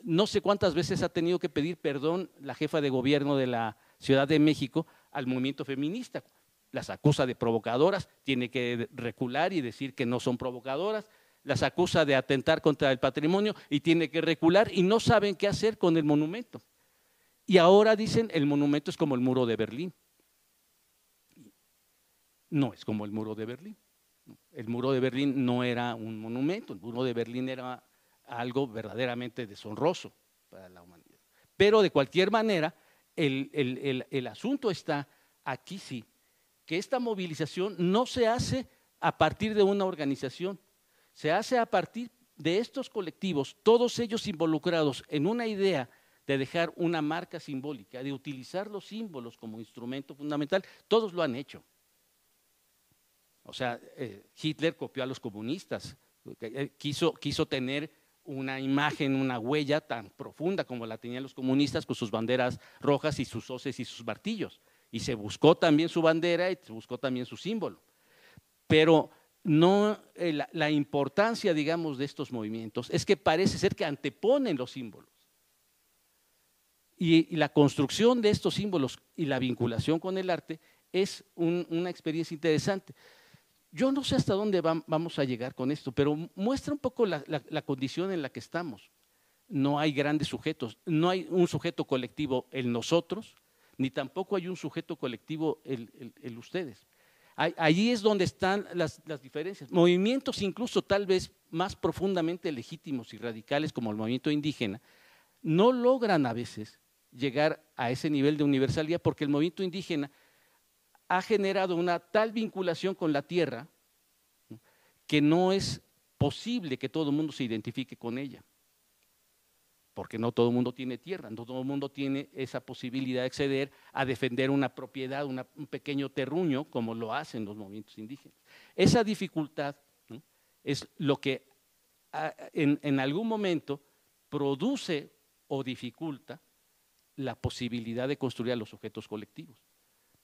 No sé cuántas veces ha tenido que pedir perdón la jefa de gobierno de la Ciudad de México al movimiento feminista. Las acusa de provocadoras, tiene que recular y decir que no son provocadoras, las acusa de atentar contra el patrimonio y tiene que recular y no saben qué hacer con el monumento. Y ahora dicen, el monumento es como el muro de Berlín. No es como el muro de Berlín. El muro de Berlín no era un monumento, el muro de Berlín era algo verdaderamente deshonroso para la humanidad. Pero de cualquier manera, el, el asunto está aquí sí, que esta movilización no se hace a partir de una organización, se hace a partir de estos colectivos, todos ellos involucrados en una idea de dejar una marca simbólica, de utilizar los símbolos como instrumento fundamental, todos lo han hecho. O sea, eh, Hitler copió a los comunistas, eh, quiso, quiso tener una imagen, una huella tan profunda como la tenían los comunistas con sus banderas rojas y sus hoces y sus martillos. Y se buscó también su bandera y se buscó también su símbolo. Pero no eh, la, importancia, digamos, de estos movimientos es que parece ser que anteponen los símbolos. Y, la construcción de estos símbolos y la vinculación con el arte es una experiencia interesante. Yo no sé hasta dónde vamos a llegar con esto, pero muestra un poco la, condición en la que estamos. No hay grandes sujetos, no hay un sujeto colectivo, el nosotros, ni tampoco hay un sujeto colectivo, en el ustedes. Allí es donde están las, las, diferencias. Movimientos incluso tal vez más profundamente legítimos y radicales como el movimiento indígena, no logran a veces llegar a ese nivel de universalidad porque el movimiento indígena ha generado una tal vinculación con la tierra que no es posible que todo el mundo se identifique con ella porque no todo el mundo tiene tierra, no todo el mundo tiene esa posibilidad de acceder a defender una propiedad, un pequeño terruño, como lo hacen los movimientos indígenas. Esa dificultad es lo que en, algún momento produce o dificulta la posibilidad de construir a los objetos colectivos.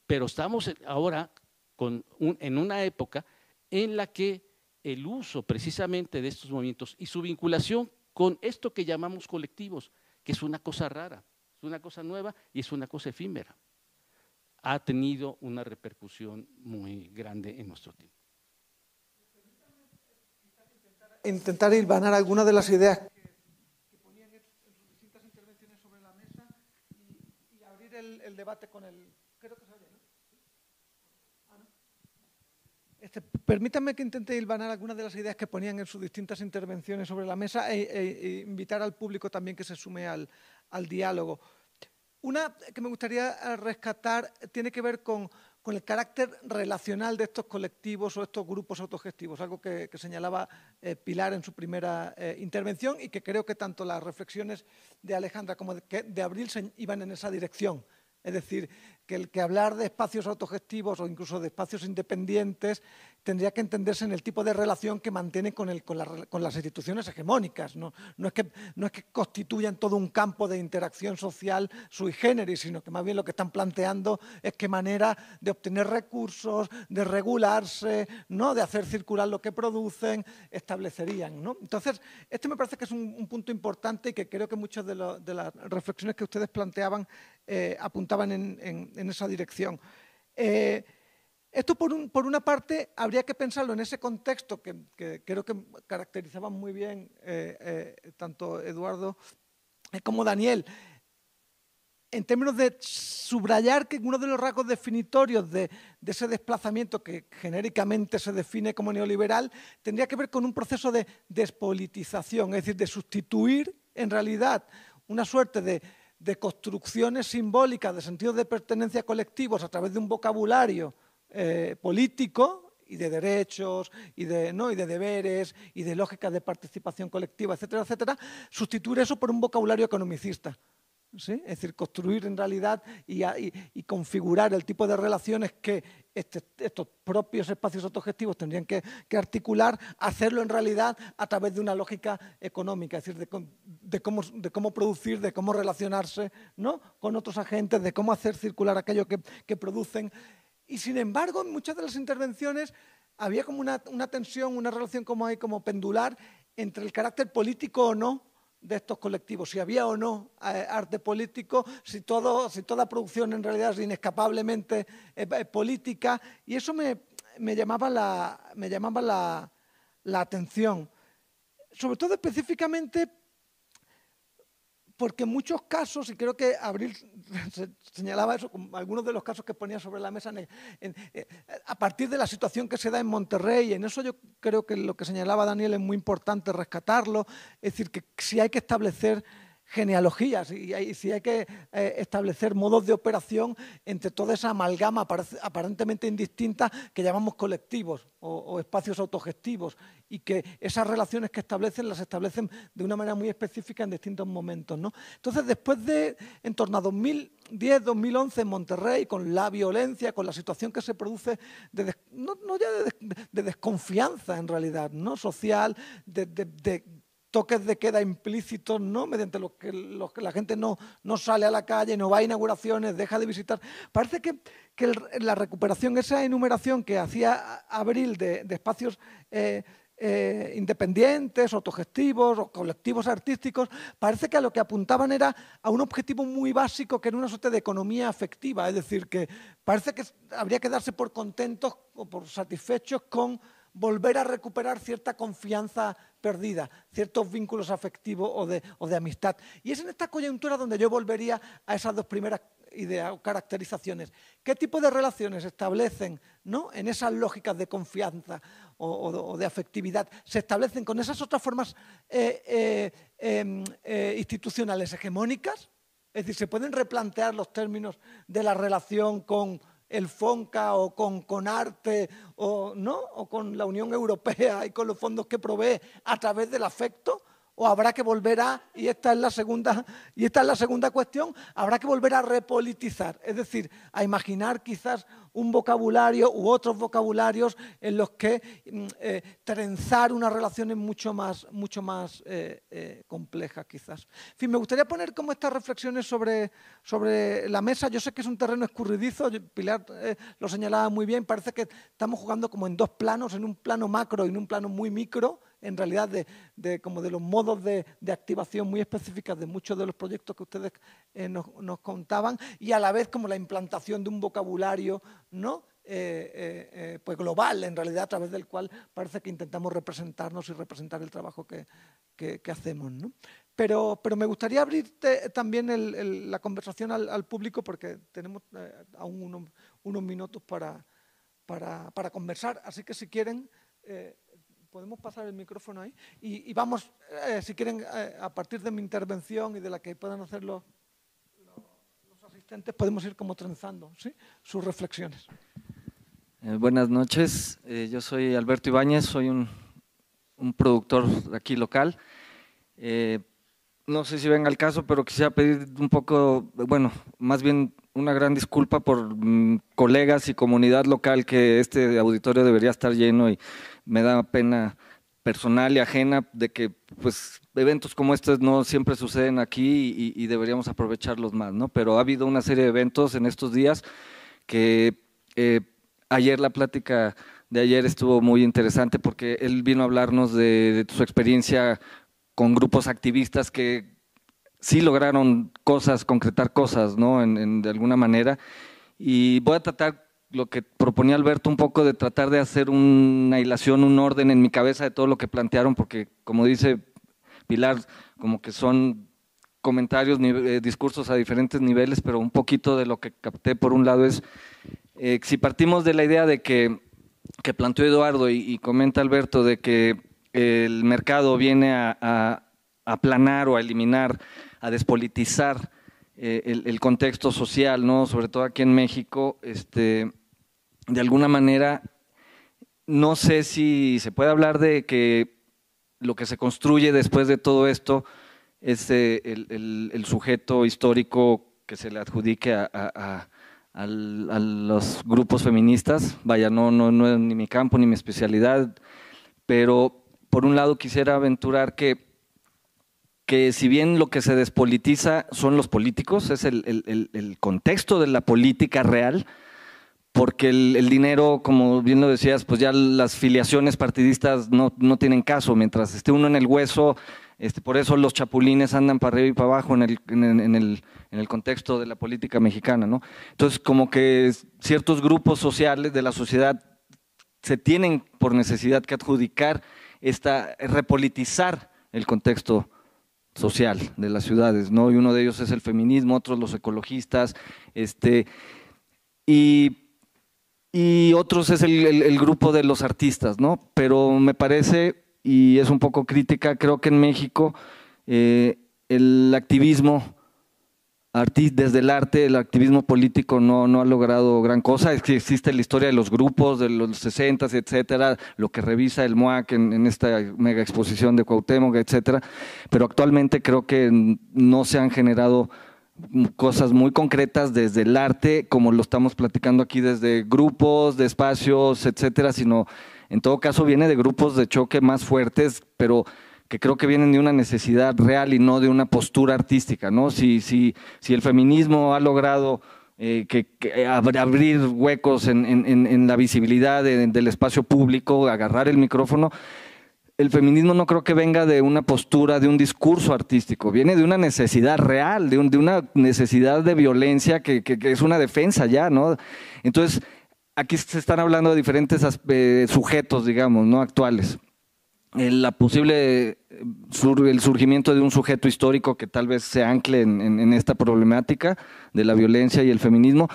Pero estamos ahora en una época en la que el uso precisamente de estos movimientos y su vinculación con esto que llamamos colectivos, que es una cosa rara, es una cosa nueva y es una cosa efímera. Ha tenido una repercusión muy grande en nuestro tiempo. Intentar hilvanar alguna de las ideas que ponían en sus intervenciones sobre la mesa y, abrir el debate con el, Este, Permítanme que intente hilvanar algunas de las ideas que ponían en sus distintas intervenciones sobre la mesa e, e, e invitar al público también que se sume al, diálogo. Una que me gustaría rescatar tiene que ver con, el carácter relacional de estos colectivos o estos grupos autogestivos, algo que, señalaba eh, Pilar en su primera eh, intervención y que creo que tanto las reflexiones de Alejandra como de, de Abril se iban en esa dirección. Es decir, que el que hablar de espacios autogestivos o incluso de espacios independientes tendría que entenderse en el tipo de relación que mantiene con, el, con, las instituciones hegemónicas. ¿no? No, es que, no, es que, constituyan todo un campo de interacción social sui generis, sino que más bien lo que están planteando es qué manera de obtener recursos, de regularse, ¿no? de hacer circular lo que producen, establecerían. Entonces, este me parece que es un, punto importante y que creo que muchas de, las reflexiones que ustedes planteaban eh, apuntaban en, en en esa dirección. Eh, esto, por, una parte, habría que pensarlo en ese contexto que, creo que caracterizaban muy bien eh, eh, tanto Eduardo como Daniel, en términos de subrayar que uno de los rasgos definitorios de, ese desplazamiento que genéricamente se define como neoliberal tendría que ver con un proceso de despolitización, es decir, de sustituir en realidad una suerte de de construcciones simbólicas, de sentidos de pertenencia colectivos a través de un vocabulario eh, político y de derechos y de, ¿no? y de deberes y de lógicas de participación colectiva, etcétera, etcétera, sustituir eso por un vocabulario economicista. Es decir, construir en realidad y, configurar el tipo de relaciones que este, estos propios espacios autogestivos tendrían que, articular, hacerlo en realidad a través de una lógica económica, es decir, de, cómo, producir, de cómo relacionarse ¿no? con otros agentes, de cómo hacer circular aquello que, producen. Y sin embargo, en muchas de las intervenciones había como una, una tensión, una relación como hay como pendular entre el carácter político o no de estos colectivos, si había o no eh, arte político, si, todo, si toda producción en realidad es inescapablemente eh, eh, política. Y eso me, llamaba, la, me llamaba la, la atención, sobre todo específicamente porque en muchos casos, y creo que Abril [laughs] señalaba eso, algunos de los casos que ponía sobre la mesa, eh, a partir de la situación que se da en Monterrey, en eso yo creo que lo que señalaba Daniel es muy importante rescatarlo, es decir, que si hay que establecer genealogías y si hay que eh, establecer modos de operación entre toda esa amalgama aparentemente indistinta que llamamos colectivos o, espacios autogestivos y que esas relaciones que establecen las establecen de una manera muy específica en distintos momentos. ¿no? Entonces, después de en torno a 2010, 2011 en Monterrey, con la violencia, con la situación que se produce, de no, ya de, desconfianza en realidad, ¿no? social, de toques de queda implícitos, ¿no? mediante los que, la gente no, sale a la calle, no va a inauguraciones, deja de visitar. Parece que, la recuperación, esa enumeración que hacía Abril de, espacios eh, eh, independientes, autogestivos o colectivos artísticos, parece que a lo que apuntaban era a un objetivo muy básico que era una suerte de economía afectiva, es decir, que parece que habría que darse por contentos o por satisfechos con volver a recuperar cierta confianza perdida, ciertos vínculos afectivos o de, amistad. Y es en esta coyuntura donde yo volvería a esas dos primeras ideas o caracterizaciones. ¿Qué tipo de relaciones establecen en esas lógicas de confianza o, de afectividad? ¿Se establecen con esas otras formas eh, eh, em, eh, institucionales hegemónicas? Es decir, ¿se pueden replantear los términos de la relación con el FONCA o con Arte o, ¿no? o con la Unión Europea y con los fondos que provee a través del afecto, o habrá que volver a, y esta es la segunda, [laughs] y esta es la segunda cuestión, habrá que volver a repolitizar, es decir, a imaginar quizás un vocabulario u otros vocabularios en los que mm, eh, trenzar unas relaciones mucho más, mucho más eh, eh, complejas quizás. En fin, me gustaría poner como estas reflexiones sobre la mesa. Yo sé que es un terreno escurridizo, Pilar lo señalaba muy bien, parece que estamos jugando como en dos planos, en un plano macro y en un plano muy micro en realidad de, como de los modos de, activación muy específicas de muchos de los proyectos que ustedes eh, nos, contaban y a la vez como la implantación de un vocabulario ¿no? Eh, eh, pues global, en realidad a través del cual parece que intentamos representarnos y representar el trabajo que, hacemos. Pero, pero, me gustaría abrirte también la conversación al, público porque tenemos aún unos, minutos para, para, conversar. Así que si quieren, podemos pasar el micrófono ahí y, vamos, eh, si quieren, eh, a partir de mi intervención y de la que puedan hacer los, asistentes, podemos ir como trenzando ¿sí? sus reflexiones. Eh, buenas noches, yo soy Alberto Ibáñez, soy un, un productor aquí local. no sé si venga al caso, pero quisiera pedir un poco, bueno, más bien una gran disculpa por mm, colegas y comunidad local que este auditorio debería estar lleno y me da pena personal y ajena de que pues eventos como estos no siempre suceden aquí y, deberíamos aprovecharlos más, ¿no? Pero ha habido una serie de eventos en estos días que eh, ayer la plática de ayer estuvo muy interesante porque él vino a hablarnos de, su experiencia con grupos activistas que sí lograron cosas, concretar cosas, ¿no? En, en, de alguna manera. Y voy a tratar lo que proponía Alberto un poco de tratar de hacer una hilación, un orden en mi cabeza de todo lo que plantearon, porque como dice Pilar, como que son comentarios, eh, discursos a diferentes niveles, pero un poquito de lo que capté por un lado es, eh, si partimos de la idea de que, que planteó Eduardo y, comenta Alberto, de que el mercado viene a aplanar o a eliminar, a despolitizar, eh, el, el, contexto social, ¿no? sobre todo aquí en México, este, de alguna manera, no sé si se puede hablar de que lo que se construye después de todo esto es eh, el, sujeto histórico que se le adjudique a, los grupos feministas. Vaya, no, es ni mi campo ni mi especialidad, pero por un lado quisiera aventurar que que si bien lo que se despolitiza son los políticos, es el, contexto de la política real, porque el, dinero, como bien lo decías, pues ya las filiaciones partidistas no, tienen caso, mientras esté uno en el hueso, este, por eso los chapulines andan para arriba y para abajo en el, en, el, contexto de la política mexicana. ¿no? Entonces, como que ciertos grupos sociales de la sociedad se tienen por necesidad que adjudicar, esta, repolitizar el contexto social de las ciudades, ¿no? Y uno de ellos es el feminismo, otros los ecologistas, este, y y otros es el, grupo de los artistas, ¿no? Pero me parece, y es un poco crítica, creo que en México eh, el activismo desde el arte, el activismo político no, no ha logrado gran cosa. Es que existe la historia de los grupos, de los 60, etcétera, lo que revisa el MOAC en, en, esta mega exposición de Cuauhtémoc, etcétera. Pero actualmente creo que no se han generado cosas muy concretas desde el arte, como lo estamos platicando aquí desde grupos, de espacios, etcétera, sino en todo caso viene de grupos de choque más fuertes, pero que creo que vienen de una necesidad real y no de una postura artística, ¿no? Si, si, si el feminismo ha logrado eh, que, abrir huecos en, en, en la visibilidad del espacio público, agarrar el micrófono, el feminismo no creo que venga de una postura, de un discurso artístico, viene de una necesidad real, de, una necesidad de violencia que, es una defensa ya, ¿no? Entonces, aquí se están hablando de diferentes eh, sujetos, digamos, ¿no? Actuales. El, la posible eh, el surgimiento de un sujeto histórico que tal vez se ancle en esta problemática de la violencia y el feminismo,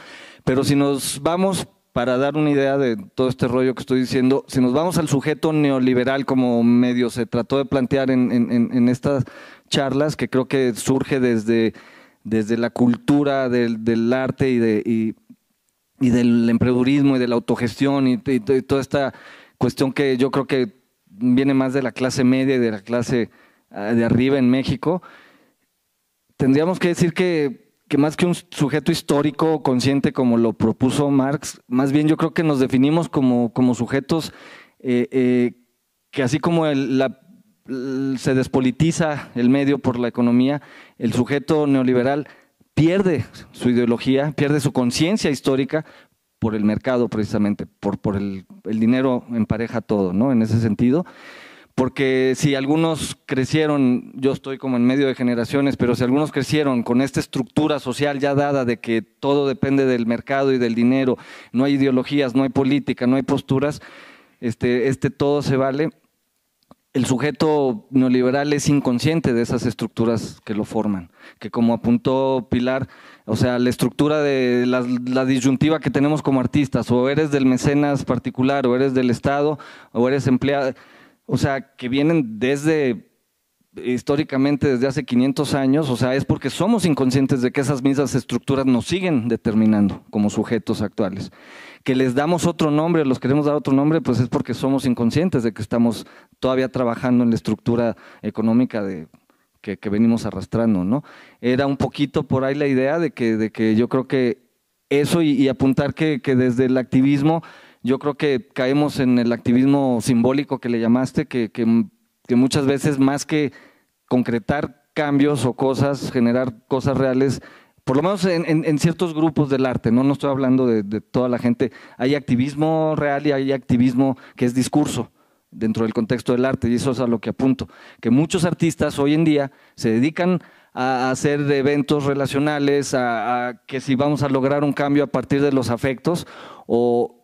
pero si nos vamos para dar una idea de todo este rollo que estoy diciendo, si nos vamos al sujeto neoliberal como medio se trató de plantear en, estas charlas, que creo que surge desde, desde la cultura del, arte y, del emprendedurismo y de la autogestión y, y, toda esta cuestión que yo creo que viene más de la clase media y de la clase ah, de arriba en México, tendríamos que decir que que más que un sujeto histórico consciente como lo propuso Marx, más bien yo creo que nos definimos como, sujetos eh, eh, que así como se despolitiza el medio por la economía, el sujeto neoliberal pierde su ideología, pierde su conciencia histórica por el mercado precisamente, por, el, el, dinero empareja todo, ¿no? En ese sentido porque si algunos crecieron, yo estoy como en medio de generaciones, pero si algunos crecieron con esta estructura social ya dada de que todo depende del mercado y del dinero, no hay ideologías, no hay política, no hay posturas, este, este todo se vale, el sujeto neoliberal es inconsciente de esas estructuras que lo forman, que como apuntó Pilar, o sea, la estructura de la, disyuntiva que tenemos como artistas, o eres del mecenas particular, o eres del Estado, o eres empleado, o sea, que vienen desde históricamente desde hace 500 años, o sea, es porque somos inconscientes de que esas mismas estructuras nos siguen determinando como sujetos actuales. Que les damos otro nombre, los queremos dar otro nombre, pues es porque somos inconscientes de que estamos todavía trabajando en la estructura económica de, que, venimos arrastrando, ¿no? Era un poquito por ahí la idea de que, de que yo creo que eso y, apuntar que, que desde el activismo yo creo que caemos en el activismo simbólico que le llamaste, que, que, muchas veces más que concretar cambios o cosas, generar cosas reales, por lo menos en, en, ciertos grupos del arte, ¿no? No estoy hablando de, toda la gente. Hay activismo real y hay activismo que es discurso dentro del contexto del arte, y eso es a lo que apunto. Que muchos artistas hoy en día se dedican a hacer eventos relacionales, a que si vamos a lograr un cambio a partir de los afectos, o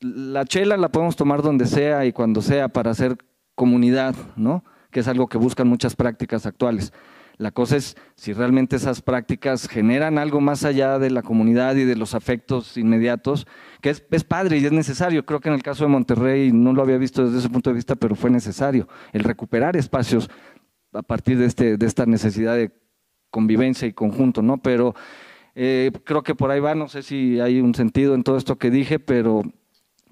la chela la podemos tomar donde sea y cuando sea para hacer comunidad, ¿no? Que es algo que buscan muchas prácticas actuales. La cosa es si realmente esas prácticas generan algo más allá de la comunidad y de los afectos inmediatos, que es, padre y es necesario. Creo que en el caso de Monterrey no lo había visto desde ese punto de vista, pero fue necesario el recuperar espacios a partir de, este, de esta necesidad de convivencia y conjunto, ¿no? Pero eh, creo que por ahí va, no sé si hay un sentido en todo esto que dije, pero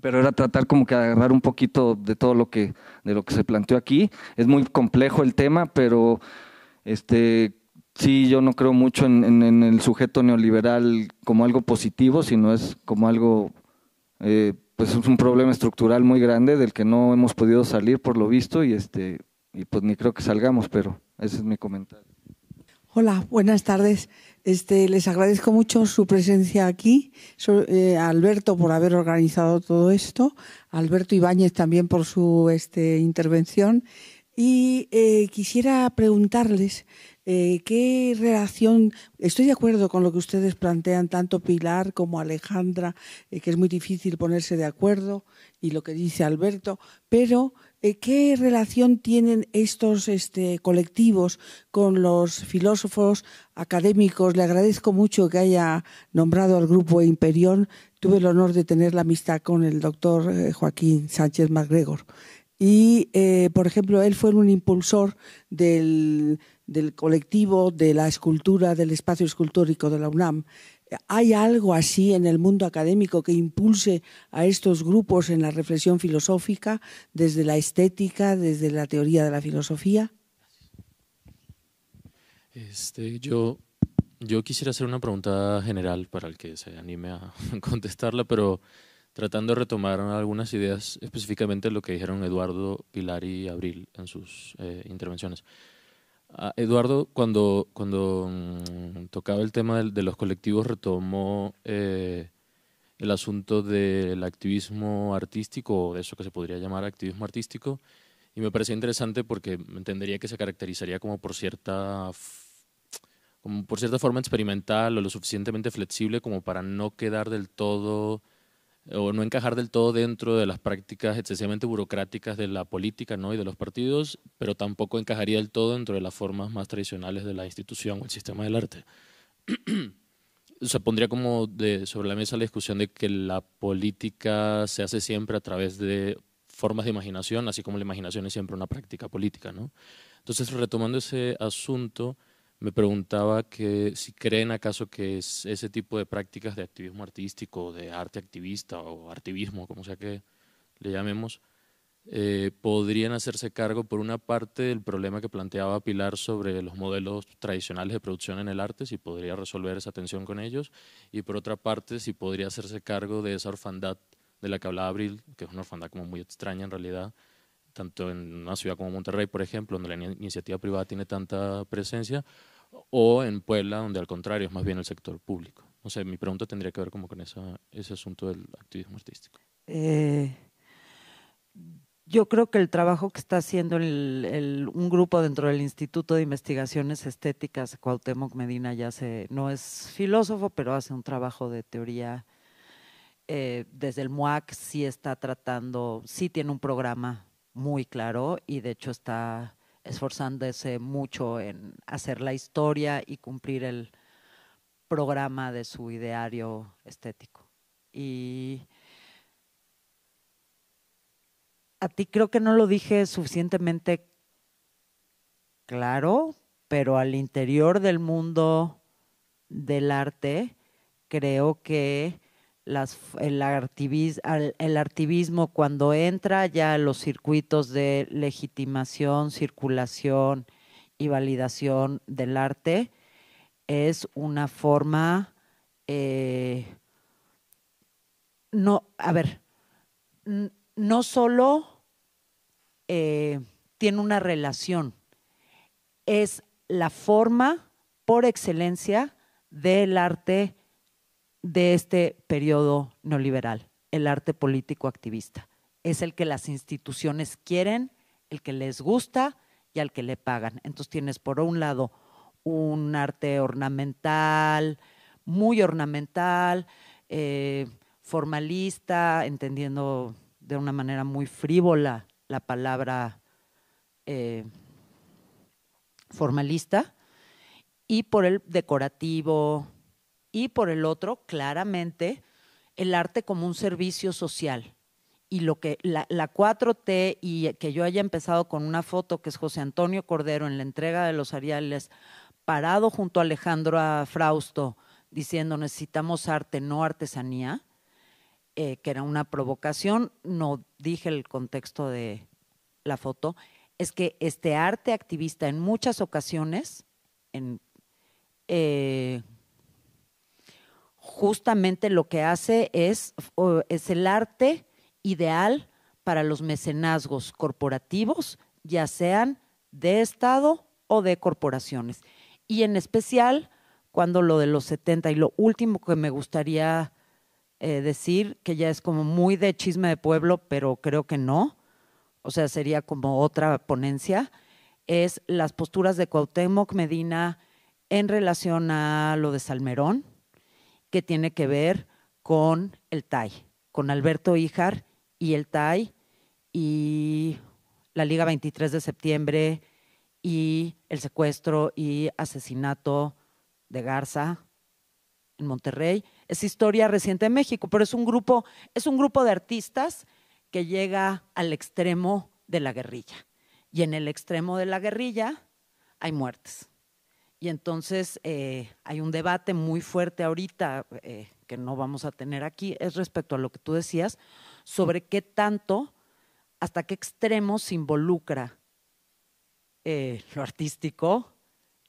pero era tratar como que agarrar un poquito de todo lo que, de lo que se planteó aquí. Es muy complejo el tema, pero este, sí, yo no creo mucho en, el sujeto neoliberal como algo positivo, sino es como algo, eh, pues es un problema estructural muy grande del que no hemos podido salir por lo visto y, este, y pues ni creo que salgamos, pero ese es mi comentario. Hola, buenas tardes. Este, les agradezco mucho su presencia aquí, eh, Alberto por haber organizado todo esto, Alberto Ibáñez también por su este, intervención. Y eh, quisiera preguntarles eh, qué relación, estoy de acuerdo con lo que ustedes plantean, tanto Pilar como Alejandra, que es muy difícil ponerse de acuerdo, y lo que dice Alberto, pero eh, ¿Qué relación tienen estos este, colectivos con los filósofos académicos? Le agradezco mucho que haya nombrado al grupo Imperión. Tuve el honor de tener la amistad con el doctor eh, Joaquín Sánchez MacGregor. Y, eh, por ejemplo, él fue un impulsor del colectivo de la escultura, del espacio escultórico de la UNAM. ¿Hay algo así en el mundo académico que impulse a estos grupos en la reflexión filosófica, desde la estética, desde la teoría de la filosofía? Este, yo, quisiera hacer una pregunta general para el que se anime a [laughs] contestarla, pero tratando de retomar algunas ideas, específicamente lo que dijeron Eduardo, Pilar y Abril en sus eh, intervenciones. Ah, Eduardo, cuando, mm, tocaba el tema de, los colectivos, retomó eh, el asunto del activismo artístico, o de eso que se podría llamar activismo artístico, y me parecía interesante porque entendería que se caracterizaría como por cierta como por cierta forma experimental o lo suficientemente flexible como para no quedar del todo o no encajar del todo dentro de las prácticas excesivamente burocráticas de la política ¿no? y de los partidos, pero tampoco encajaría del todo dentro de las formas más tradicionales de la institución o el sistema del arte. [clears throat] Se pondría como sobre la mesa la discusión de que la política se hace siempre a través de formas de imaginación, así como la imaginación es siempre una práctica política. ¿no? Entonces, retomando ese asunto, me preguntaba que si creen acaso que ese tipo de prácticas de activismo artístico, de arte activista o artivismo, como sea que le llamemos, eh, podrían hacerse cargo por una parte del problema que planteaba Pilar sobre los modelos tradicionales de producción en el arte, si podría resolver esa tensión con ellos, y por otra parte si podría hacerse cargo de esa orfandad de la que hablaba Abril, que es una orfandad como muy extraña en realidad, tanto en una ciudad como Monterrey, por ejemplo, donde la iniciativa privada tiene tanta presencia, o en Puebla, donde al contrario es más bien el sector público. No sé, mi pregunta tendría que ver como con ese asunto del activismo artístico. Eh, yo creo que el trabajo que está haciendo un grupo dentro del Instituto de Investigaciones Estéticas, Cuauhtémoc Medina ya se, no es filósofo, pero hace un trabajo de teoría. Eh, desde el MUAC sí está tratando, sí tiene un programa muy claro y de hecho está esforzándose mucho en hacer la historia y cumplir el programa de su ideario estético. Y a ti creo que no lo dije suficientemente claro, pero al interior del mundo del arte creo que el, artivismo cuando entra ya a los circuitos de legitimación, circulación y validación del arte, es una forma, eh, no, a ver, no solo eh, tiene una relación, es la forma por excelencia del arte de este periodo neoliberal, el arte político activista. Es el que las instituciones quieren, el que les gusta y al que le pagan. Entonces tienes por un lado un arte ornamental, muy ornamental, eh, formalista, entendiendo de una manera muy frívola la palabra eh, formalista, y por el decorativo, y por el otro, claramente, el arte como un servicio social. Y lo que la, 4T y que yo haya empezado con una foto que es José Antonio Cordero en la entrega de los Ariales, parado junto a Alejandro a Frausto, diciendo necesitamos arte, no artesanía, eh, que era una provocación, no dije el contexto de la foto, es que este arte activista en muchas ocasiones, en, eh, justamente lo que hace es, es el arte ideal para los mecenazgos corporativos, ya sean de Estado o de corporaciones. Y en especial cuando lo de los 70 y lo último que me gustaría eh, decir, que ya es como muy de chisme de pueblo, pero creo que no, o sea, sería como otra ponencia, es las posturas de Cuauhtémoc Medina en relación a lo de Salmerón que tiene que ver con el TAI, con Alberto Ijar y el TAI y la Liga 23 de septiembre y el secuestro y asesinato de Garza en Monterrey. Es historia reciente en México, pero es un grupo, es un grupo de artistas que llega al extremo de la guerrilla. Y en el extremo de la guerrilla hay muertes. Y entonces eh, hay un debate muy fuerte ahorita eh, que no vamos a tener aquí, es respecto a lo que tú decías, sobre qué tanto, hasta qué extremo se involucra eh, lo artístico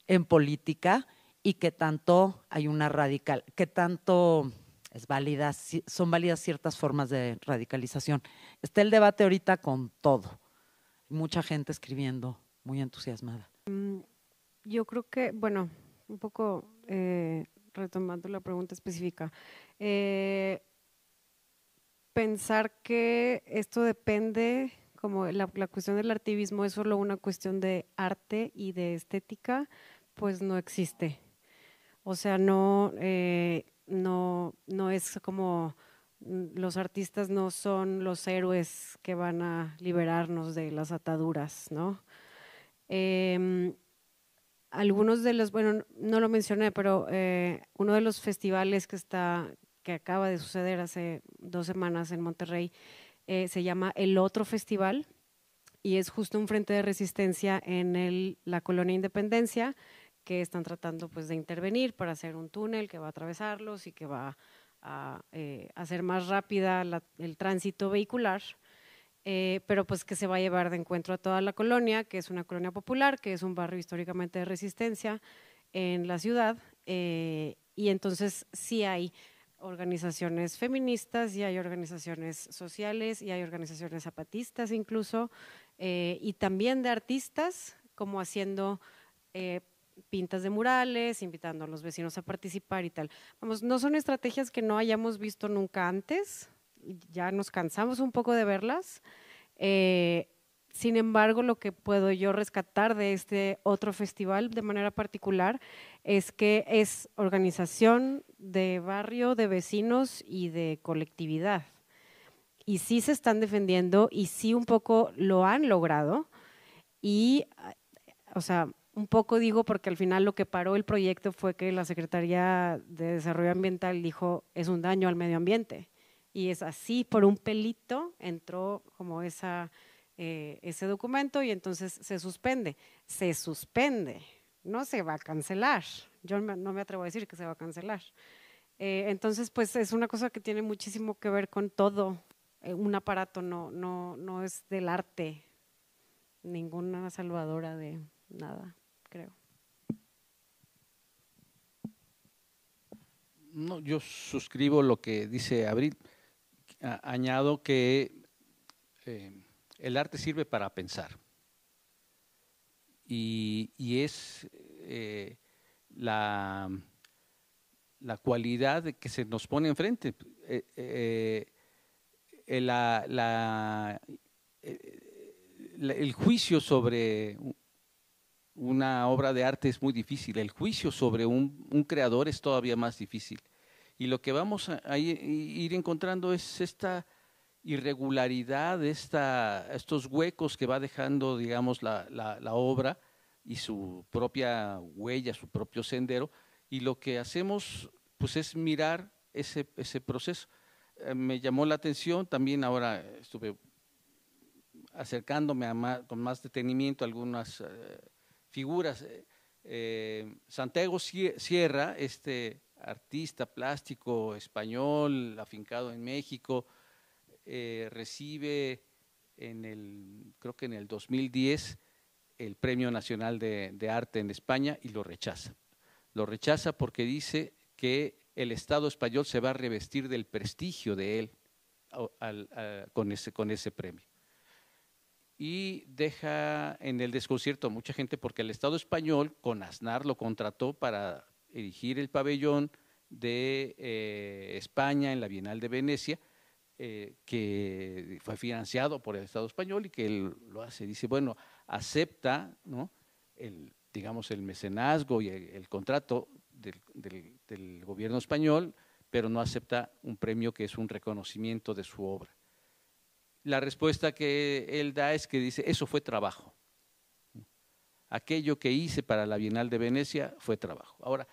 en política y qué tanto hay una radical, qué tanto es válida, son válidas ciertas formas de radicalización. Está el debate ahorita con todo. Mucha gente escribiendo, muy entusiasmada. Mm, yo creo que, bueno, un poco eh, retomando la pregunta específica, eh, pensar que esto depende, como la, cuestión del artivismo es solo una cuestión de arte y de estética, pues no existe. O sea, no, eh, no, no es como mm, los artistas no son los héroes que van a liberarnos de las ataduras, ¿no? Em, algunos de los, bueno, no lo mencioné, pero eh, uno de los festivales que acaba de suceder hace dos semanas en Monterrey, eh, se llama El Otro Festival y es justo un frente de resistencia en la colonia Independencia que están tratando pues, de intervenir para hacer un túnel que va a atravesarlos y que va a eh, hacer más rápida el tránsito vehicular eh, pero pues que se va a llevar de encuentro a toda la colonia, que es una colonia popular, que es un barrio históricamente de resistencia en la ciudad, eh, y entonces sí hay organizaciones feministas y hay organizaciones sociales y hay organizaciones zapatistas incluso, eh, y también de artistas, como haciendo pintas de murales, invitando a los vecinos a participar y tal. Vamos, no son estrategias que no hayamos visto nunca antes, ya nos cansamos un poco de verlas. Eh, sin embargo, lo que puedo yo rescatar de este otro festival de manera particular es que es organización de barrio, de vecinos y de colectividad. Y sí se están defendiendo y sí un poco lo han logrado. Y, o sea, un poco digo porque al final lo que paró el proyecto fue que la Secretaría de Desarrollo Ambiental dijo es un daño al medio ambiente y es así, por un pelito entró como esa, eh, ese documento y entonces se suspende. Se suspende, no se va a cancelar. Yo no me atrevo a decir que se va a cancelar. Eh, entonces, pues es una cosa que tiene muchísimo que ver con todo. Eh, un aparato no, no, no es del arte, ninguna salvadora de nada, creo. No, yo suscribo lo que dice Abril añado que eh, el arte sirve para pensar y, y es eh, la, la, cualidad que se nos pone enfrente. Eh, la, el juicio sobre una obra de arte es muy difícil, el juicio sobre un, un creador es todavía más difícil. Y lo que vamos a, ir encontrando es esta irregularidad, esta, estos huecos que va dejando, digamos, la, obra y su propia huella, su propio sendero. Y lo que hacemos, pues, es mirar ese, proceso. Eh, me llamó la atención, también ahora estuve acercándome a con más detenimiento algunas eh, figuras. Eh, Santiago Sierra, este artista plástico español, afincado en México, eh, recibe en el, creo que en el 2010, el Premio Nacional de, Arte en España y lo rechaza. Lo rechaza porque dice que el Estado español se va a revestir del prestigio de él con, ese, con ese premio. Y deja en el desconcierto a mucha gente porque el Estado español con Aznar lo contrató para erigir el pabellón de eh, España en la Bienal de Venecia, eh, que fue financiado por el Estado español y que él lo hace. Dice, bueno, acepta ¿no? el, digamos, el mecenazgo y el, contrato del, del, gobierno español, pero no acepta un premio que es un reconocimiento de su obra. La respuesta que él da es que dice, eso fue trabajo. Aquello que hice para la Bienal de Venecia fue trabajo. Ahora,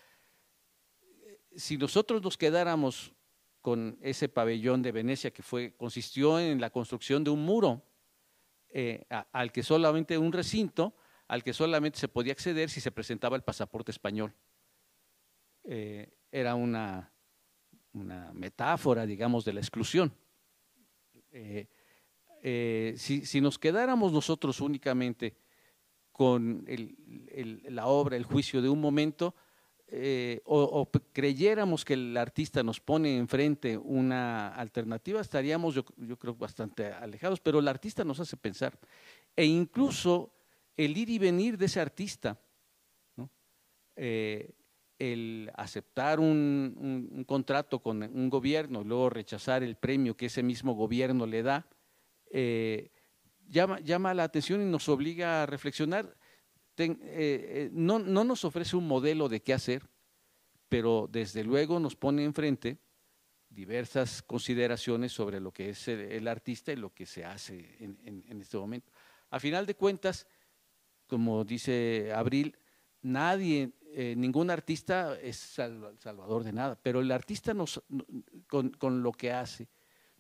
si nosotros nos quedáramos con ese pabellón de Venecia que fue, consistió en la construcción de un muro eh, al que solamente un recinto, al que solamente se podía acceder si se presentaba el pasaporte español. Eh, era una, metáfora, digamos, de la exclusión. Eh, si, nos quedáramos nosotros únicamente con la obra, el juicio de un momento, eh, o, creyéramos que el artista nos pone enfrente una alternativa, estaríamos, yo, yo, creo, bastante alejados, pero el artista nos hace pensar. E incluso el ir y venir de ese artista, eh, el aceptar un, contrato con un gobierno y luego rechazar el premio que ese mismo gobierno le da, eh, llama, llama la atención y nos obliga a reflexionar eh, eh, no, nos ofrece un modelo de qué hacer, pero desde luego nos pone enfrente diversas consideraciones sobre lo que es el, artista y lo que se hace en, este momento. A final de cuentas, como dice Abril, nadie, eh, ningún artista es salvador de nada, pero el artista con, lo que hace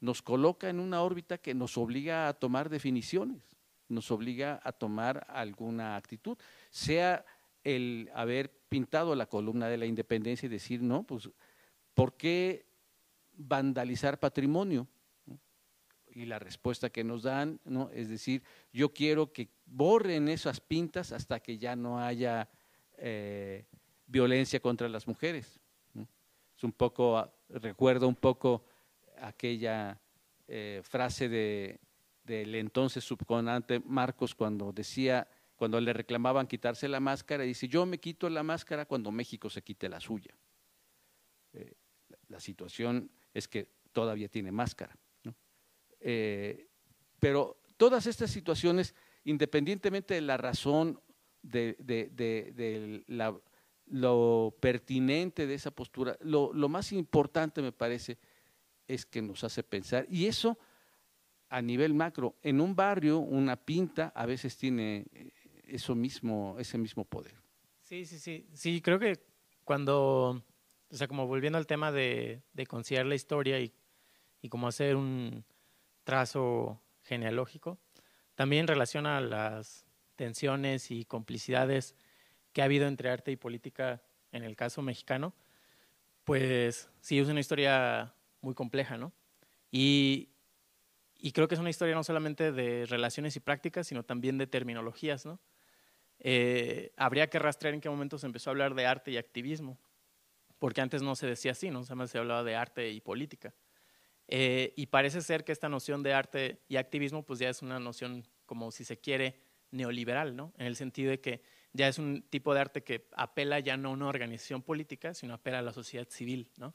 nos coloca en una órbita que nos obliga a tomar definiciones nos obliga a tomar alguna actitud, sea el haber pintado la columna de la independencia y decir, no, pues, ¿por qué vandalizar patrimonio? Y la respuesta que nos dan, ¿no? es decir, yo quiero que borren esas pintas hasta que ya no haya eh, violencia contra las mujeres. Es un poco, ah, recuerdo un poco aquella eh, frase de del entonces subconante Marcos cuando decía, cuando le reclamaban quitarse la máscara, dice, yo me quito la máscara cuando México se quite la suya. Eh, la situación es que todavía tiene máscara. Eh, pero todas estas situaciones, independientemente de la razón, de, lo pertinente de esa postura, lo, lo más importante me parece es que nos hace pensar. Y eso a nivel macro. En un barrio, una pinta a veces tiene eh, eso mismo, ese mismo poder. Sí, sí, sí. Sí, creo que cuando, o sea, como volviendo al tema de, de considerar la historia y, y como hacer un trazo genealógico, también relaciona a las tensiones y complicidades que ha habido entre arte y política en el caso mexicano, pues sí es una historia muy compleja, ¿no? Y, y creo que es una historia no solamente de relaciones y prácticas, sino también de terminologías, ¿no? Eh, habría que rastrear en qué momento se empezó a hablar de arte y activismo, porque antes no se decía así, ¿no? se hablaba de arte y política. Eh, y parece ser que esta noción de arte y activismo, pues ya es una noción, como si se quiere, neoliberal, ¿no? En el sentido de que ya es un tipo de arte que apela ya no a una organización política, sino apela a la sociedad civil, ¿no?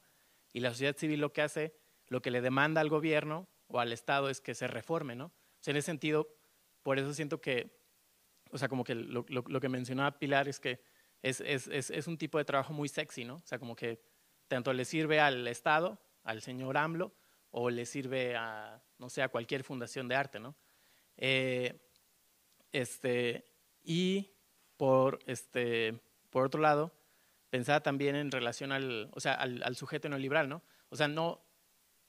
Y la sociedad civil lo que hace, lo que le demanda al gobierno o al Estado es que se reforme, ¿no? O sea, en ese sentido, por eso siento que, o sea, como que lo, que mencionaba Pilar es que es, es, es, un tipo de trabajo muy sexy, ¿no? O sea, como que tanto le sirve al Estado, al señor AMLO, o le sirve a, no sé, a cualquier fundación de arte, ¿no? Eh, este, y por, este, por otro lado, pensaba también en relación al, o sea, al, al sujeto neoliberal, ¿no? O sea, no,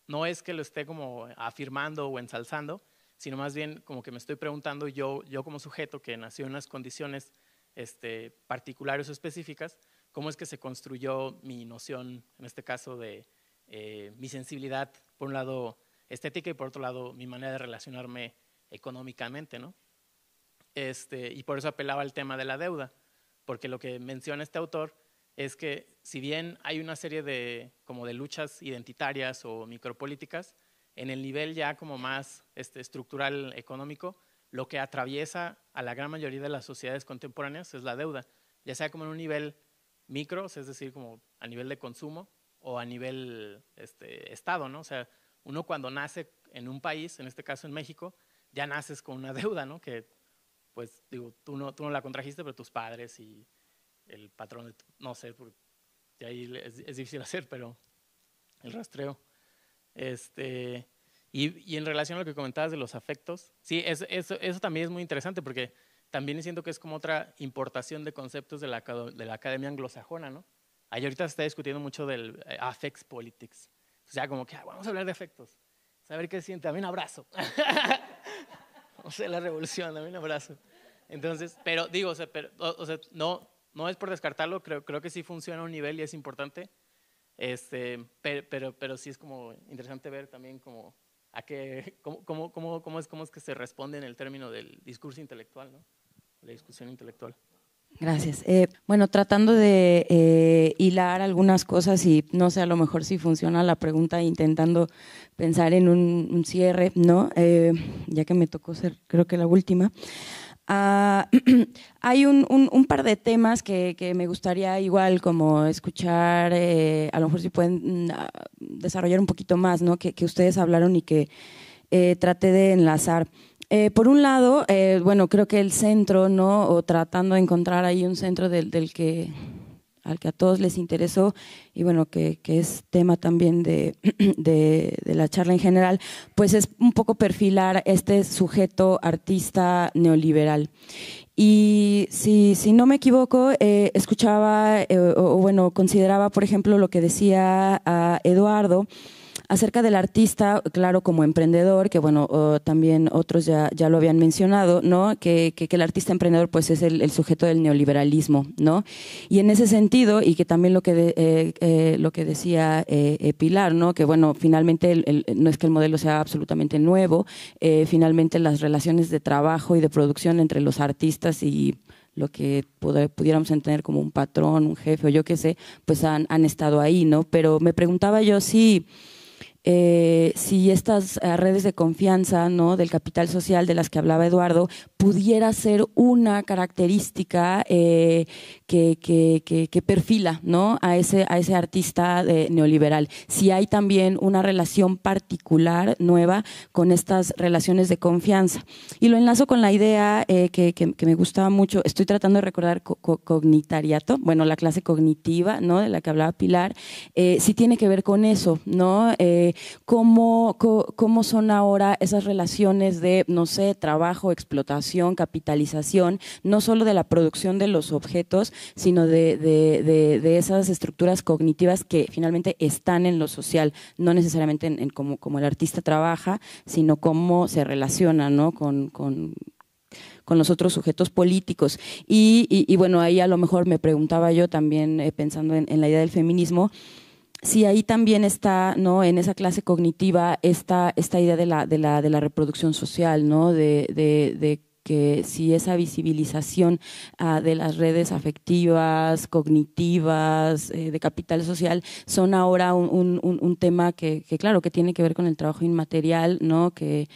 no es que lo esté como afirmando o ensalzando, sino más bien como que me estoy preguntando yo, yo como sujeto que nació en unas condiciones este, particulares o específicas, cómo es que se construyó mi noción, en este caso, de eh, mi sensibilidad, por un lado estética y por otro lado mi manera de relacionarme económicamente, ¿no? Este, y por eso apelaba al tema de la deuda, porque lo que menciona este autor es que si bien hay una serie de, como de luchas identitarias o micropolíticas, en el nivel ya como más este, estructural económico, lo que atraviesa a la gran mayoría de las sociedades contemporáneas es la deuda, ya sea como en un nivel micro, es decir, como a nivel de consumo o a nivel este, Estado, ¿no? O sea, uno cuando nace en un país, en este caso en México, ya naces con una [laughs] deuda, ¿no? Que, pues, digo, tú no, tú no la contrajiste, pero tus padres y el patrón, de no sé, ahí es, difícil [laughs] hacer, pero el rastreo. Este, y, en relación a lo que comentabas de los afectos, sí, es, eso, eso también es muy interesante porque también siento que es como otra importación de conceptos de la, de la academia anglosajona, ¿no? Ahí ahorita se está discutiendo mucho del eh, affects politics. O sea, como que ah, vamos a hablar de afectos, saber qué siente, a mí un abrazo. [laughs] o sea, la revolución, a mí un abrazo. Entonces, pero digo, pero, o sea no, no es por descartarlo, creo, creo que sí funciona a un nivel y es importante, este, pero, pero, sí es como interesante ver también cómo, es, es que se responde en el término del discurso intelectual, la discusión intelectual. Gracias. Eh, bueno, tratando de eh, hilar algunas cosas y no sé, a lo mejor si funciona la pregunta, intentando pensar en un, cierre, ¿no? Eh, ya que me tocó ser, creo que la última. Ah, [clears throat] hay un, par de temas que, me gustaría igual como escuchar, eh, a lo mejor si pueden mm, ah, desarrollar un poquito más, ¿no? Que, ustedes hablaron y que eh, traté de enlazar. Eh, por un lado, bueno, creo que el centro, ¿no? O tratando de encontrar ahí un centro del que al que a todos les interesó y bueno, que, es tema también [clears throat] de, la charla en general, pues es un poco perfilar este sujeto artista neoliberal. Y si, no me equivoco, eh, escuchaba eh, o, bueno, consideraba, por ejemplo, lo que decía ah, Eduardo Acerca del artista, claro, como emprendedor, que bueno, también otros ya, ya lo habían mencionado, ¿no? Que, el artista emprendedor pues es el, sujeto del neoliberalismo, ¿no? Y en ese sentido, y que también lo que, eh, eh, lo que decía eh, Pilar, ¿no? Que bueno, finalmente no es que el modelo sea absolutamente nuevo, finalmente las relaciones de trabajo y de producción entre los artistas y lo que pudiéramos entender como un patrón, un jefe o yo qué sé, pues han, estado ahí, ¿no? Pero me preguntaba yo si... Eh, si estas eh, redes de confianza ¿no? del capital social de las que hablaba Eduardo pudiera ser una característica eh, que, que, perfila ¿no? a, ese, a ese artista neoliberal. Si hay también una relación particular nueva con estas relaciones de confianza. Y lo enlazo con la idea que, me gustaba mucho, estoy tratando de recordar cognitariato, bueno, la clase cognitiva ¿no? de la que hablaba Pilar, si tiene que ver con eso, ¿no? cómo, son ahora esas relaciones de, no sé, trabajo, explotación, capitalización, no solo de la producción de los objetos, sino de, esas estructuras cognitivas que finalmente están en lo social, no necesariamente en, cómo el artista trabaja, sino cómo se relaciona con, los otros sujetos políticos. Y, bueno, ahí a lo mejor me preguntaba yo también, eh, pensando en, la idea del feminismo, si ahí también está, ¿no? En esa clase cognitiva, esta, esta idea de la, de la, de la reproducción social, ¿no? de, que si esa visibilización ah, de las redes afectivas, cognitivas, eh, de capital social, son ahora un, tema que, que, claro, que tiene que ver con el trabajo inmaterial, ¿no? Que,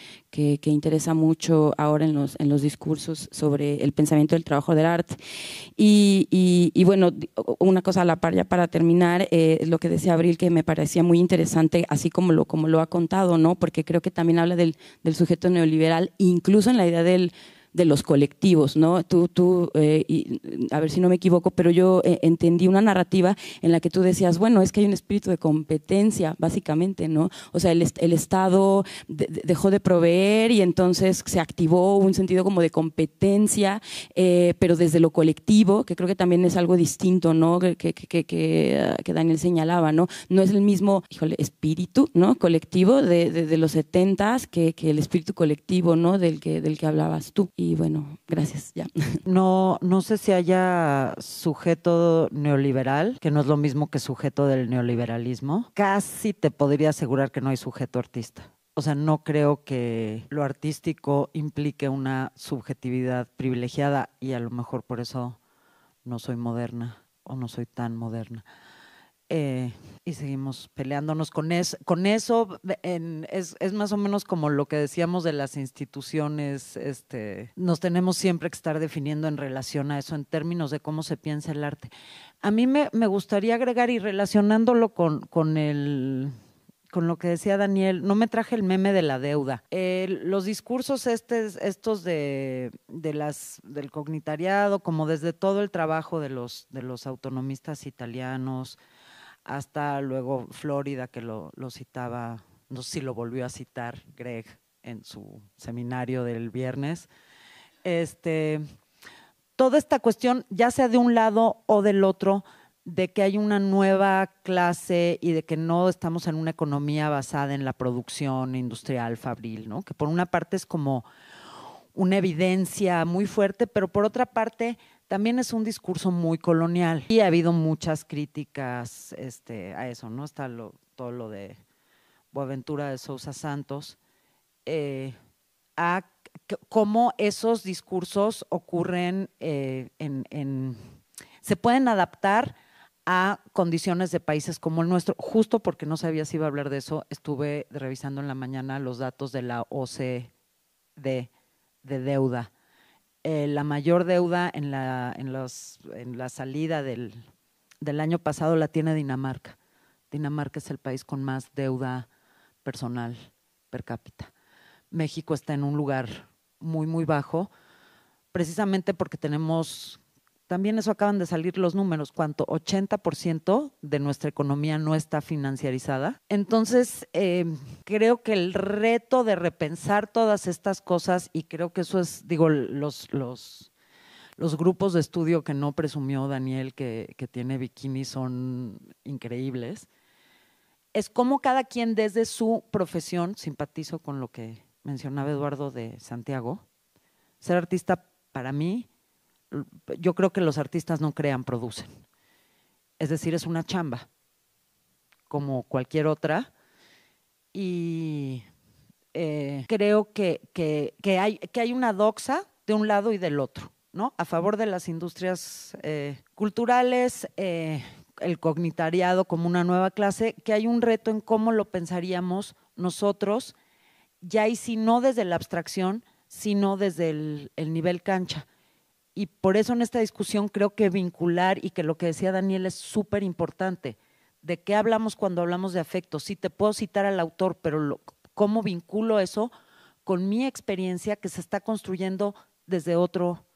que, interesa mucho ahora en los, en los discursos sobre el pensamiento del trabajo del arte. Y, y, bueno, una cosa a la par ya para terminar, es eh, lo que decía Abril que me parecía muy interesante, así como lo, como lo ha contado, ¿no? porque creo que también habla del sujeto neoliberal, incluso en la idea del de los colectivos, ¿no? Tú, tú eh, a ver si no me equivoco, pero yo eh, entendí una narrativa en la que tú decías, bueno, es que hay un espíritu de competencia, básicamente, ¿no? O sea, el, Estado dejó de proveer y entonces se activó un sentido como de competencia, eh, pero desde lo colectivo, que creo que también es algo distinto, ¿no? Que, que, que, ah, Daniel señalaba, ¿no? No es el mismo, espíritu, ¿no? Colectivo de, de, de los setentas que, el espíritu colectivo, ¿no? Del que, del que hablabas tú. Y bueno, gracias, ya. [laughs] No, no sé si haya sujeto neoliberal, que no es lo mismo que sujeto del neoliberalismo. Casi te podría asegurar que no hay sujeto artista. O sea, no creo que lo artístico implique una subjetividad privilegiada y a lo mejor por eso no soy moderna o no soy tan moderna. Eh, y seguimos peleándonos con, es, con eso. es, más o menos como lo que decíamos de las instituciones. Este, nos tenemos siempre que estar definiendo en relación a eso, en términos de cómo se piensa el arte. A mí me, gustaría agregar, y relacionándolo con, con el con lo que decía Daniel, no me traje el meme de la deuda. los discursos estes, estos de, de, las, del cognitariado, como desde todo el trabajo de los, de los autonomistas italianos, hasta luego Florida, que lo, citaba, no sé si lo volvió a citar Greg en su seminario del viernes. Este, toda esta cuestión, ya sea de un lado o del otro, de que hay una nueva clase y de que no estamos en una economía basada en la producción industrial fabril, ¿no? Que por una parte es como una evidencia muy fuerte, pero por otra parte también es un discurso muy colonial y ha habido muchas críticas este, a eso, ¿no? Está todo lo de Boaventura de Sousa Santos, eh, a cómo esos discursos ocurren eh, se pueden adaptar a condiciones de países como el nuestro. Justo porque no sabía si iba a hablar de eso, estuve revisando en la mañana los datos de la OCDE de deuda eh, la mayor deuda en la, los, en la salida del, del, año pasado la tiene Dinamarca. Dinamarca es el país con más deuda personal per cápita. México está en un lugar muy, muy bajo, precisamente porque tenemos también eso acaban de salir los números, cuanto 80% de nuestra economía no está financiarizada. Entonces, eh, creo que el reto de repensar todas estas cosas, y creo que eso es, digo, los, grupos de estudio que no presumió Daniel que, que tiene bikini son increíbles, es como cada quien desde su profesión, simpatizo con lo que mencionaba Eduardo de Santiago, ser artista para mí yo creo que los artistas no crean, producen. Es decir, es una chamba, como cualquier otra. Y eh, creo que, hay, que hay una doxa de un lado y del otro, ¿no? A favor de las industrias eh, culturales, eh, el cognitariado como una nueva clase, que hay un reto en cómo lo pensaríamos nosotros, ya y si no desde la abstracción, sino desde el nivel cancha y por eso en esta discusión creo que vincular y que lo que decía Daniel es súper importante. ¿De qué hablamos cuando hablamos de afecto? Sí, te puedo citar al autor, pero ¿cómo vinculo eso con mi experiencia que se está construyendo desde otro,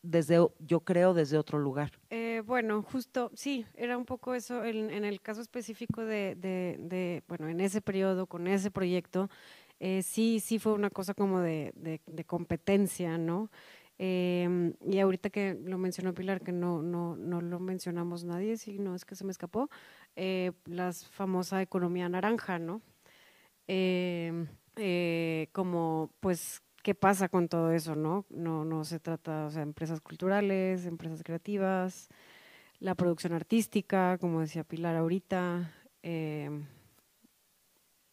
desde, yo creo, desde otro lugar? Eh, bueno, justo, sí, era un poco eso en, el caso específico de, bueno, en ese periodo, con ese proyecto, eh, sí, sí fue una cosa como de competencia, ¿no? Em, y ahorita que lo mencionó Pilar, que no, no, lo mencionamos nadie, si no es que se me escapó, eh, la famosa economía naranja, ¿no? Em, eh, como, pues, ¿qué pasa con todo eso, no? No, no se trata, o sea, empresas culturales, empresas creativas, la producción artística, como decía Pilar ahorita. Em,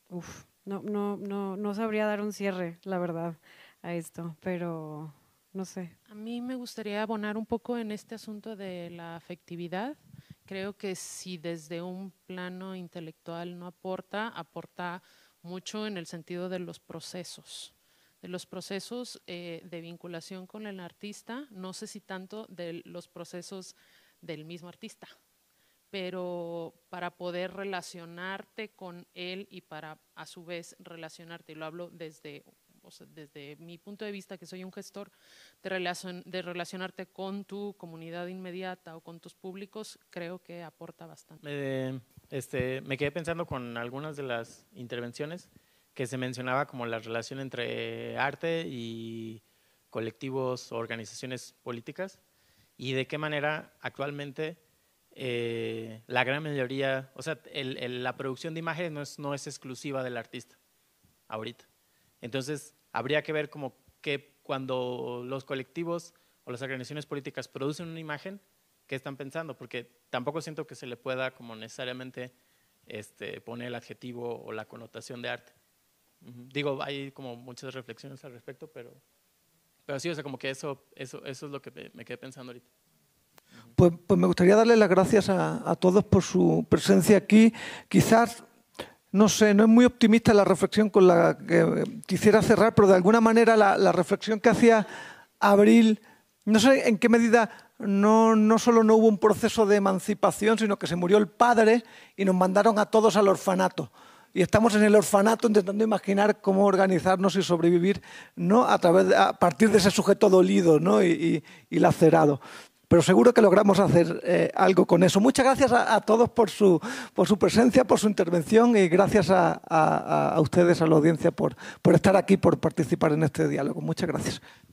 uf, no, no, no, no sabría dar un cierre, la verdad, a esto, pero no sé. A mí me gustaría abonar un poco en este asunto de la afectividad. Creo que si desde un plano intelectual no aporta, aporta mucho en el sentido de los procesos, de los procesos eh, de vinculación con el artista, no sé si tanto de los procesos del mismo artista, pero para poder relacionarte con él y para a su vez relacionarte, y lo hablo desde desde mi punto de vista, que soy un gestor, de, relación de relacionarte con tu comunidad inmediata o con tus públicos, creo que aporta bastante. este, me quedé pensando con algunas de las intervenciones que se mencionaba como la relación entre arte y colectivos, o organizaciones políticas, y de qué manera actualmente eh, la gran mayoría, o sea, la producción de imágenes no es, no es exclusiva del artista ahorita. Entonces, habría que ver como que cuando los colectivos o las organizaciones políticas producen una imagen, ¿qué están pensando? Porque tampoco siento que se le pueda como necesariamente este, poner el adjetivo o la connotación de arte. Digo, hay como muchas reflexiones al respecto, pero, pero sí, o sea, como que eso, eso, eso es lo que me quedé pensando ahorita. Pues, pues me gustaría darle las gracias a, a todos por su presencia aquí. Quizás no sé, no es muy optimista la reflexión con la que eh, quisiera cerrar, pero de alguna manera la, reflexión que hacía Abril, no sé en qué medida no, solo no hubo un proceso de emancipación, sino que se murió el padre y nos mandaron a todos al orfanato. Y estamos en el orfanato intentando imaginar cómo organizarnos y sobrevivir ¿no? a, través, a partir de ese sujeto dolido ¿no? y lacerado pero seguro que logramos hacer eh, algo con eso. Muchas gracias a, todos por su, por su, presencia, por su intervención y gracias a, ustedes, a la audiencia, por, por estar aquí, por participar en este diálogo. Muchas gracias.